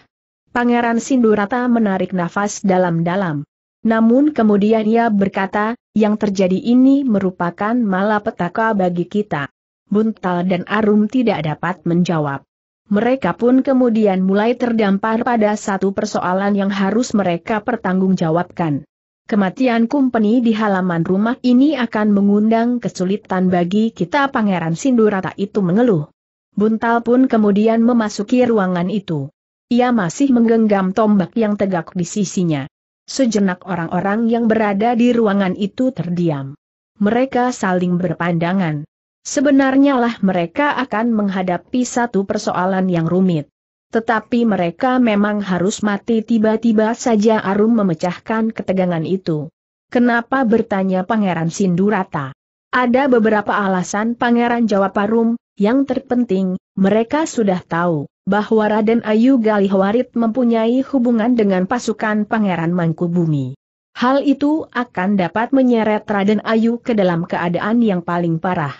Pangeran Sindurata menarik nafas dalam-dalam. Namun kemudian ia berkata, yang terjadi ini merupakan malapetaka bagi kita. Buntal dan Arum tidak dapat menjawab. Mereka pun kemudian mulai terdampar pada satu persoalan yang harus mereka pertanggungjawabkan. Kematian Kumpeni di halaman rumah ini akan mengundang kesulitan bagi kita Pangeran Sindurata itu mengeluh. Buntal pun kemudian memasuki ruangan itu. Ia masih menggenggam tombak yang tegak di sisinya. Sejenak orang-orang yang berada di ruangan itu terdiam. Mereka saling berpandangan. Sebenarnya lah mereka akan menghadapi satu persoalan yang rumit. Tetapi mereka memang harus mati tiba-tiba saja Arum memecahkan ketegangan itu. Kenapa bertanya Pangeran Sindurata? Ada beberapa alasan Pangeran jawab Arum, yang terpenting, mereka sudah tahu bahwa Raden Ayu Galihwarit mempunyai hubungan dengan pasukan Pangeran Mangkubumi. Hal itu akan dapat menyeret Raden Ayu ke dalam keadaan yang paling parah.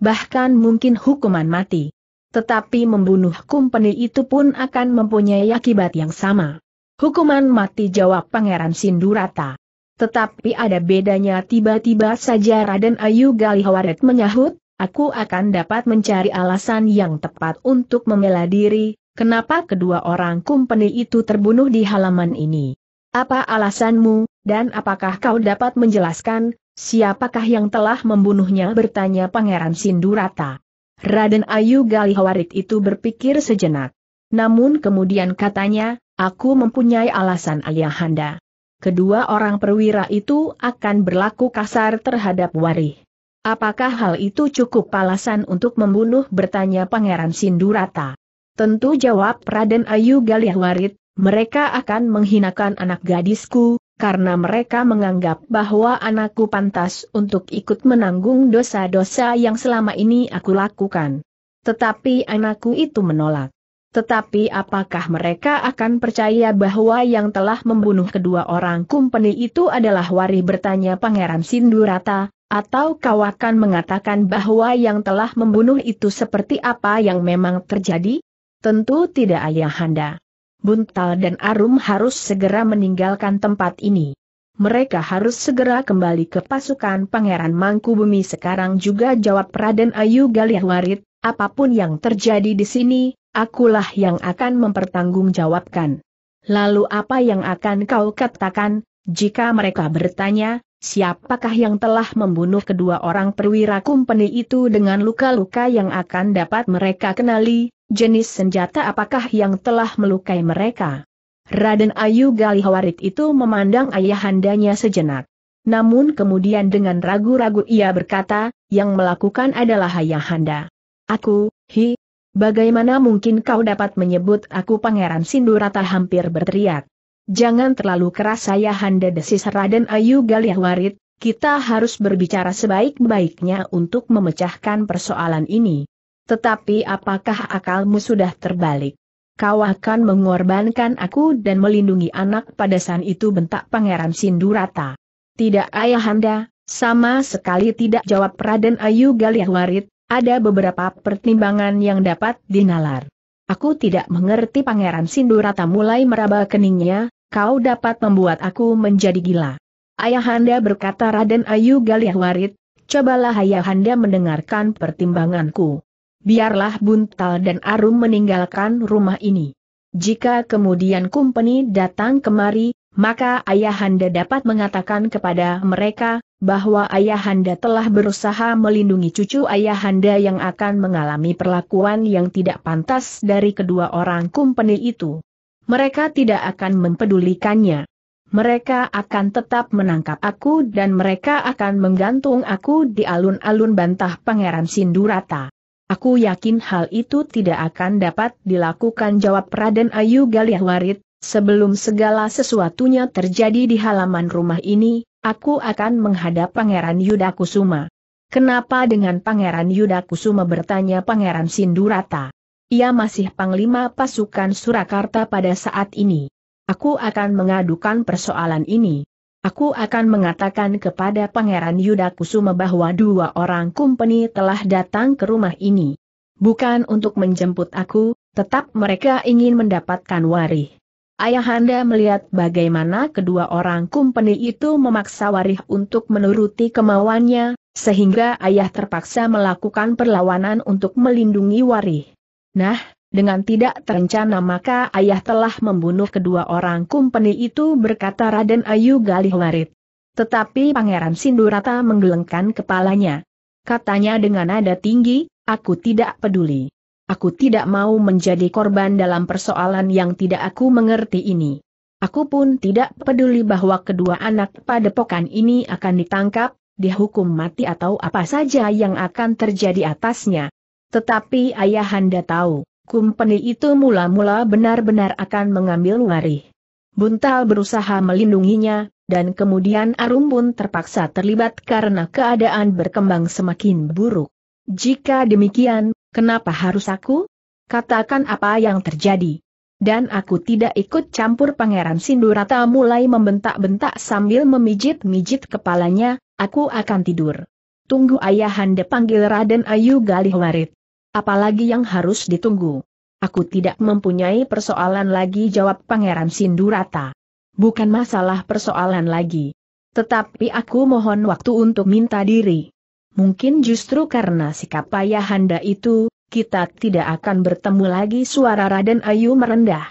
Bahkan mungkin hukuman mati. Tetapi membunuh kumpeni itu pun akan mempunyai akibat yang sama. Hukuman mati jawab Pangeran Sindurata. Tetapi ada bedanya tiba-tiba saja Raden Ayu Galihawaret menyahut, aku akan dapat mencari alasan yang tepat untuk membela diri, kenapa kedua orang kumpeni itu terbunuh di halaman ini. Apa alasanmu, dan apakah kau dapat menjelaskan, siapakah yang telah membunuhnya bertanya Pangeran Sindurata. Raden Ayu Galihawarit itu berpikir sejenak. Namun kemudian katanya, aku mempunyai alasan Ayahanda. Kedua orang perwira itu akan berlaku kasar terhadap Warih. Apakah hal itu cukup alasan untuk membunuh bertanya Pangeran Sindurata? Tentu jawab Raden Ayu Galihawarit, mereka akan menghinakan anak gadisku, karena mereka menganggap bahwa anakku pantas untuk ikut menanggung dosa-dosa yang selama ini aku lakukan. Tetapi anakku itu menolak. Tetapi apakah mereka akan percaya bahwa yang telah membunuh kedua orang kumpeni itu adalah Wari bertanya Pangeran Sindurata, atau kau akan mengatakan bahwa yang telah membunuh itu seperti apa yang memang terjadi? Tentu tidak ayahanda. Buntal dan Arum harus segera meninggalkan tempat ini. Mereka harus segera kembali ke pasukan Pangeran Mangkubumi sekarang juga jawab Raden Ayu Galih Warid, apapun yang terjadi di sini, akulah yang akan mempertanggungjawabkan. Lalu apa yang akan kau katakan, jika mereka bertanya, siapakah yang telah membunuh kedua orang perwira kumpeni itu dengan luka-luka yang akan dapat mereka kenali, Jenis senjata apakah yang telah melukai mereka? Raden Ayu Galihawarit itu memandang ayahandanya sejenak. Namun kemudian dengan ragu-ragu ia berkata, yang melakukan adalah ayahanda. Aku, hi, bagaimana mungkin kau dapat menyebut aku pangeran Sindurata hampir berteriak. Jangan terlalu keras ayahanda desis Raden Ayu Galihawarit, kita harus berbicara sebaik-baiknya untuk memecahkan persoalan ini. Tetapi apakah akalmu sudah terbalik? Kau akan mengorbankan aku dan melindungi anak pada saat itu bentak Pangeran Sindurata. Tidak ayahanda, sama sekali tidak jawab Raden Ayu Galiahwarit, ada beberapa pertimbangan yang dapat dinalar. Aku tidak mengerti Pangeran Sindurata mulai meraba keningnya, kau dapat membuat aku menjadi gila. Ayahanda berkata Raden Ayu Galiahwarit, cobalah ayahanda mendengarkan pertimbanganku biarlah Buntal dan Arum meninggalkan rumah ini. Jika kemudian kumpeni datang kemari, maka ayahanda dapat mengatakan kepada mereka, bahwa ayahanda telah berusaha melindungi cucu ayahanda yang akan mengalami perlakuan yang tidak pantas dari kedua orang kumpeni itu. Mereka tidak akan mempedulikannya. Mereka akan tetap menangkap aku dan mereka akan menggantung aku di alun-alun bantah Pangeran Sindurata. Aku yakin hal itu tidak akan dapat dilakukan jawab Raden Ayu Warid, sebelum segala sesuatunya terjadi di halaman rumah ini, aku akan menghadap Pangeran Yudakusuma. Kenapa dengan Pangeran Yudakusuma bertanya Pangeran Sindurata? Ia masih Panglima Pasukan Surakarta pada saat ini. Aku akan mengadukan persoalan ini. Aku akan mengatakan kepada Pangeran Yudakusuma bahwa dua orang kumpeni telah datang ke rumah ini. Bukan untuk menjemput aku, tetap mereka ingin mendapatkan warih. Ayahanda melihat bagaimana kedua orang kumpeni itu memaksa warih untuk menuruti kemauannya, sehingga ayah terpaksa melakukan perlawanan untuk melindungi warih. Nah, dengan tidak terencana maka ayah telah membunuh kedua orang kumpeni itu berkata Raden Ayu Galih Warit. Tetapi Pangeran Sindurata menggelengkan kepalanya. Katanya dengan nada tinggi, aku tidak peduli. Aku tidak mau menjadi korban dalam persoalan yang tidak aku mengerti ini. Aku pun tidak peduli bahwa kedua anak pada padepokan ini akan ditangkap, dihukum mati atau apa saja yang akan terjadi atasnya. Tetapi ayah anda tahu Kumpeni itu mula-mula benar-benar akan mengambil Warih. Buntal berusaha melindunginya, dan kemudian Arum pun terpaksa terlibat karena keadaan berkembang semakin buruk. Jika demikian, kenapa harus aku? Katakan apa yang terjadi. Dan aku tidak ikut campur Pangeran Sindurata mulai membentak-bentak sambil memijit-mijit kepalanya, aku akan tidur. Tunggu ayahanda panggil Raden Ayu Galih Warit. Apalagi yang harus ditunggu? Aku tidak mempunyai persoalan lagi jawab Pangeran Sindurata. Bukan masalah persoalan lagi. Tetapi aku mohon waktu untuk minta diri. Mungkin justru karena sikap ayahanda itu, kita tidak akan bertemu lagi suara Raden Ayu merendah.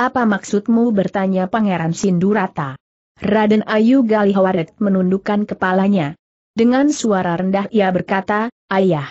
Apa maksudmu bertanya Pangeran Sindurata? Raden Ayu Galihawaret menundukkan kepalanya. Dengan suara rendah ia berkata, Ayah,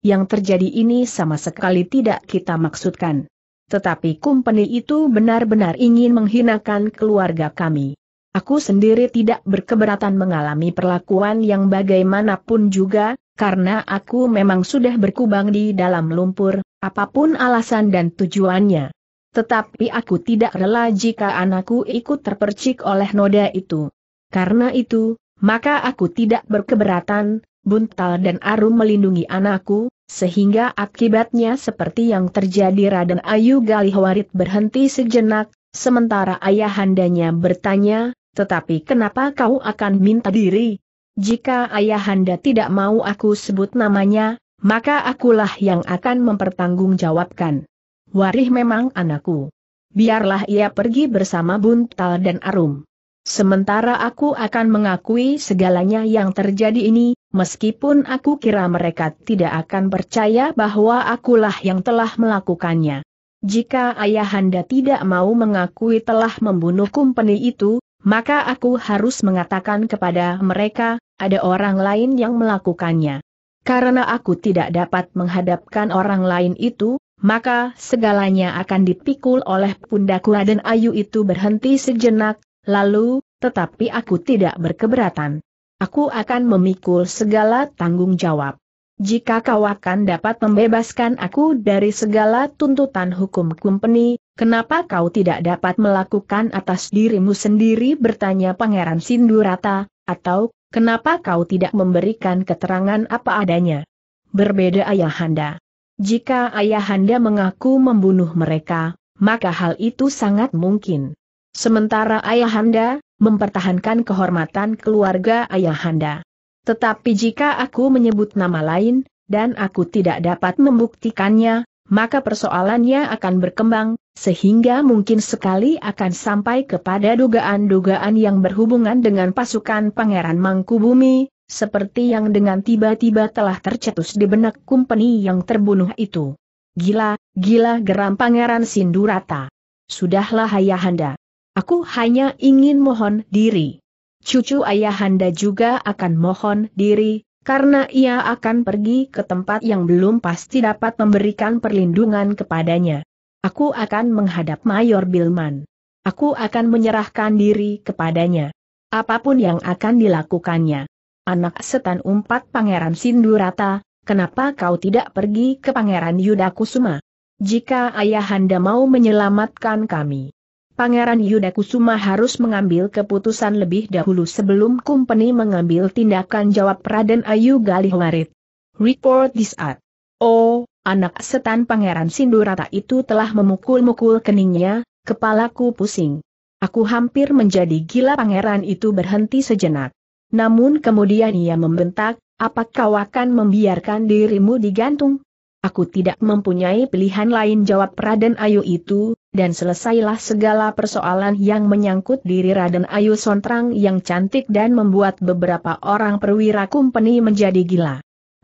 yang terjadi ini sama sekali tidak kita maksudkan. Tetapi kumpeni itu benar-benar ingin menghinakan keluarga kami. Aku sendiri tidak berkeberatan mengalami perlakuan yang bagaimanapun juga, karena aku memang sudah berkubang di dalam lumpur, apapun alasan dan tujuannya. Tetapi aku tidak rela jika anakku ikut terpercik oleh noda itu. Karena itu, maka aku tidak berkeberatan, buntal dan arum melindungi anakku, sehingga akibatnya seperti yang terjadi Raden Ayu Galihwarit berhenti sejenak, sementara ayahandanya bertanya, tetapi kenapa kau akan minta diri? Jika ayahanda tidak mau aku sebut namanya, maka akulah yang akan mempertanggungjawabkan. Warih memang anakku. Biarlah ia pergi bersama Buntal dan Arum. Sementara aku akan mengakui segalanya yang terjadi ini, Meskipun aku kira mereka tidak akan percaya bahwa akulah yang telah melakukannya. Jika ayahanda tidak mau mengakui telah membunuh kumpeni itu, maka aku harus mengatakan kepada mereka, ada orang lain yang melakukannya. Karena aku tidak dapat menghadapkan orang lain itu, maka segalanya akan dipikul oleh pundakku dan Ayu itu berhenti sejenak, lalu, tetapi aku tidak berkeberatan aku akan memikul segala tanggung jawab. Jika kau akan dapat membebaskan aku dari segala tuntutan hukum kumpeni, kenapa kau tidak dapat melakukan atas dirimu sendiri bertanya Pangeran Sindurata, atau, kenapa kau tidak memberikan keterangan apa adanya? Berbeda ayahanda. Jika ayahanda mengaku membunuh mereka, maka hal itu sangat mungkin. Sementara ayahanda, mempertahankan kehormatan keluarga ayahanda. Tetapi jika aku menyebut nama lain, dan aku tidak dapat membuktikannya, maka persoalannya akan berkembang, sehingga mungkin sekali akan sampai kepada dugaan-dugaan yang berhubungan dengan pasukan Pangeran Mangkubumi, seperti yang dengan tiba-tiba telah tercetus di benak kumpeni yang terbunuh itu. Gila, gila geram Pangeran Sindurata. Sudahlah ayahanda, Aku hanya ingin mohon diri. Cucu ayahanda juga akan mohon diri, karena ia akan pergi ke tempat yang belum pasti dapat memberikan perlindungan kepadanya. Aku akan menghadap Mayor Bilman. Aku akan menyerahkan diri kepadanya. Apapun yang akan dilakukannya. Anak setan umpat Pangeran Sindurata, kenapa kau tidak pergi ke Pangeran Yudakusuma Jika ayahanda mau menyelamatkan kami, Pangeran Yudakusuma harus mengambil keputusan lebih dahulu sebelum kumpeni mengambil tindakan jawab Raden Ayu Galihwarit. Report this art. Oh, anak setan Pangeran Sindurata itu telah memukul-mukul keningnya, kepalaku pusing. Aku hampir menjadi gila Pangeran itu berhenti sejenak. Namun kemudian ia membentak, apa kau akan membiarkan dirimu digantung? Aku tidak mempunyai pilihan lain jawab Raden Ayu itu, dan selesailah segala persoalan yang menyangkut diri Raden Ayu Sontrang yang cantik dan membuat beberapa orang perwira kumpeni menjadi gila.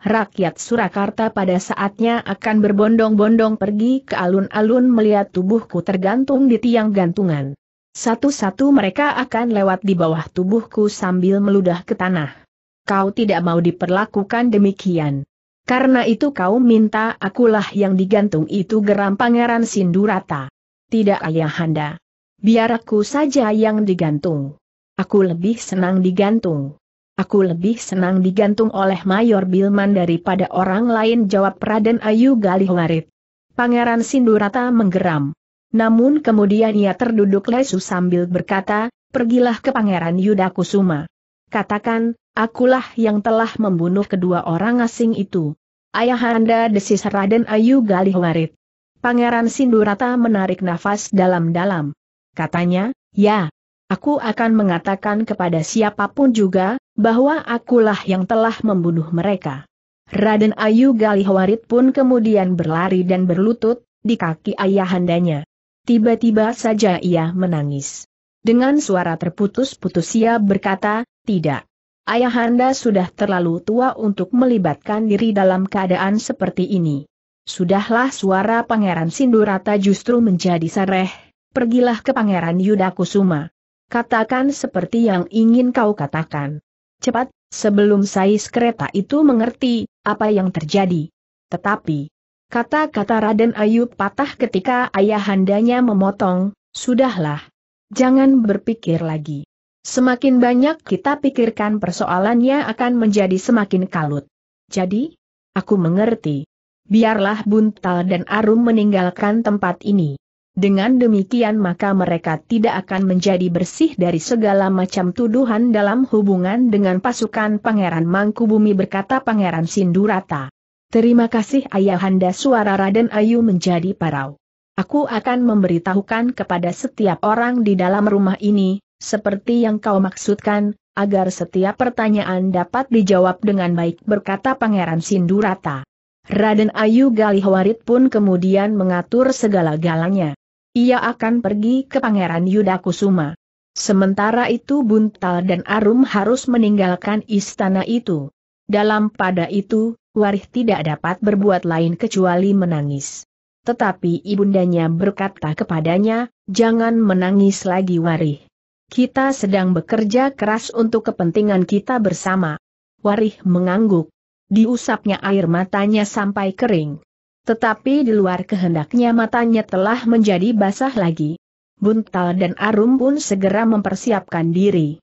Rakyat Surakarta pada saatnya akan berbondong-bondong pergi ke alun-alun melihat tubuhku tergantung di tiang gantungan. Satu-satu mereka akan lewat di bawah tubuhku sambil meludah ke tanah. Kau tidak mau diperlakukan demikian. Karena itu kau minta akulah yang digantung itu geram Pangeran Sindurata tidak ayahanda. Biar aku saja yang digantung. Aku lebih senang digantung. Aku lebih senang digantung oleh Mayor Bilman daripada orang lain jawab Raden Ayu Galihwarit. Pangeran Sindurata menggeram. Namun kemudian ia terduduk lesu sambil berkata, pergilah ke Pangeran Yuda Kusuma. Katakan, akulah yang telah membunuh kedua orang asing itu. Ayahanda desis Raden Ayu Galihwarit. Pangeran Sindurata menarik nafas dalam-dalam. Katanya, ya, aku akan mengatakan kepada siapapun juga, bahwa akulah yang telah membunuh mereka. Raden Ayu Galihwarit pun kemudian berlari dan berlutut, di kaki ayahandanya. Tiba-tiba saja ia menangis. Dengan suara terputus-putus ia berkata, tidak. Ayahanda sudah terlalu tua untuk melibatkan diri dalam keadaan seperti ini. Sudahlah suara Pangeran Sindurata justru menjadi sareh, pergilah ke Pangeran Yudakusuma. Katakan seperti yang ingin kau katakan. Cepat, sebelum sais kereta itu mengerti, apa yang terjadi. Tetapi, kata-kata Raden Ayub patah ketika ayahandanya memotong, sudahlah. Jangan berpikir lagi. Semakin banyak kita pikirkan persoalannya akan menjadi semakin kalut. Jadi, aku mengerti biarlah Buntal dan Arum meninggalkan tempat ini. Dengan demikian maka mereka tidak akan menjadi bersih dari segala macam tuduhan dalam hubungan dengan pasukan Pangeran Mangkubumi berkata Pangeran Sindurata. Terima kasih Ayahanda suara Raden Ayu menjadi parau. Aku akan memberitahukan kepada setiap orang di dalam rumah ini, seperti yang kau maksudkan, agar setiap pertanyaan dapat dijawab dengan baik berkata Pangeran Sindurata. Raden Ayu Galihwarit pun kemudian mengatur segala-galanya. Ia akan pergi ke Pangeran Yudakusuma. Sementara itu Buntal dan Arum harus meninggalkan istana itu. Dalam pada itu, Warih tidak dapat berbuat lain kecuali menangis. Tetapi ibundanya berkata kepadanya, jangan menangis lagi Warih. Kita sedang bekerja keras untuk kepentingan kita bersama. Warih mengangguk diusapnya air matanya sampai kering. Tetapi di luar kehendaknya matanya telah menjadi basah lagi. Buntal dan Arum pun segera mempersiapkan diri.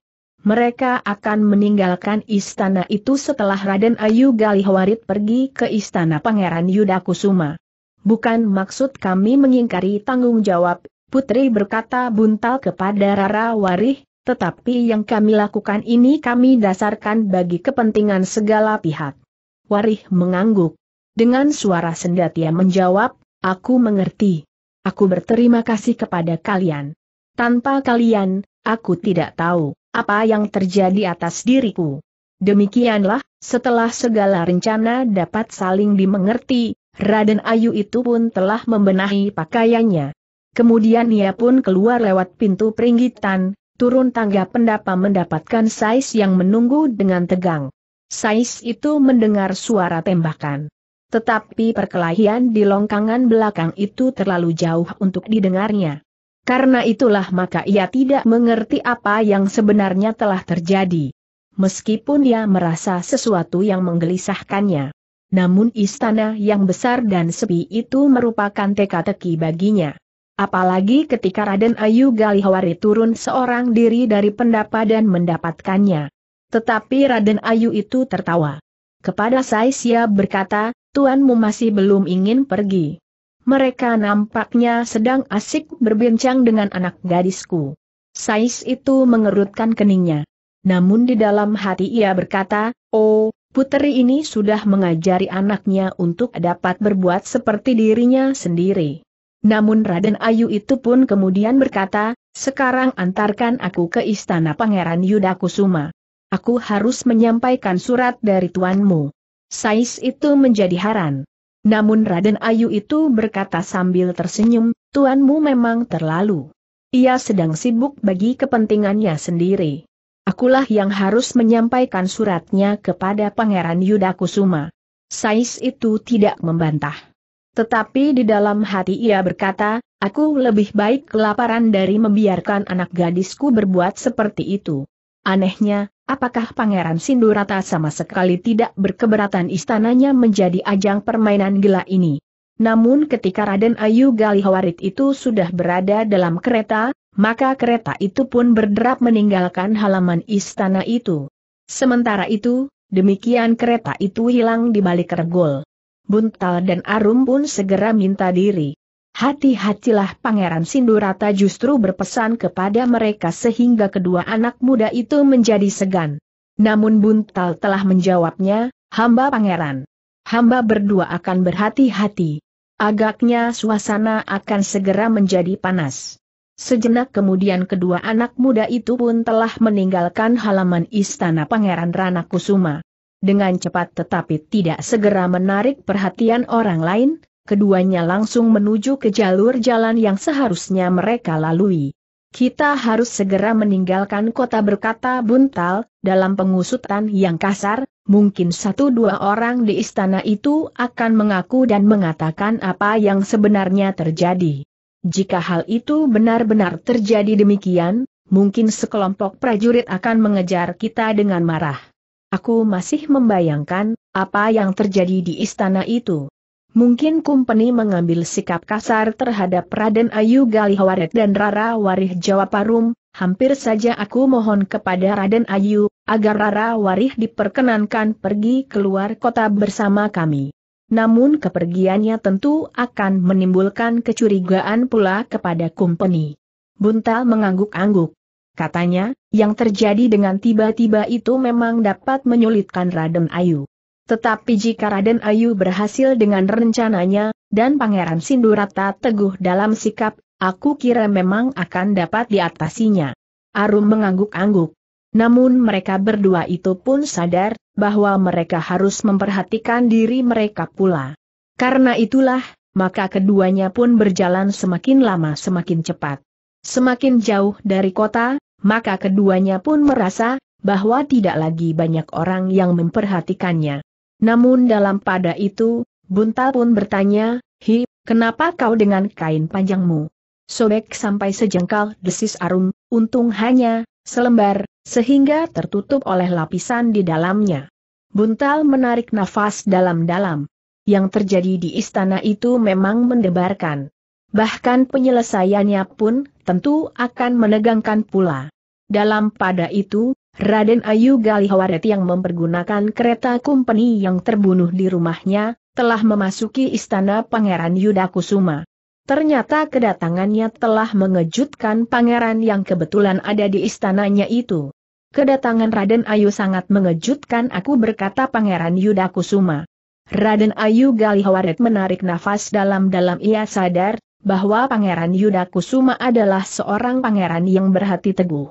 Mereka akan meninggalkan istana itu setelah Raden Ayu Galihwarit pergi ke istana Pangeran Yudakusuma. Bukan maksud kami mengingkari tanggung jawab, Putri berkata buntal kepada Rara Warih, tetapi yang kami lakukan ini kami dasarkan bagi kepentingan segala pihak. Warih mengangguk. Dengan suara sendat ia menjawab, aku mengerti. Aku berterima kasih kepada kalian. Tanpa kalian, aku tidak tahu apa yang terjadi atas diriku. Demikianlah, setelah segala rencana dapat saling dimengerti, Raden Ayu itu pun telah membenahi pakaiannya. Kemudian ia pun keluar lewat pintu peringgitan, turun tangga pendapa mendapatkan sais yang menunggu dengan tegang. Sais itu mendengar suara tembakan. Tetapi perkelahian di longkangan belakang itu terlalu jauh untuk didengarnya. Karena itulah maka ia tidak mengerti apa yang sebenarnya telah terjadi. Meskipun ia merasa sesuatu yang menggelisahkannya. Namun istana yang besar dan sepi itu merupakan teka-teki baginya. Apalagi ketika Raden Ayu Galihawari turun seorang diri dari pendapa dan mendapatkannya. Tetapi Raden Ayu itu tertawa. Kepada Saisya berkata, Tuanmu masih belum ingin pergi. Mereka nampaknya sedang asik berbincang dengan anak gadisku. Sais itu mengerutkan keningnya. Namun di dalam hati ia berkata, Oh, puteri ini sudah mengajari anaknya untuk dapat berbuat seperti dirinya sendiri. Namun Raden Ayu itu pun kemudian berkata, sekarang antarkan aku ke istana Pangeran Yudakusuma. Aku harus menyampaikan surat dari tuanmu. Sais itu menjadi haran. Namun Raden Ayu itu berkata sambil tersenyum, tuanmu memang terlalu. Ia sedang sibuk bagi kepentingannya sendiri. Akulah yang harus menyampaikan suratnya kepada Pangeran Yudakusuma. Sais itu tidak membantah. Tetapi di dalam hati ia berkata, aku lebih baik kelaparan dari membiarkan anak gadisku berbuat seperti itu. Anehnya, Apakah Pangeran Sindurata sama sekali tidak berkeberatan istananya menjadi ajang permainan gila ini? Namun ketika Raden Ayu Galihawarit itu sudah berada dalam kereta, maka kereta itu pun berderap meninggalkan halaman istana itu. Sementara itu, demikian kereta itu hilang di balik regol. Buntal dan Arum pun segera minta diri. Hati-hatilah Pangeran Sindurata justru berpesan kepada mereka sehingga kedua anak muda itu menjadi segan. Namun Buntal telah menjawabnya, hamba Pangeran. Hamba berdua akan berhati-hati. Agaknya suasana akan segera menjadi panas. Sejenak kemudian kedua anak muda itu pun telah meninggalkan halaman istana Pangeran Rana Kusuma. Dengan cepat tetapi tidak segera menarik perhatian orang lain, keduanya langsung menuju ke jalur jalan yang seharusnya mereka lalui. Kita harus segera meninggalkan kota berkata buntal, dalam pengusutan yang kasar, mungkin satu dua orang di istana itu akan mengaku dan mengatakan apa yang sebenarnya terjadi. Jika hal itu benar-benar terjadi demikian, mungkin sekelompok prajurit akan mengejar kita dengan marah. Aku masih membayangkan, apa yang terjadi di istana itu. Mungkin Kumpeni mengambil sikap kasar terhadap Raden Ayu Galihwaret dan Rara Warih Jawa Parum, hampir saja aku mohon kepada Raden Ayu, agar Rara Warih diperkenankan pergi keluar kota bersama kami. Namun kepergiannya tentu akan menimbulkan kecurigaan pula kepada Kumpeni. Buntal mengangguk-angguk. Katanya, yang terjadi dengan tiba-tiba itu memang dapat menyulitkan Raden Ayu. Tetapi jika Raden Ayu berhasil dengan rencananya, dan Pangeran Sindurata teguh dalam sikap, aku kira memang akan dapat diatasinya. Arum mengangguk-angguk. Namun mereka berdua itu pun sadar, bahwa mereka harus memperhatikan diri mereka pula. Karena itulah, maka keduanya pun berjalan semakin lama semakin cepat. Semakin jauh dari kota, maka keduanya pun merasa, bahwa tidak lagi banyak orang yang memperhatikannya. Namun dalam pada itu, Buntal pun bertanya, Hi, kenapa kau dengan kain panjangmu? Sobek sampai sejengkal desis Arum, untung hanya, selembar, sehingga tertutup oleh lapisan di dalamnya. Buntal menarik nafas dalam-dalam. Yang terjadi di istana itu memang mendebarkan. Bahkan penyelesaiannya pun tentu akan menegangkan pula. Dalam pada itu, Raden Ayu Galihawaret yang mempergunakan kereta kumpeni yang terbunuh di rumahnya, telah memasuki istana Pangeran Yudakusuma. Ternyata kedatangannya telah mengejutkan pangeran yang kebetulan ada di istananya itu. Kedatangan Raden Ayu sangat mengejutkan aku berkata Pangeran Yudakusuma. Raden Ayu Galihawaret menarik nafas dalam-dalam ia sadar, bahwa Pangeran Yudakusuma adalah seorang pangeran yang berhati teguh.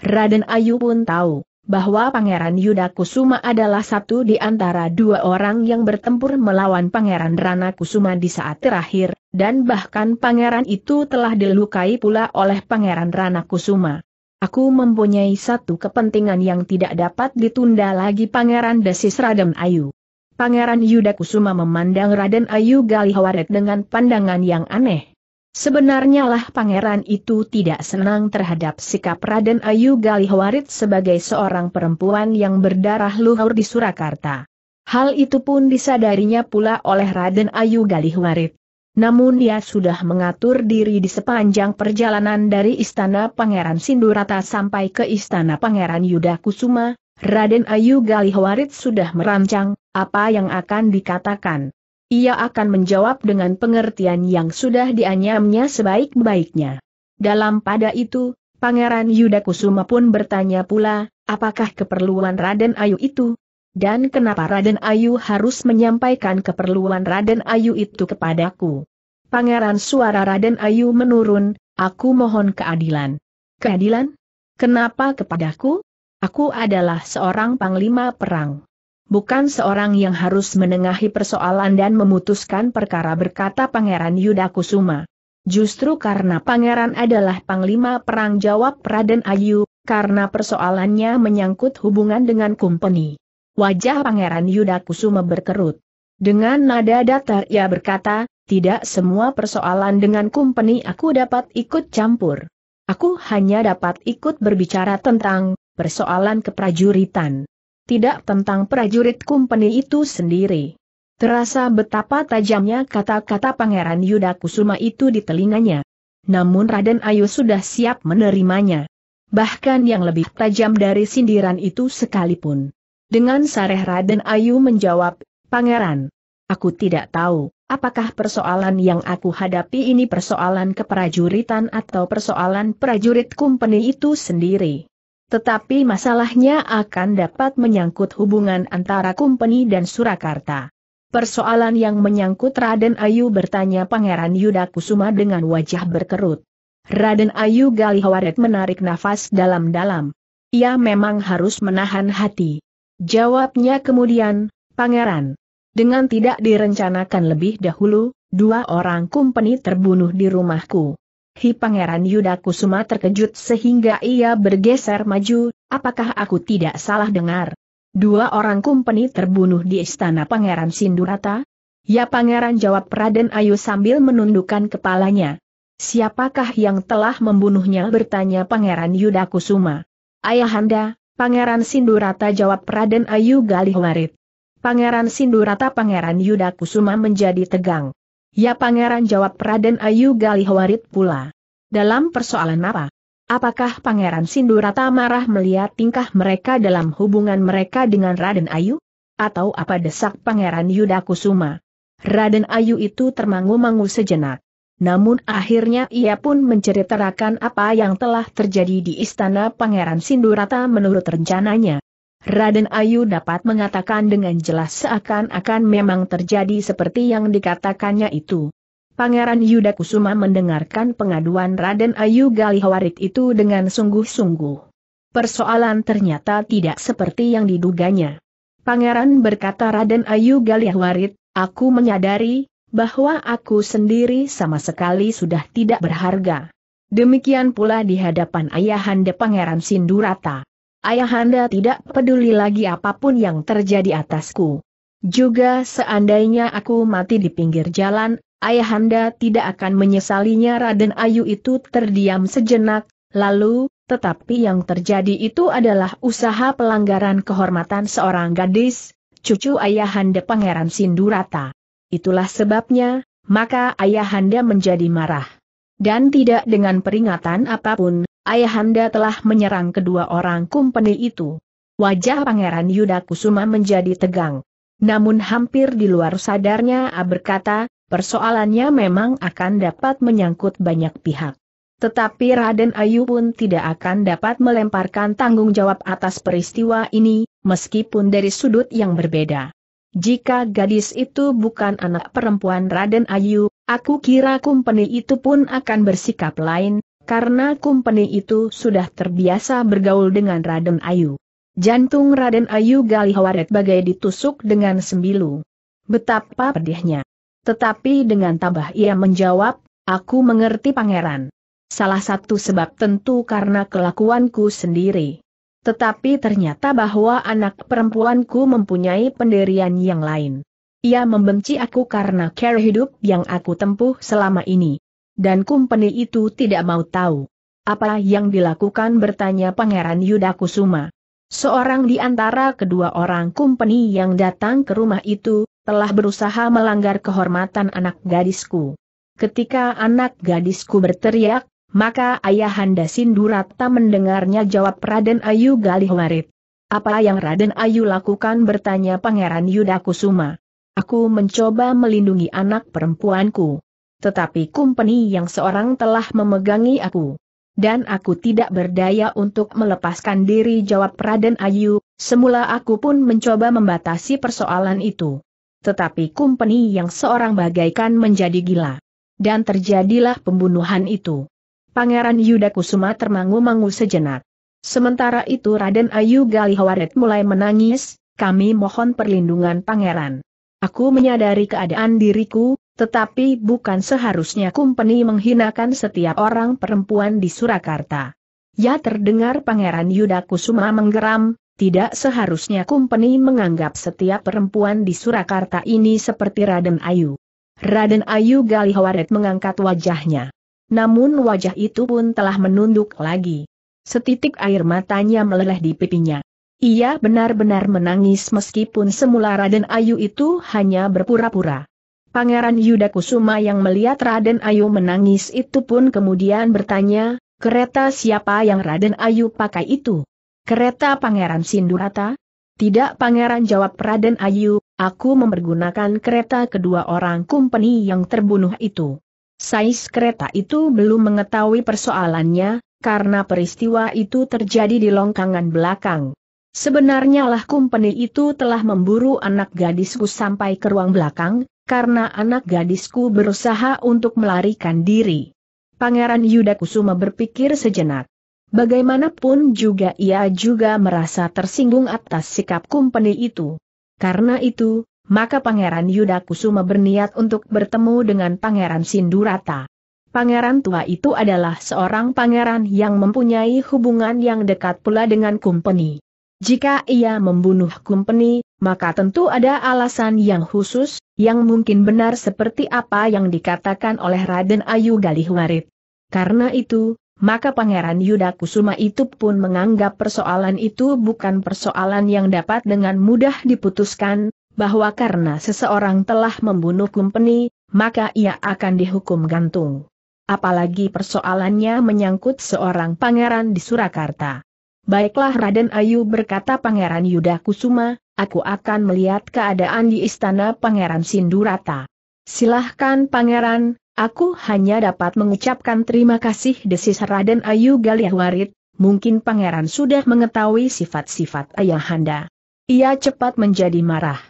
Raden Ayu pun tahu bahwa Pangeran Yuda Kusuma adalah satu di antara dua orang yang bertempur melawan Pangeran Rana Kusuma di saat terakhir, dan bahkan pangeran itu telah dilukai pula oleh Pangeran Rana Kusuma. Aku mempunyai satu kepentingan yang tidak dapat ditunda lagi Pangeran Desis Raden Ayu. Pangeran Yuda Kusuma memandang Raden Ayu Galihawaret dengan pandangan yang aneh. Sebenarnya lah pangeran itu tidak senang terhadap sikap Raden Ayu Galihwarit sebagai seorang perempuan yang berdarah luhur di Surakarta. Hal itu pun disadarinya pula oleh Raden Ayu Galihwarit. Namun dia sudah mengatur diri di sepanjang perjalanan dari istana Pangeran Sindurata sampai ke istana Pangeran Yuda Kusuma, Raden Ayu Galihwarit sudah merancang apa yang akan dikatakan. Ia akan menjawab dengan pengertian yang sudah dianyamnya sebaik-baiknya. Dalam pada itu, Pangeran Yudakusuma pun bertanya pula, apakah keperluan Raden Ayu itu? Dan kenapa Raden Ayu harus menyampaikan keperluan Raden Ayu itu kepadaku? Pangeran suara Raden Ayu menurun, aku mohon keadilan. Keadilan? Kenapa kepadaku? Aku adalah seorang panglima perang bukan seorang yang harus menengahi persoalan dan memutuskan perkara berkata Pangeran Yuda Kusuma. Justru karena pangeran adalah panglima perang jawab Raden Ayu, karena persoalannya menyangkut hubungan dengan kumpeni. Wajah pangeran Yuda Kusuma berkerut. Dengan nada datar ia berkata, tidak semua persoalan dengan kumpeni aku dapat ikut campur. Aku hanya dapat ikut berbicara tentang persoalan keprajuritan tidak tentang prajurit kumpeni itu sendiri. Terasa betapa tajamnya kata-kata Pangeran Yuda Kusuma itu di telinganya. Namun Raden Ayu sudah siap menerimanya. Bahkan yang lebih tajam dari sindiran itu sekalipun. Dengan sareh Raden Ayu menjawab, Pangeran, aku tidak tahu, apakah persoalan yang aku hadapi ini persoalan keprajuritan atau persoalan prajurit kumpeni itu sendiri. Tetapi masalahnya akan dapat menyangkut hubungan antara Kumpeni dan Surakarta. Persoalan yang menyangkut Raden Ayu bertanya Pangeran Yuda Kusuma dengan wajah berkerut. Raden Ayu Galihawaret menarik nafas dalam-dalam. Ia memang harus menahan hati. Jawabnya kemudian, Pangeran. Dengan tidak direncanakan lebih dahulu, dua orang kumpeni terbunuh di rumahku. Hi Pangeran Yuda Kusuma terkejut sehingga ia bergeser maju, apakah aku tidak salah dengar? Dua orang kumpeni terbunuh di istana Pangeran Sindurata? Ya Pangeran jawab Raden Ayu sambil menundukkan kepalanya. Siapakah yang telah membunuhnya bertanya Pangeran Yuda Yudakusuma. Ayahanda, Pangeran Sindurata jawab Raden Ayu Galihwarit. Pangeran Sindurata Pangeran Yuda Kusuma menjadi tegang. Ya pangeran jawab Raden Ayu Galihwarit pula. Dalam persoalan apa? Apakah pangeran Sindurata marah melihat tingkah mereka dalam hubungan mereka dengan Raden Ayu? Atau apa desak pangeran Yuda Kusuma? Raden Ayu itu termangu-mangu sejenak. Namun akhirnya ia pun menceritakan apa yang telah terjadi di istana Pangeran Sindurata menurut rencananya. Raden Ayu dapat mengatakan dengan jelas seakan-akan memang terjadi seperti yang dikatakannya itu. Pangeran Yuda Kusuma mendengarkan pengaduan Raden Ayu Galihawarit itu dengan sungguh-sungguh. Persoalan ternyata tidak seperti yang diduganya. Pangeran berkata Raden Ayu Galihawarit, aku menyadari, bahwa aku sendiri sama sekali sudah tidak berharga. Demikian pula di hadapan ayahanda Pangeran Sindurata. Ayahanda tidak peduli lagi apapun yang terjadi atasku. Juga seandainya aku mati di pinggir jalan, Ayahanda tidak akan menyesalinya Raden Ayu itu terdiam sejenak, lalu, tetapi yang terjadi itu adalah usaha pelanggaran kehormatan seorang gadis, cucu Ayahanda Pangeran Sindurata. Itulah sebabnya, maka Ayahanda menjadi marah. Dan tidak dengan peringatan apapun, Ayahanda telah menyerang kedua orang kumpeni itu. Wajah Pangeran Yuda Kusuma menjadi tegang. Namun hampir di luar sadarnya A berkata, persoalannya memang akan dapat menyangkut banyak pihak. Tetapi Raden Ayu pun tidak akan dapat melemparkan tanggung jawab atas peristiwa ini, meskipun dari sudut yang berbeda. Jika gadis itu bukan anak perempuan Raden Ayu, aku kira kumpeni itu pun akan bersikap lain, karena kumpeni itu sudah terbiasa bergaul dengan Raden Ayu. Jantung Raden Ayu Galihawaret bagai ditusuk dengan sembilu. Betapa pedihnya. Tetapi dengan tabah ia menjawab, aku mengerti pangeran. Salah satu sebab tentu karena kelakuanku sendiri. Tetapi ternyata bahwa anak perempuanku mempunyai pendirian yang lain. Ia membenci aku karena cara hidup yang aku tempuh selama ini dan kumpeni itu tidak mau tahu. Apa yang dilakukan bertanya Pangeran Yuda Kusuma. Seorang di antara kedua orang kumpeni yang datang ke rumah itu, telah berusaha melanggar kehormatan anak gadisku. Ketika anak gadisku berteriak, maka ayahanda Sindurata mendengarnya jawab Raden Ayu Galihwarit. Apa yang Raden Ayu lakukan bertanya Pangeran Kusuma. Aku mencoba melindungi anak perempuanku tetapi kumpeni yang seorang telah memegangi aku. Dan aku tidak berdaya untuk melepaskan diri jawab Raden Ayu, semula aku pun mencoba membatasi persoalan itu. Tetapi kumpeni yang seorang bagaikan menjadi gila. Dan terjadilah pembunuhan itu. Pangeran Yudakusuma termangu-mangu sejenak. Sementara itu Raden Ayu Galihawaret mulai menangis, kami mohon perlindungan pangeran. Aku menyadari keadaan diriku, tetapi bukan seharusnya kumpeni menghinakan setiap orang perempuan di Surakarta. Ya terdengar Pangeran Yuda Kusuma menggeram, tidak seharusnya kumpeni menganggap setiap perempuan di Surakarta ini seperti Raden Ayu. Raden Ayu Galihawaret mengangkat wajahnya. Namun wajah itu pun telah menunduk lagi. Setitik air matanya meleleh di pipinya. Ia benar-benar menangis meskipun semula Raden Ayu itu hanya berpura-pura. Pangeran Yuda Kusuma yang melihat Raden Ayu menangis itu pun kemudian bertanya, kereta siapa yang Raden Ayu pakai itu? Kereta Pangeran Sindurata? Tidak Pangeran jawab Raden Ayu, aku mempergunakan kereta kedua orang kumpeni yang terbunuh itu. Sais kereta itu belum mengetahui persoalannya, karena peristiwa itu terjadi di longkangan belakang. Sebenarnya lah kumpeni itu telah memburu anak gadisku sampai ke ruang belakang, karena anak gadisku berusaha untuk melarikan diri. Pangeran Yuda Kusuma berpikir sejenak. Bagaimanapun juga ia juga merasa tersinggung atas sikap kumpeni itu. Karena itu, maka Pangeran Yuda Kusuma berniat untuk bertemu dengan Pangeran Sindurata. Pangeran tua itu adalah seorang pangeran yang mempunyai hubungan yang dekat pula dengan kumpeni. Jika ia membunuh Kumpeni, maka tentu ada alasan yang khusus, yang mungkin benar seperti apa yang dikatakan oleh Raden Ayu Galihwarit. Karena itu, maka Pangeran Yuda Kusuma itu pun menganggap persoalan itu bukan persoalan yang dapat dengan mudah diputuskan, bahwa karena seseorang telah membunuh Kumpeni, maka ia akan dihukum gantung. Apalagi persoalannya menyangkut seorang pangeran di Surakarta. Baiklah Raden Ayu berkata Pangeran Yuda Kusuma, aku akan melihat keadaan di istana Pangeran Sindurata. Silahkan Pangeran, aku hanya dapat mengucapkan terima kasih desis Raden Ayu Galiahwarit, mungkin Pangeran sudah mengetahui sifat-sifat ayahanda. Ia cepat menjadi marah.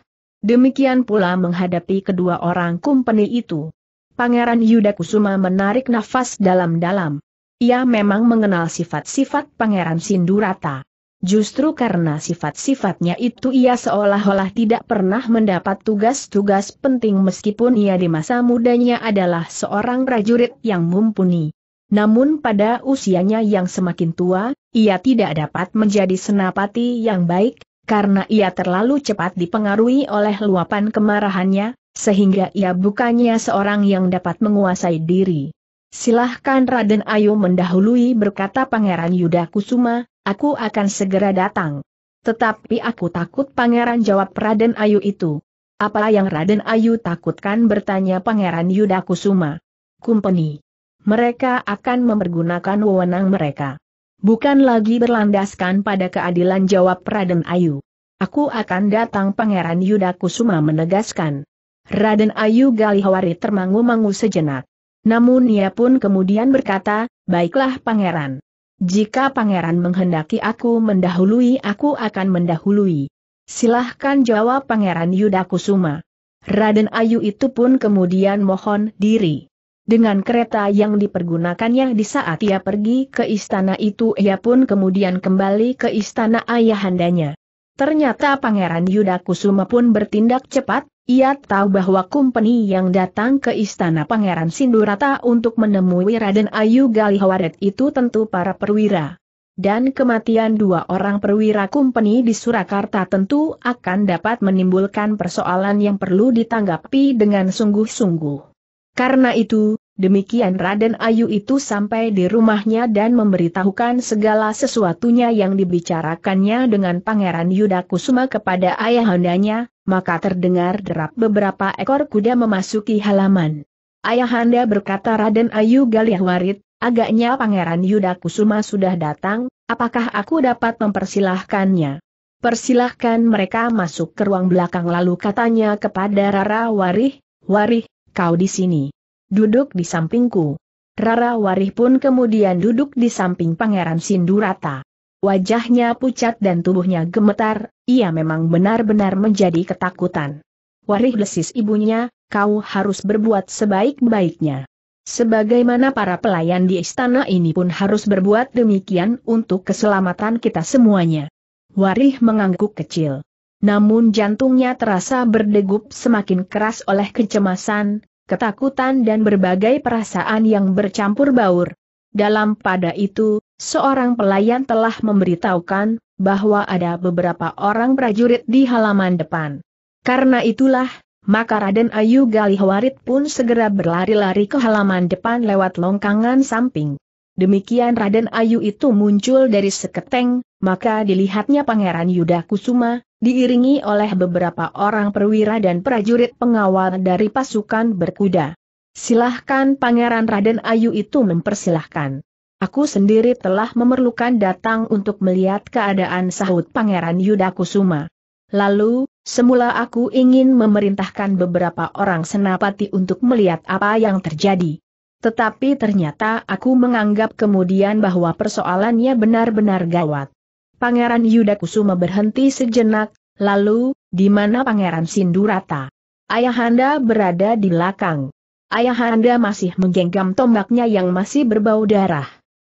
Demikian pula menghadapi kedua orang kumpeni itu. Pangeran Yuda Kusuma menarik nafas dalam-dalam. Ia memang mengenal sifat-sifat Pangeran Sindurata. Justru karena sifat-sifatnya itu ia seolah-olah tidak pernah mendapat tugas-tugas penting meskipun ia di masa mudanya adalah seorang prajurit yang mumpuni. Namun pada usianya yang semakin tua, ia tidak dapat menjadi senapati yang baik, karena ia terlalu cepat dipengaruhi oleh luapan kemarahannya, sehingga ia bukannya seorang yang dapat menguasai diri. Silahkan Raden Ayu mendahului berkata Pangeran Yuda Kusuma, aku akan segera datang. Tetapi aku takut pangeran jawab Raden Ayu itu. Apa yang Raden Ayu takutkan bertanya pangeran Yuda Kusuma. Kumpeni. Mereka akan mempergunakan wewenang mereka. Bukan lagi berlandaskan pada keadilan jawab Raden Ayu. Aku akan datang pangeran Yuda Kusuma menegaskan. Raden Ayu Galihawari termangu-mangu sejenak. Namun ia pun kemudian berkata, baiklah pangeran. Jika pangeran menghendaki aku mendahului aku akan mendahului. Silahkan jawab pangeran Yuda Raden Ayu itu pun kemudian mohon diri. Dengan kereta yang dipergunakannya di saat ia pergi ke istana itu ia pun kemudian kembali ke istana ayahandanya. Ternyata Pangeran Yuda pun bertindak cepat, ia tahu bahwa kumpeni yang datang ke istana Pangeran Sindurata untuk menemui Raden Ayu Galihawaret itu tentu para perwira. Dan kematian dua orang perwira kumpeni di Surakarta tentu akan dapat menimbulkan persoalan yang perlu ditanggapi dengan sungguh-sungguh. Karena itu, Demikian Raden Ayu itu sampai di rumahnya dan memberitahukan segala sesuatunya yang dibicarakannya dengan Pangeran Yuda Kusuma kepada ayahandanya, maka terdengar derap beberapa ekor kuda memasuki halaman. Ayahanda berkata Raden Ayu Galih Warid, agaknya Pangeran Yuda Kusuma sudah datang, apakah aku dapat mempersilahkannya? Persilahkan mereka masuk ke ruang belakang lalu katanya kepada Rara Warih, Warih, kau di sini duduk di sampingku. Rara Warih pun kemudian duduk di samping Pangeran Sindurata. Wajahnya pucat dan tubuhnya gemetar, ia memang benar-benar menjadi ketakutan. Warih lesis ibunya, kau harus berbuat sebaik-baiknya. Sebagaimana para pelayan di istana ini pun harus berbuat demikian untuk keselamatan kita semuanya. Warih mengangguk kecil. Namun jantungnya terasa berdegup semakin keras oleh kecemasan, ketakutan dan berbagai perasaan yang bercampur baur. Dalam pada itu, seorang pelayan telah memberitahukan bahwa ada beberapa orang prajurit di halaman depan. Karena itulah, maka Raden Ayu Galihwarit pun segera berlari-lari ke halaman depan lewat longkangan samping. Demikian Raden Ayu itu muncul dari seketeng, maka dilihatnya Pangeran Yuda Kusuma, diiringi oleh beberapa orang perwira dan prajurit pengawal dari pasukan berkuda. Silahkan Pangeran Raden Ayu itu mempersilahkan. Aku sendiri telah memerlukan datang untuk melihat keadaan sahut Pangeran Yuda Kusuma. Lalu, semula aku ingin memerintahkan beberapa orang senapati untuk melihat apa yang terjadi. Tetapi ternyata aku menganggap kemudian bahwa persoalannya benar-benar gawat. Pangeran Yudakusuma berhenti sejenak, lalu, di mana Pangeran Sindurata? Ayahanda berada di belakang. Ayahanda masih menggenggam tombaknya yang masih berbau darah.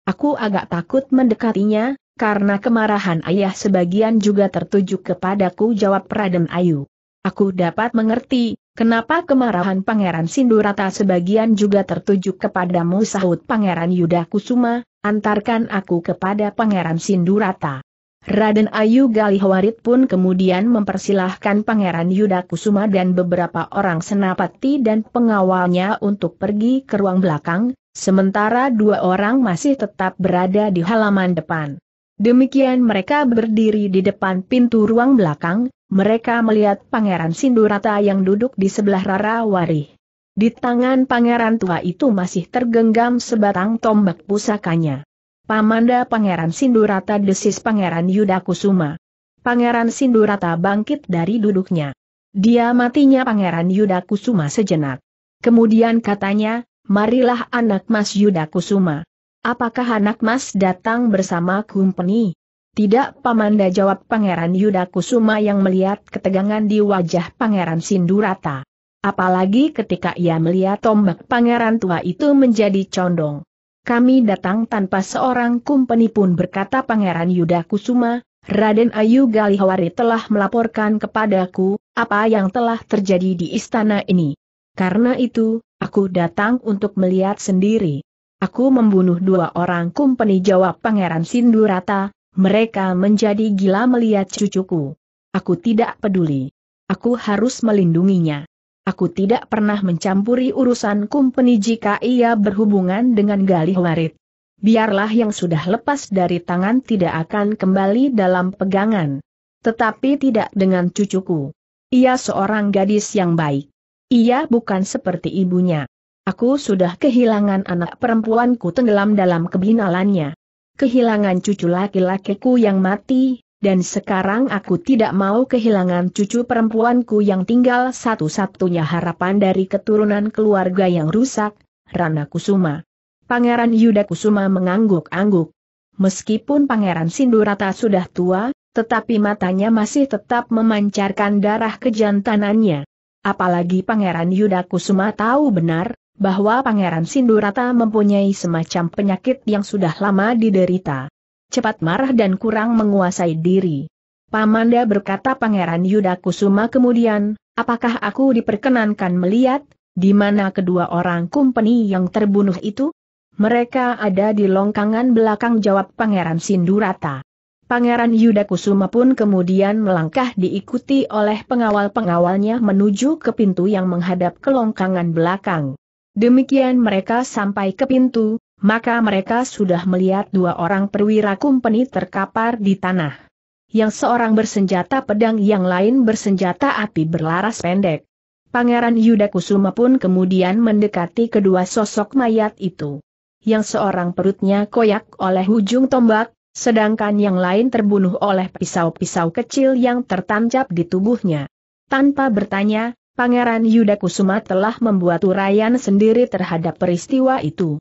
Aku agak takut mendekatinya, karena kemarahan ayah sebagian juga tertuju kepadaku jawab Raden Ayu. Aku dapat mengerti, kenapa kemarahan Pangeran Sindurata sebagian juga tertuju kepadamu sahut Pangeran Yudha Kusuma, antarkan aku kepada Pangeran Sindurata. Raden Ayu Galihwarit pun kemudian mempersilahkan Pangeran Yuda Kusuma dan beberapa orang senapati dan pengawalnya untuk pergi ke ruang belakang, sementara dua orang masih tetap berada di halaman depan. Demikian mereka berdiri di depan pintu ruang belakang, mereka melihat Pangeran Sindurata yang duduk di sebelah Rara Warih. Di tangan pangeran tua itu masih tergenggam sebatang tombak pusakanya. Pamanda Pangeran Sindurata desis Pangeran Yudakusuma. Pangeran Sindurata bangkit dari duduknya. Dia matinya Pangeran Yudakusuma sejenak. Kemudian katanya, marilah anak mas Yudakusuma. Apakah anak mas datang bersama kumpeni? Tidak Pamanda jawab Pangeran Yudakusuma yang melihat ketegangan di wajah Pangeran Sindurata. Apalagi ketika ia melihat tombak pangeran tua itu menjadi condong. Kami datang tanpa seorang kumpeni pun berkata Pangeran Yuda Kusuma, Raden Ayu Galihawari telah melaporkan kepadaku, apa yang telah terjadi di istana ini. Karena itu, aku datang untuk melihat sendiri. Aku membunuh dua orang kumpeni jawab Pangeran Sindurata, mereka menjadi gila melihat cucuku. Aku tidak peduli. Aku harus melindunginya. Aku tidak pernah mencampuri urusan kumpeni jika ia berhubungan dengan Galih Warit. Biarlah yang sudah lepas dari tangan tidak akan kembali dalam pegangan. Tetapi tidak dengan cucuku. Ia seorang gadis yang baik. Ia bukan seperti ibunya. Aku sudah kehilangan anak perempuanku tenggelam dalam kebinalannya. Kehilangan cucu laki-lakiku yang mati, dan sekarang aku tidak mau kehilangan cucu perempuanku yang tinggal satu-satunya harapan dari keturunan keluarga yang rusak, Rana Kusuma. Pangeran Yuda Kusuma mengangguk-angguk. Meskipun Pangeran Sindurata sudah tua, tetapi matanya masih tetap memancarkan darah kejantanannya. Apalagi Pangeran Yuda Kusuma tahu benar, bahwa Pangeran Sindurata mempunyai semacam penyakit yang sudah lama diderita cepat marah dan kurang menguasai diri. Pamanda berkata Pangeran Yuda Kusuma kemudian, apakah aku diperkenankan melihat, di mana kedua orang kumpeni yang terbunuh itu? Mereka ada di longkangan belakang jawab Pangeran Sindurata. Pangeran Yuda Kusuma pun kemudian melangkah diikuti oleh pengawal-pengawalnya menuju ke pintu yang menghadap ke longkangan belakang. Demikian mereka sampai ke pintu, maka mereka sudah melihat dua orang perwira kumpeni terkapar di tanah. Yang seorang bersenjata pedang yang lain bersenjata api berlaras pendek. Pangeran Yuda Kusuma pun kemudian mendekati kedua sosok mayat itu. Yang seorang perutnya koyak oleh ujung tombak, sedangkan yang lain terbunuh oleh pisau-pisau kecil yang tertancap di tubuhnya. Tanpa bertanya, Pangeran Yuda Kusuma telah membuat uraian sendiri terhadap peristiwa itu.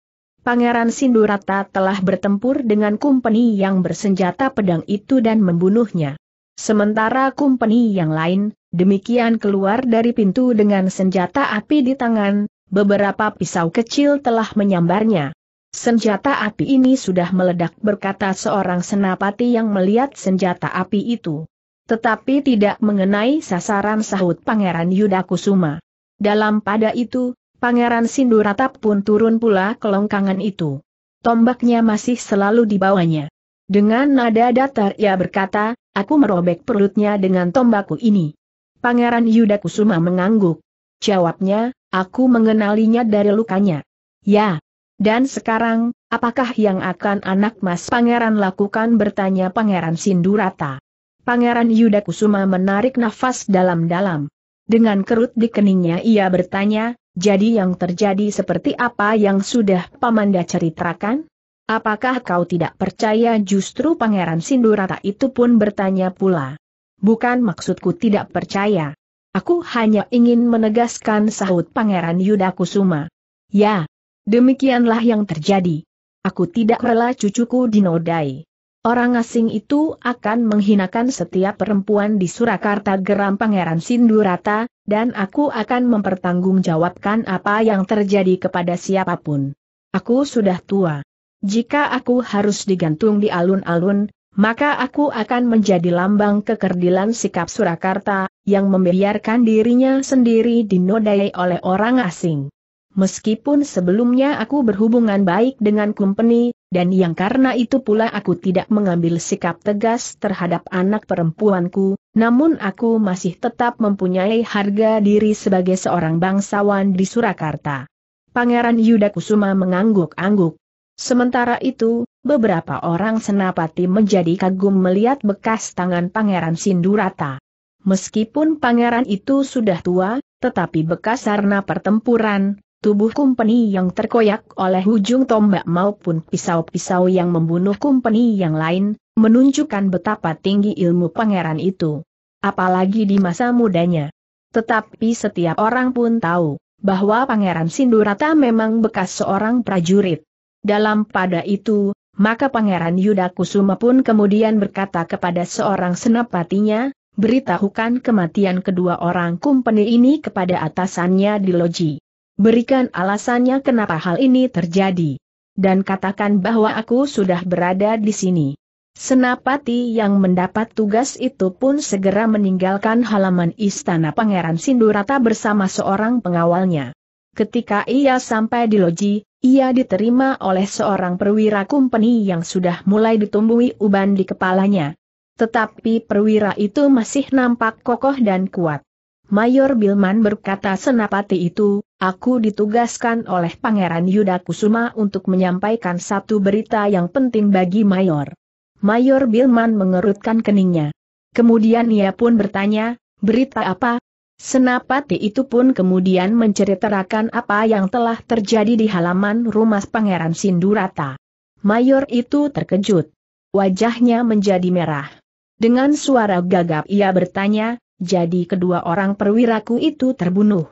Pangeran Sindurata telah bertempur dengan kumpeni yang bersenjata pedang itu dan membunuhnya. Sementara kumpeni yang lain, demikian keluar dari pintu dengan senjata api di tangan, beberapa pisau kecil telah menyambarnya. Senjata api ini sudah meledak berkata seorang senapati yang melihat senjata api itu. Tetapi tidak mengenai sasaran sahut Pangeran Yudakusuma. Dalam pada itu, Pangeran Sinduratap pun turun pula ke longkangan itu. Tombaknya masih selalu dibawanya. Dengan nada datar ia berkata, aku merobek perutnya dengan tombakku ini. Pangeran Yuda Kusuma mengangguk. Jawabnya, aku mengenalinya dari lukanya. Ya. Dan sekarang, apakah yang akan anak mas pangeran lakukan bertanya pangeran Sindurata. Pangeran Yuda Kusuma menarik nafas dalam-dalam. Dengan kerut di keningnya ia bertanya, jadi yang terjadi seperti apa yang sudah Pamanda ceritakan? Apakah kau tidak percaya justru Pangeran Sindurata itu pun bertanya pula? Bukan maksudku tidak percaya. Aku hanya ingin menegaskan sahut Pangeran Yudakusuma. Ya, demikianlah yang terjadi. Aku tidak rela cucuku dinodai. Orang asing itu akan menghinakan setiap perempuan di Surakarta geram Pangeran Sindurata, dan aku akan mempertanggungjawabkan apa yang terjadi kepada siapapun. Aku sudah tua. Jika aku harus digantung di alun-alun, maka aku akan menjadi lambang kekerdilan sikap Surakarta, yang membiarkan dirinya sendiri dinodai oleh orang asing. Meskipun sebelumnya aku berhubungan baik dengan Kumpeni dan yang karena itu pula aku tidak mengambil sikap tegas terhadap anak perempuanku, namun aku masih tetap mempunyai harga diri sebagai seorang bangsawan di Surakarta. Pangeran Yuda Kusuma mengangguk-angguk. Sementara itu, beberapa orang senapati menjadi kagum melihat bekas tangan Pangeran Sindurata. Meskipun pangeran itu sudah tua, tetapi bekas sarna pertempuran, Tubuh Kumpeni yang terkoyak oleh ujung tombak maupun pisau-pisau yang membunuh Kumpeni yang lain, menunjukkan betapa tinggi ilmu pangeran itu. Apalagi di masa mudanya. Tetapi setiap orang pun tahu, bahwa Pangeran Sindurata memang bekas seorang prajurit. Dalam pada itu, maka Pangeran Yudakusuma pun kemudian berkata kepada seorang senapatinya, beritahukan kematian kedua orang kumpeni ini kepada atasannya di loji. Berikan alasannya kenapa hal ini terjadi. Dan katakan bahwa aku sudah berada di sini. Senapati yang mendapat tugas itu pun segera meninggalkan halaman istana Pangeran Sindurata bersama seorang pengawalnya. Ketika ia sampai di loji, ia diterima oleh seorang perwira kumpeni yang sudah mulai ditumbuhi uban di kepalanya. Tetapi perwira itu masih nampak kokoh dan kuat. Mayor Bilman berkata senapati itu, aku ditugaskan oleh Pangeran Yuda Kusuma untuk menyampaikan satu berita yang penting bagi Mayor. Mayor Bilman mengerutkan keningnya. Kemudian ia pun bertanya, berita apa? Senapati itu pun kemudian menceritakan apa yang telah terjadi di halaman rumah Pangeran Sindurata. Mayor itu terkejut. Wajahnya menjadi merah. Dengan suara gagap ia bertanya, jadi kedua orang perwiraku itu terbunuh.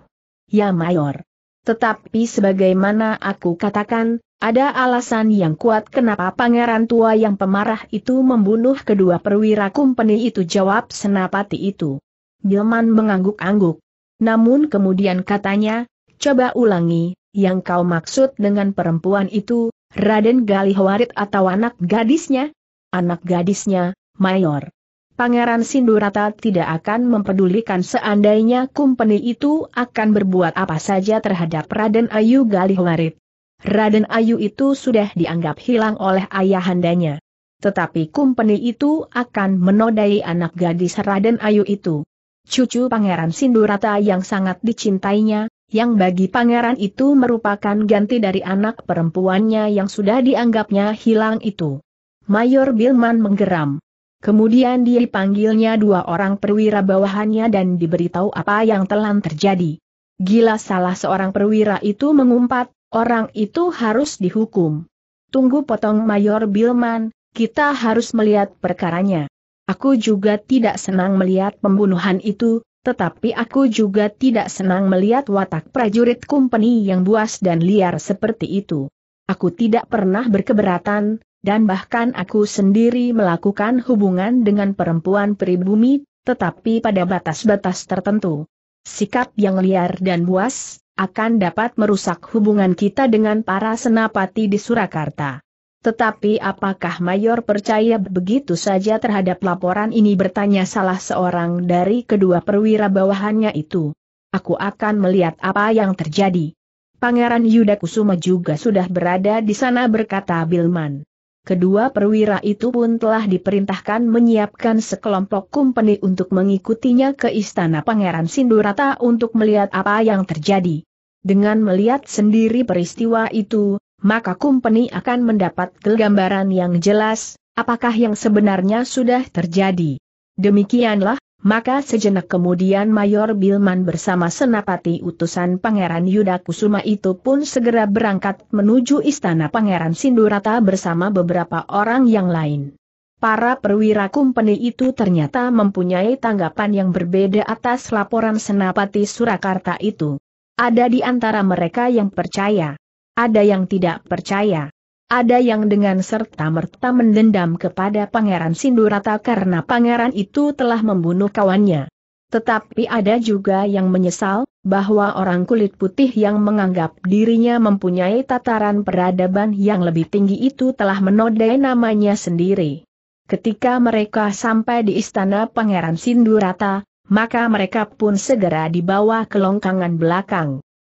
Ya Mayor. Tetapi sebagaimana aku katakan, ada alasan yang kuat kenapa pangeran tua yang pemarah itu membunuh kedua perwira kumpeni itu jawab senapati itu. Bilman mengangguk-angguk. Namun kemudian katanya, coba ulangi, yang kau maksud dengan perempuan itu, Raden Galihwarit atau anak gadisnya? Anak gadisnya, Mayor. Pangeran Sindurata tidak akan mempedulikan seandainya kumpeni itu akan berbuat apa saja terhadap Raden Ayu Galihwarit. Raden Ayu itu sudah dianggap hilang oleh ayahandanya. Tetapi kumpeni itu akan menodai anak gadis Raden Ayu itu. Cucu Pangeran Sindurata yang sangat dicintainya, yang bagi pangeran itu merupakan ganti dari anak perempuannya yang sudah dianggapnya hilang itu. Mayor Bilman menggeram. Kemudian dia dipanggilnya dua orang perwira bawahannya dan diberitahu apa yang telah terjadi. Gila salah seorang perwira itu mengumpat, orang itu harus dihukum. Tunggu potong Mayor Bilman, kita harus melihat perkaranya. Aku juga tidak senang melihat pembunuhan itu, tetapi aku juga tidak senang melihat watak prajurit kompeni yang buas dan liar seperti itu. Aku tidak pernah berkeberatan, dan bahkan aku sendiri melakukan hubungan dengan perempuan pribumi, tetapi pada batas-batas tertentu. Sikap yang liar dan buas, akan dapat merusak hubungan kita dengan para senapati di Surakarta. Tetapi apakah Mayor percaya begitu saja terhadap laporan ini bertanya salah seorang dari kedua perwira bawahannya itu. Aku akan melihat apa yang terjadi. Pangeran Yudakusuma Kusuma juga sudah berada di sana berkata Bilman. Kedua perwira itu pun telah diperintahkan menyiapkan sekelompok kumpeni untuk mengikutinya ke istana Pangeran Sindurata untuk melihat apa yang terjadi. Dengan melihat sendiri peristiwa itu, maka kumpeni akan mendapat gambaran yang jelas, apakah yang sebenarnya sudah terjadi. Demikianlah maka sejenak kemudian Mayor Bilman bersama senapati utusan Pangeran Yuda Kusuma itu pun segera berangkat menuju istana Pangeran Sindurata bersama beberapa orang yang lain. Para perwira kumpeni itu ternyata mempunyai tanggapan yang berbeda atas laporan senapati Surakarta itu. Ada di antara mereka yang percaya. Ada yang tidak percaya. Ada yang dengan serta-merta mendendam kepada Pangeran Sindurata karena pangeran itu telah membunuh kawannya. Tetapi ada juga yang menyesal, bahwa orang kulit putih yang menganggap dirinya mempunyai tataran peradaban yang lebih tinggi itu telah menodai namanya sendiri. Ketika mereka sampai di istana Pangeran Sindurata, maka mereka pun segera dibawa ke longkangan belakang.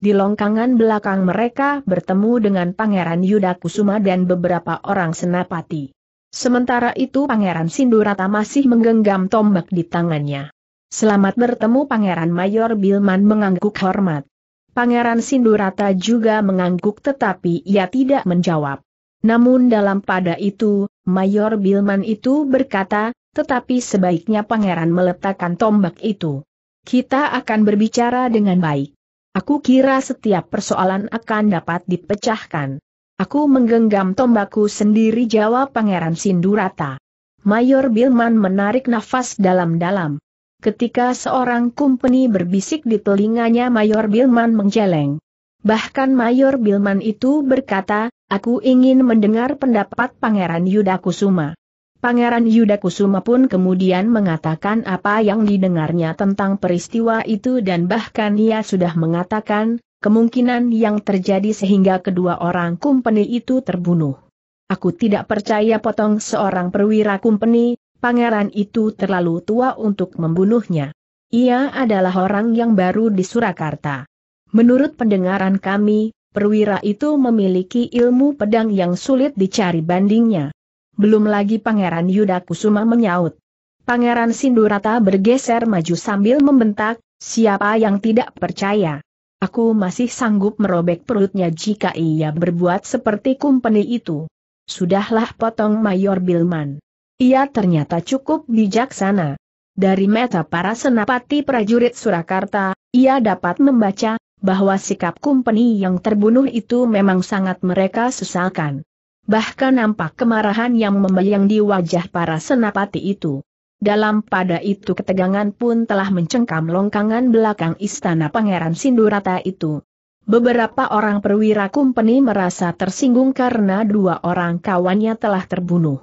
Di longkangan belakang mereka bertemu dengan Pangeran Yuda Kusuma dan beberapa orang senapati. Sementara itu Pangeran Sindurata masih menggenggam tombak di tangannya. Selamat bertemu Pangeran Mayor Bilman mengangguk hormat. Pangeran Sindurata juga mengangguk tetapi ia tidak menjawab. Namun dalam pada itu, Mayor Bilman itu berkata, tetapi sebaiknya Pangeran meletakkan tombak itu. Kita akan berbicara dengan baik. Aku kira setiap persoalan akan dapat dipecahkan. Aku menggenggam tombakku sendiri jawab Pangeran Sindurata. Mayor Bilman menarik nafas dalam-dalam. Ketika seorang kumpeni berbisik di telinganya Mayor Bilman menjeleng. Bahkan Mayor Bilman itu berkata, aku ingin mendengar pendapat Pangeran Yudakusuma. Pangeran Yuda pun kemudian mengatakan apa yang didengarnya tentang peristiwa itu dan bahkan ia sudah mengatakan, kemungkinan yang terjadi sehingga kedua orang kumpeni itu terbunuh. Aku tidak percaya potong seorang perwira kumpeni, pangeran itu terlalu tua untuk membunuhnya. Ia adalah orang yang baru di Surakarta. Menurut pendengaran kami, perwira itu memiliki ilmu pedang yang sulit dicari bandingnya. Belum lagi Pangeran Yudakusuma menyaut. Pangeran Sindurata bergeser maju sambil membentak, siapa yang tidak percaya. Aku masih sanggup merobek perutnya jika ia berbuat seperti kumpeni itu. Sudahlah potong Mayor Bilman. Ia ternyata cukup bijaksana. Dari meta para senapati prajurit Surakarta, ia dapat membaca, bahwa sikap kumpeni yang terbunuh itu memang sangat mereka sesalkan bahkan nampak kemarahan yang membayang di wajah para senapati itu. Dalam pada itu ketegangan pun telah mencengkam longkangan belakang istana Pangeran Sindurata itu. Beberapa orang perwira kumpeni merasa tersinggung karena dua orang kawannya telah terbunuh.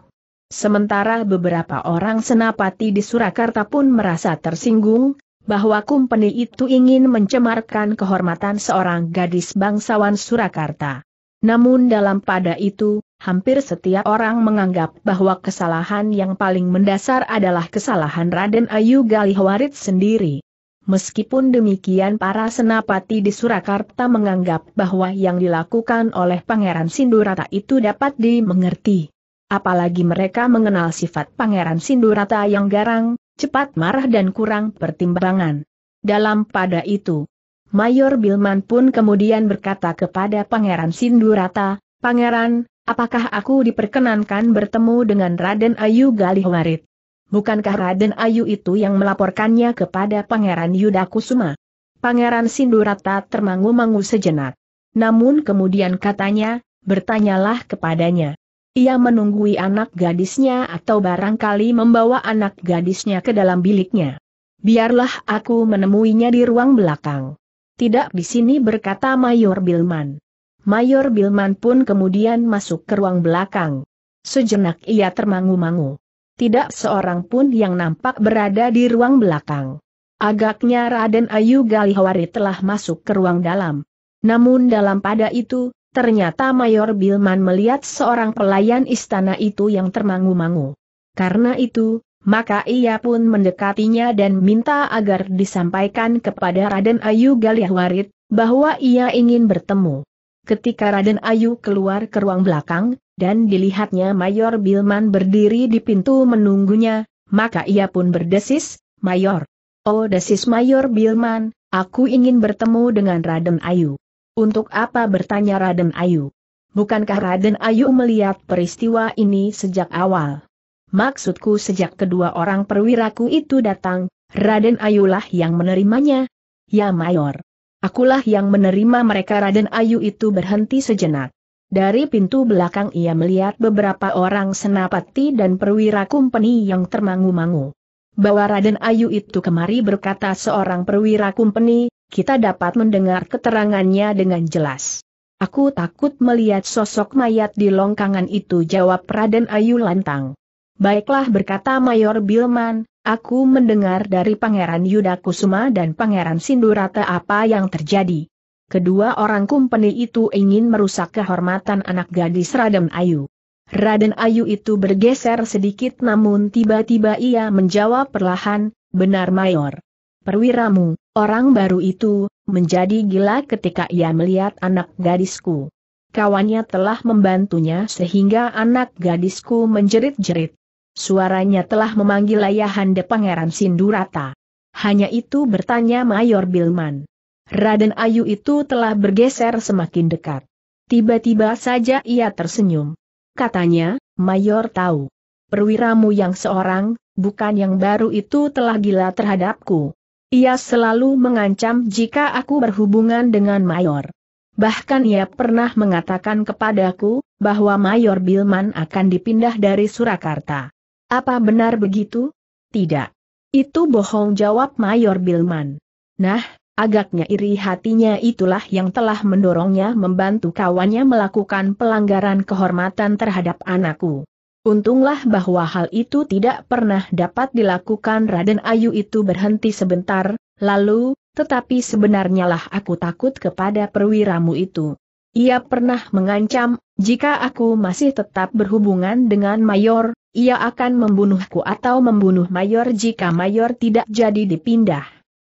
Sementara beberapa orang senapati di Surakarta pun merasa tersinggung, bahwa kumpeni itu ingin mencemarkan kehormatan seorang gadis bangsawan Surakarta. Namun dalam pada itu, hampir setiap orang menganggap bahwa kesalahan yang paling mendasar adalah kesalahan Raden Ayu Galihwarit sendiri. Meskipun demikian para senapati di Surakarta menganggap bahwa yang dilakukan oleh Pangeran Sindurata itu dapat dimengerti. Apalagi mereka mengenal sifat Pangeran Sindurata yang garang, cepat marah dan kurang pertimbangan. Dalam pada itu, Mayor Bilman pun kemudian berkata kepada Pangeran Sindurata, Pangeran, apakah aku diperkenankan bertemu dengan Raden Ayu Galihwarit? Bukankah Raden Ayu itu yang melaporkannya kepada Pangeran Yudakusuma? Pangeran Sindurata termangu-mangu sejenak. Namun kemudian katanya, bertanyalah kepadanya. Ia menunggui anak gadisnya atau barangkali membawa anak gadisnya ke dalam biliknya. Biarlah aku menemuinya di ruang belakang tidak di sini berkata Mayor Bilman. Mayor Bilman pun kemudian masuk ke ruang belakang. Sejenak ia termangu-mangu. Tidak seorang pun yang nampak berada di ruang belakang. Agaknya Raden Ayu Galihwari telah masuk ke ruang dalam. Namun dalam pada itu, ternyata Mayor Bilman melihat seorang pelayan istana itu yang termangu-mangu. Karena itu, maka ia pun mendekatinya dan minta agar disampaikan kepada Raden Ayu Galih Warid, bahwa ia ingin bertemu. Ketika Raden Ayu keluar ke ruang belakang, dan dilihatnya Mayor Bilman berdiri di pintu menunggunya, maka ia pun berdesis, Mayor. Oh desis Mayor Bilman, aku ingin bertemu dengan Raden Ayu. Untuk apa bertanya Raden Ayu? Bukankah Raden Ayu melihat peristiwa ini sejak awal? Maksudku sejak kedua orang perwiraku itu datang, Raden Ayulah yang menerimanya. Ya Mayor. Akulah yang menerima mereka Raden Ayu itu berhenti sejenak. Dari pintu belakang ia melihat beberapa orang senapati dan perwira kumpeni yang termangu-mangu. Bawa Raden Ayu itu kemari berkata seorang perwira kumpeni, kita dapat mendengar keterangannya dengan jelas. Aku takut melihat sosok mayat di longkangan itu jawab Raden Ayu lantang. Baiklah berkata Mayor Bilman, aku mendengar dari Pangeran Yudakusuma dan Pangeran Sindurata apa yang terjadi. Kedua orang kumpeni itu ingin merusak kehormatan anak gadis Raden Ayu. Raden Ayu itu bergeser sedikit namun tiba-tiba ia menjawab perlahan, benar Mayor. Perwiramu, orang baru itu, menjadi gila ketika ia melihat anak gadisku. Kawannya telah membantunya sehingga anak gadisku menjerit-jerit. Suaranya telah memanggil ayahanda Pangeran Sindurata. Hanya itu bertanya Mayor Bilman. Raden Ayu itu telah bergeser semakin dekat. Tiba-tiba saja ia tersenyum. Katanya, Mayor tahu. Perwiramu yang seorang, bukan yang baru itu telah gila terhadapku. Ia selalu mengancam jika aku berhubungan dengan Mayor. Bahkan ia pernah mengatakan kepadaku, bahwa Mayor Bilman akan dipindah dari Surakarta. Apa benar begitu? Tidak. Itu bohong jawab Mayor Bilman. Nah, agaknya iri hatinya itulah yang telah mendorongnya membantu kawannya melakukan pelanggaran kehormatan terhadap anakku. Untunglah bahwa hal itu tidak pernah dapat dilakukan Raden Ayu itu berhenti sebentar, lalu, tetapi sebenarnya lah aku takut kepada perwiramu itu. Ia pernah mengancam, jika aku masih tetap berhubungan dengan Mayor, ia akan membunuhku atau membunuh Mayor jika Mayor tidak jadi dipindah.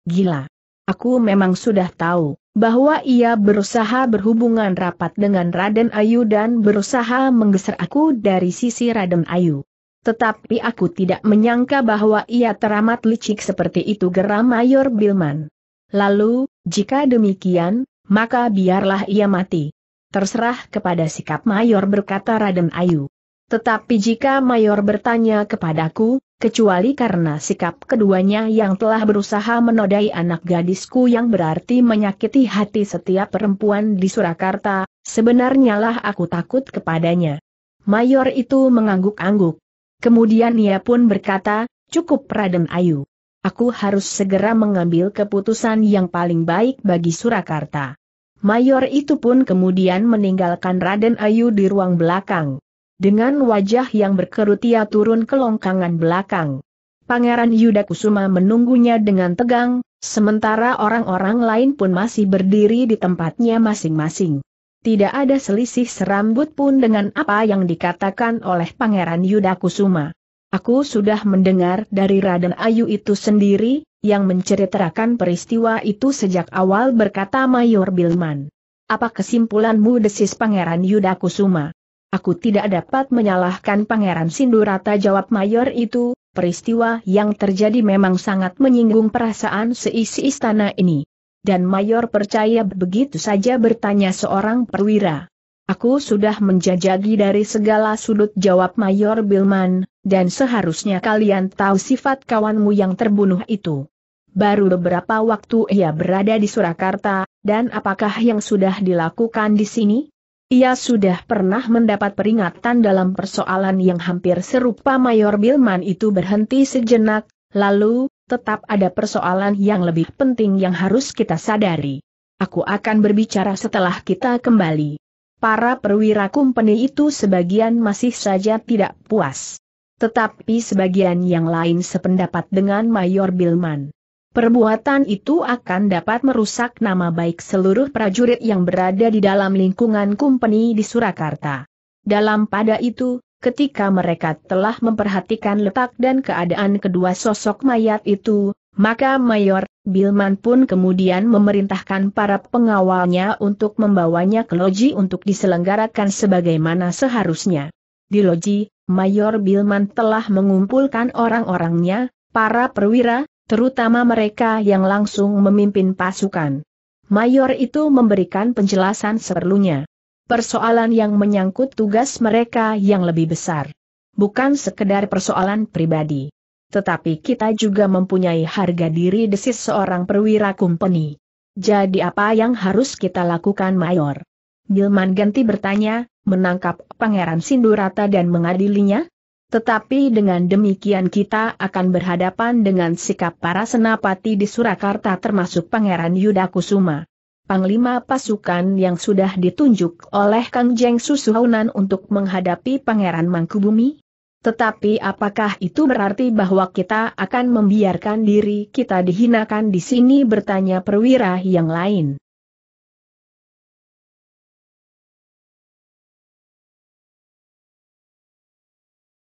Gila. Aku memang sudah tahu, bahwa ia berusaha berhubungan rapat dengan Raden Ayu dan berusaha menggeser aku dari sisi Raden Ayu. Tetapi aku tidak menyangka bahwa ia teramat licik seperti itu geram Mayor Bilman. Lalu, jika demikian, maka biarlah ia mati. Terserah kepada sikap Mayor berkata Raden Ayu. Tetapi jika Mayor bertanya kepadaku, kecuali karena sikap keduanya yang telah berusaha menodai anak gadisku yang berarti menyakiti hati setiap perempuan di Surakarta, sebenarnya lah aku takut kepadanya. Mayor itu mengangguk-angguk. Kemudian ia pun berkata, cukup Raden Ayu. Aku harus segera mengambil keputusan yang paling baik bagi Surakarta. Mayor itu pun kemudian meninggalkan Raden Ayu di ruang belakang. Dengan wajah yang berkerut ia turun ke longkangan belakang. Pangeran Yudakusuma menunggunya dengan tegang, sementara orang-orang lain pun masih berdiri di tempatnya masing-masing. Tidak ada selisih serambut pun dengan apa yang dikatakan oleh Pangeran Yudakusuma. Aku sudah mendengar dari Raden Ayu itu sendiri, yang menceritakan peristiwa itu sejak awal berkata Mayor Bilman. Apa kesimpulanmu desis Pangeran Yuda Kusuma? Aku tidak dapat menyalahkan Pangeran Sindurata jawab Mayor itu, peristiwa yang terjadi memang sangat menyinggung perasaan seisi istana ini. Dan Mayor percaya begitu saja bertanya seorang perwira. Aku sudah menjajagi dari segala sudut jawab Mayor Bilman, dan seharusnya kalian tahu sifat kawanmu yang terbunuh itu. Baru beberapa waktu ia berada di Surakarta, dan apakah yang sudah dilakukan di sini? Ia sudah pernah mendapat peringatan dalam persoalan yang hampir serupa Mayor Bilman itu berhenti sejenak, lalu, tetap ada persoalan yang lebih penting yang harus kita sadari. Aku akan berbicara setelah kita kembali para perwira kumpeni itu sebagian masih saja tidak puas. Tetapi sebagian yang lain sependapat dengan Mayor Bilman. Perbuatan itu akan dapat merusak nama baik seluruh prajurit yang berada di dalam lingkungan kumpeni di Surakarta. Dalam pada itu, ketika mereka telah memperhatikan letak dan keadaan kedua sosok mayat itu, maka Mayor Bilman pun kemudian memerintahkan para pengawalnya untuk membawanya ke loji untuk diselenggarakan sebagaimana seharusnya. Di loji, Mayor Bilman telah mengumpulkan orang-orangnya, para perwira, terutama mereka yang langsung memimpin pasukan. Mayor itu memberikan penjelasan seperlunya. Persoalan yang menyangkut tugas mereka yang lebih besar. Bukan sekedar persoalan pribadi tetapi kita juga mempunyai harga diri desis seorang perwira kumpeni. Jadi apa yang harus kita lakukan Mayor? Gilman ganti bertanya, menangkap Pangeran Sindurata dan mengadilinya? Tetapi dengan demikian kita akan berhadapan dengan sikap para senapati di Surakarta termasuk Pangeran Yudakusuma. Panglima pasukan yang sudah ditunjuk oleh Kang Jeng Susuhunan untuk menghadapi Pangeran Mangkubumi, tetapi apakah itu berarti bahwa kita akan membiarkan diri kita dihinakan di sini bertanya perwira yang lain?